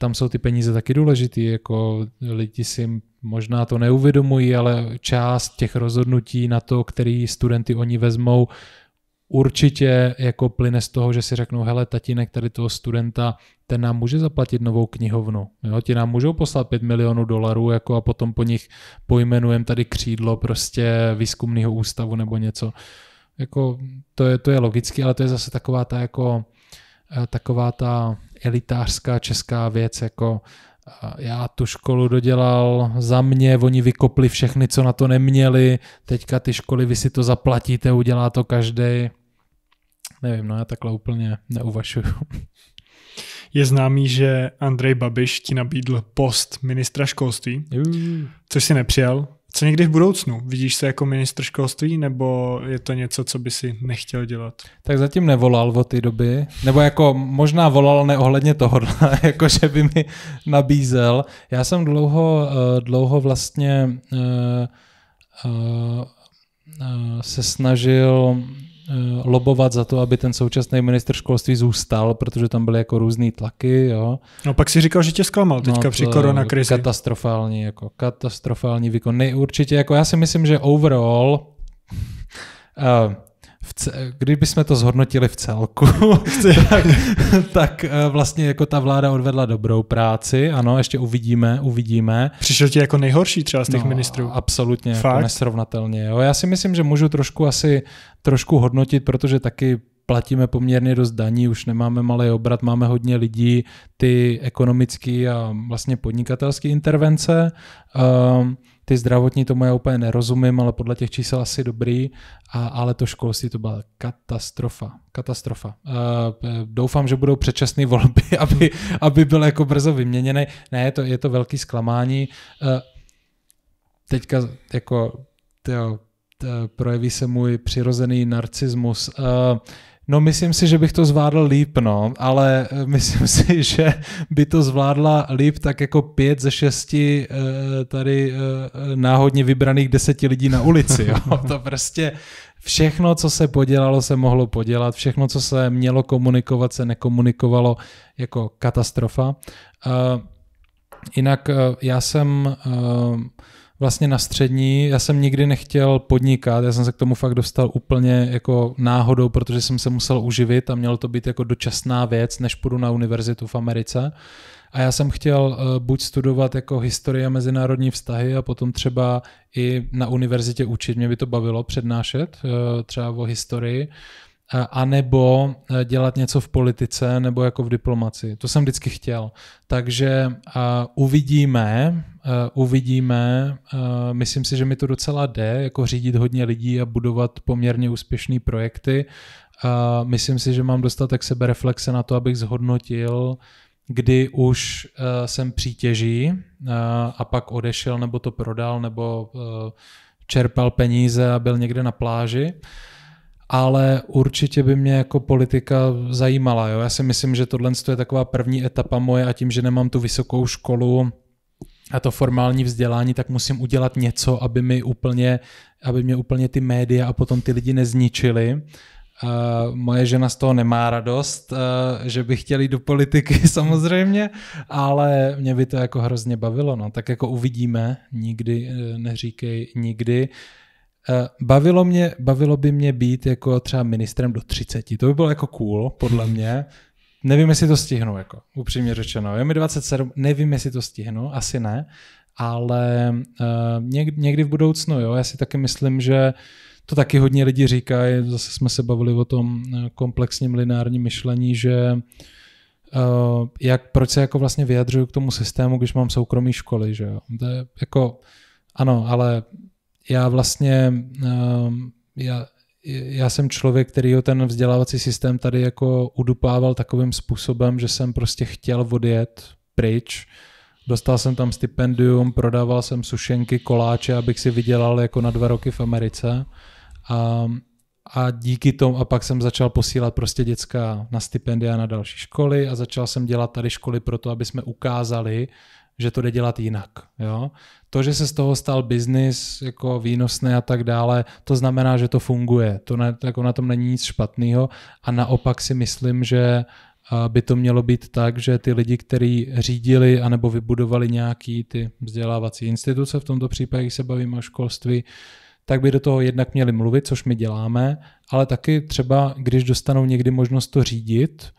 tam jsou ty peníze taky důležitý, jako lidi si možná to neuvědomují, ale část těch rozhodnutí na to, který studenty oni vezmou, určitě jako plyne z toho, že si řeknou, hele, tatínek tady toho studenta, ten nám může zaplatit novou knihovnu, jo? ti nám můžou poslat 5 milionů dolarů jako a potom po nich pojmenujeme tady křídlo prostě výzkumného ústavu nebo něco. Jako, to, je, to je logicky, ale to je zase taková ta jako eh, taková ta elitářská česká věc, jako já tu školu dodělal za mě, oni vykopli všechny, co na to neměli, teďka ty školy, vy si to zaplatíte, udělá to každý. Nevím, no já takhle úplně neuvažuju. Je známý, že Andrej Babiš ti nabídl post ministra školství, což si nepřijal, co někdy v budoucnu? Vidíš se jako ministr školství, nebo je to něco, co by si nechtěl dělat? Tak zatím nevolal od té doby, nebo jako možná volal neohledně toho, (laughs) jako že by mi nabízel. Já jsem dlouho, eh, dlouho vlastně eh, eh, se snažil Eh, lobovat za to, aby ten současný minister školství zůstal, protože tam byly jako různé tlaky. Jo. No pak si říkal, že tě zklamal no, teďka no, při koronakrizi. Katastrofální, jako katastrofální výkon. Nejurčitě, jako já si myslím, že overall uh, (laughs) v ce- kdybychom to zhodnotili v celku, (laughs) (laughs) tak, tak eh, vlastně jako ta vláda odvedla dobrou práci, ano, ještě uvidíme, uvidíme. Přišel ti jako nejhorší třeba z těch no, ministrů. Absolutně, jako Fakt? jako nesrovnatelně. Jo. Já si myslím, že můžu trošku asi trošku hodnotit, protože taky platíme poměrně dost daní, už nemáme malý obrat, máme hodně lidí, ty ekonomické a vlastně podnikatelské intervence. Um, ty zdravotní tomu já úplně nerozumím, ale podle těch čísel asi dobrý, a, ale to školství to byla katastrofa. Katastrofa. Uh, doufám, že budou předčasné volby, (laughs) aby, aby byl jako brzo vyměněný. Ne, je to, je to velký zklamání. Uh, teďka jako tyjo, projeví se můj přirozený narcismus. Uh, No myslím si, že bych to zvládl líp, no, ale eh, (laughs) myslím si, že by to zvládla líp tak jako pět ze šesti eh, tady eh, náhodně vybraných deseti lidí na ulici, jo. (laughs) To prostě všechno, co se podělalo, se mohlo podělat, všechno, co se mělo komunikovat, se nekomunikovalo jako katastrofa. Jinak já jsem vlastně na střední, já jsem nikdy nechtěl podnikat, já jsem se k tomu fakt dostal úplně jako náhodou, protože jsem se musel uživit a mělo to být jako dočasná věc, než půjdu na univerzitu v Americe. A já jsem chtěl eh, buď studovat jako historie a mezinárodní vztahy a potom třeba i na univerzitě učit, mě by to bavilo přednášet eh, třeba o historii, eh, a nebo dělat něco v politice nebo jako v diplomaci. To jsem vždycky chtěl. Takže uvidíme, Eh, uvidíme. Eh, myslím si, že mi to docela jde, jako řídit hodně lidí a budovat poměrně úspěšné projekty. Eh, myslím si, že mám dostatek sebereflexe na to, abych zhodnotil, kdy už jsem přítěží a pak odešel nebo to prodal nebo čerpal peníze a byl někde na pláži ale určitě by mě jako politika zajímala. Jo? Já si myslím, že tohle je taková první etapa moje a tím, že nemám tu vysokou školu a to formální vzdělání, tak musím udělat něco, aby, mi úplně, aby mě úplně ty média a potom ty lidi nezničili. Uh, moje žena z toho nemá radost, uh, že by chtěli do politiky (laughs) samozřejmě, ale mě by to jako hrozně bavilo. No. Tak jako uvidíme, nikdy e, neříkej nikdy. Uh, bavilo, mě, bavilo by mě být jako třeba ministrem do 30, to by bylo jako cool, podle mě. Nevím, jestli to stihnu, jako, upřímně řečeno. Je mi 27, nevím, jestli to stihnu, asi ne, ale uh, někdy, v budoucnu, jo, já si taky myslím, že to taky hodně lidí říkají, zase jsme se bavili o tom eh, komplexním lineárním myšlení, že uh, jak, proč se jako vlastně vyjadřuju k tomu systému, když mám soukromý školy, že jo. To je jako, ano, ale já vlastně, uh, já, já jsem člověk, který ho ten vzdělávací systém tady jako udupával takovým způsobem, že jsem prostě chtěl odjet pryč. Dostal jsem tam stipendium, prodával jsem sušenky, koláče, abych si vydělal jako na dva roky v Americe. A, a díky tomu, a pak jsem začal posílat prostě děcka na stipendia na další školy a začal jsem dělat tady školy pro to, aby jsme ukázali, že to jde dělat jinak. Jo? To, že se z toho stal biznis jako výnosný a tak dále, to znamená, že to funguje. To ne, jako na tom není nic špatného a naopak si myslím, že eh, by to mělo být tak, že ty lidi, kteří řídili anebo vybudovali nějaký ty vzdělávací instituce, v tomto případě, když se bavíme o školství, tak by do toho jednak měli mluvit, což my děláme, ale taky třeba, když dostanou někdy možnost to řídit,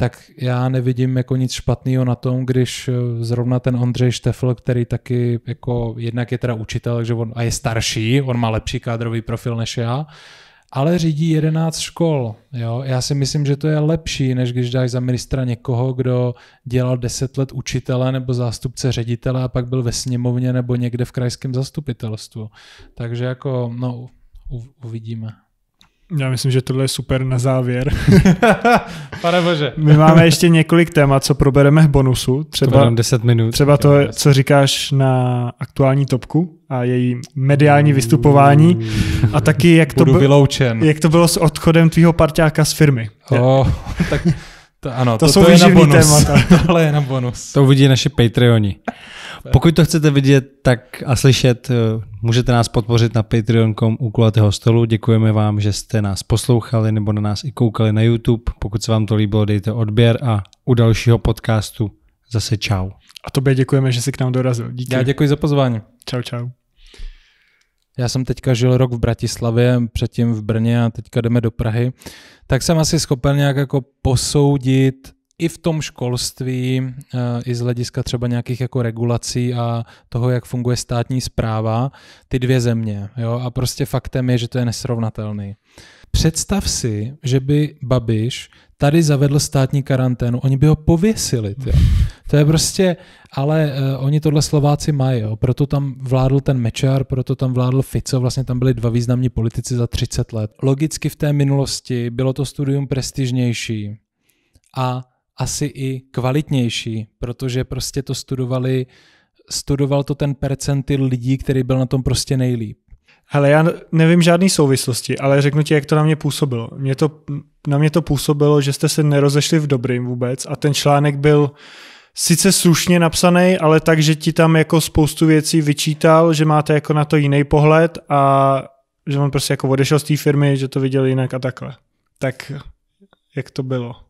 tak já nevidím jako nic špatného na tom, když eh, zrovna ten Ondřej Štefl, který taky jako jednak je teda učitel, takže on a je starší, on má lepší kádrový profil než já, ale řídí 11 škol. Jo? Já si myslím, že to je lepší, než když dáš za ministra někoho, kdo dělal 10 let učitele nebo zástupce ředitele a pak byl ve sněmovně nebo někde v krajském zastupitelstvu. Takže jako, no, uvidíme. Já myslím, že tohle je super na závěr. (laughs) Pane bože. My máme ještě několik témat, co probereme v bonusu. Třeba, to 10 minut. Třeba to, co říkáš na aktuální topku a její mediální vystupování a taky, jak to, bylo, jak to bylo s odchodem tvýho parťáka z firmy. Oh, (laughs) tak to, ano, to, to, jsou to je na bonus. Témata. (laughs) Tohle je na bonus. To uvidí naši Patreoni. Pokud to chcete vidět tak a slyšet, eh, můžete nás podpořit na patreon.com u kulatého stolu. Děkujeme vám, že jste nás poslouchali nebo na nás i koukali na YouTube. Pokud se vám to líbilo, dejte odběr a u dalšího podcastu zase čau. A tobě děkujeme, že jsi k nám dorazil. Díky. Já děkuji za pozvání. Čau, čau. Já jsem teďka žil rok v Bratislavě, předtím v Brně a teďka jdeme do Prahy. Tak jsem asi schopen nějak jako posoudit, i v tom školství, eh, i z hlediska třeba nějakých jako regulací a toho, jak funguje státní zpráva, ty dvě země. Jo? A prostě faktem je, že to je nesrovnatelný. Představ si, že by Babiš tady zavedl státní karanténu, oni by ho pověsili. Tě. To je prostě, ale uh, oni tohle Slováci mají, jo. proto tam vládl ten Mečar, proto tam vládl Fico, vlastně tam byli dva významní politici za 30 let. Logicky v té minulosti bylo to studium prestižnější a asi i kvalitnější, protože prostě to studovali, studoval to ten percentil lidí, který byl na tom prostě nejlíp. Hele, já nevím žádný souvislosti, ale řeknu ti, jak to na mě působilo. Mě to, na mě to působilo, že jste se nerozešli v dobrým vůbec a ten článek byl sice slušně napsaný, ale tak, že ti tam jako spoustu věcí vyčítal, že máte jako na to jiný pohled a že on prostě jako odešel z té firmy, že to viděl jinak a takhle. Tak jak to bylo?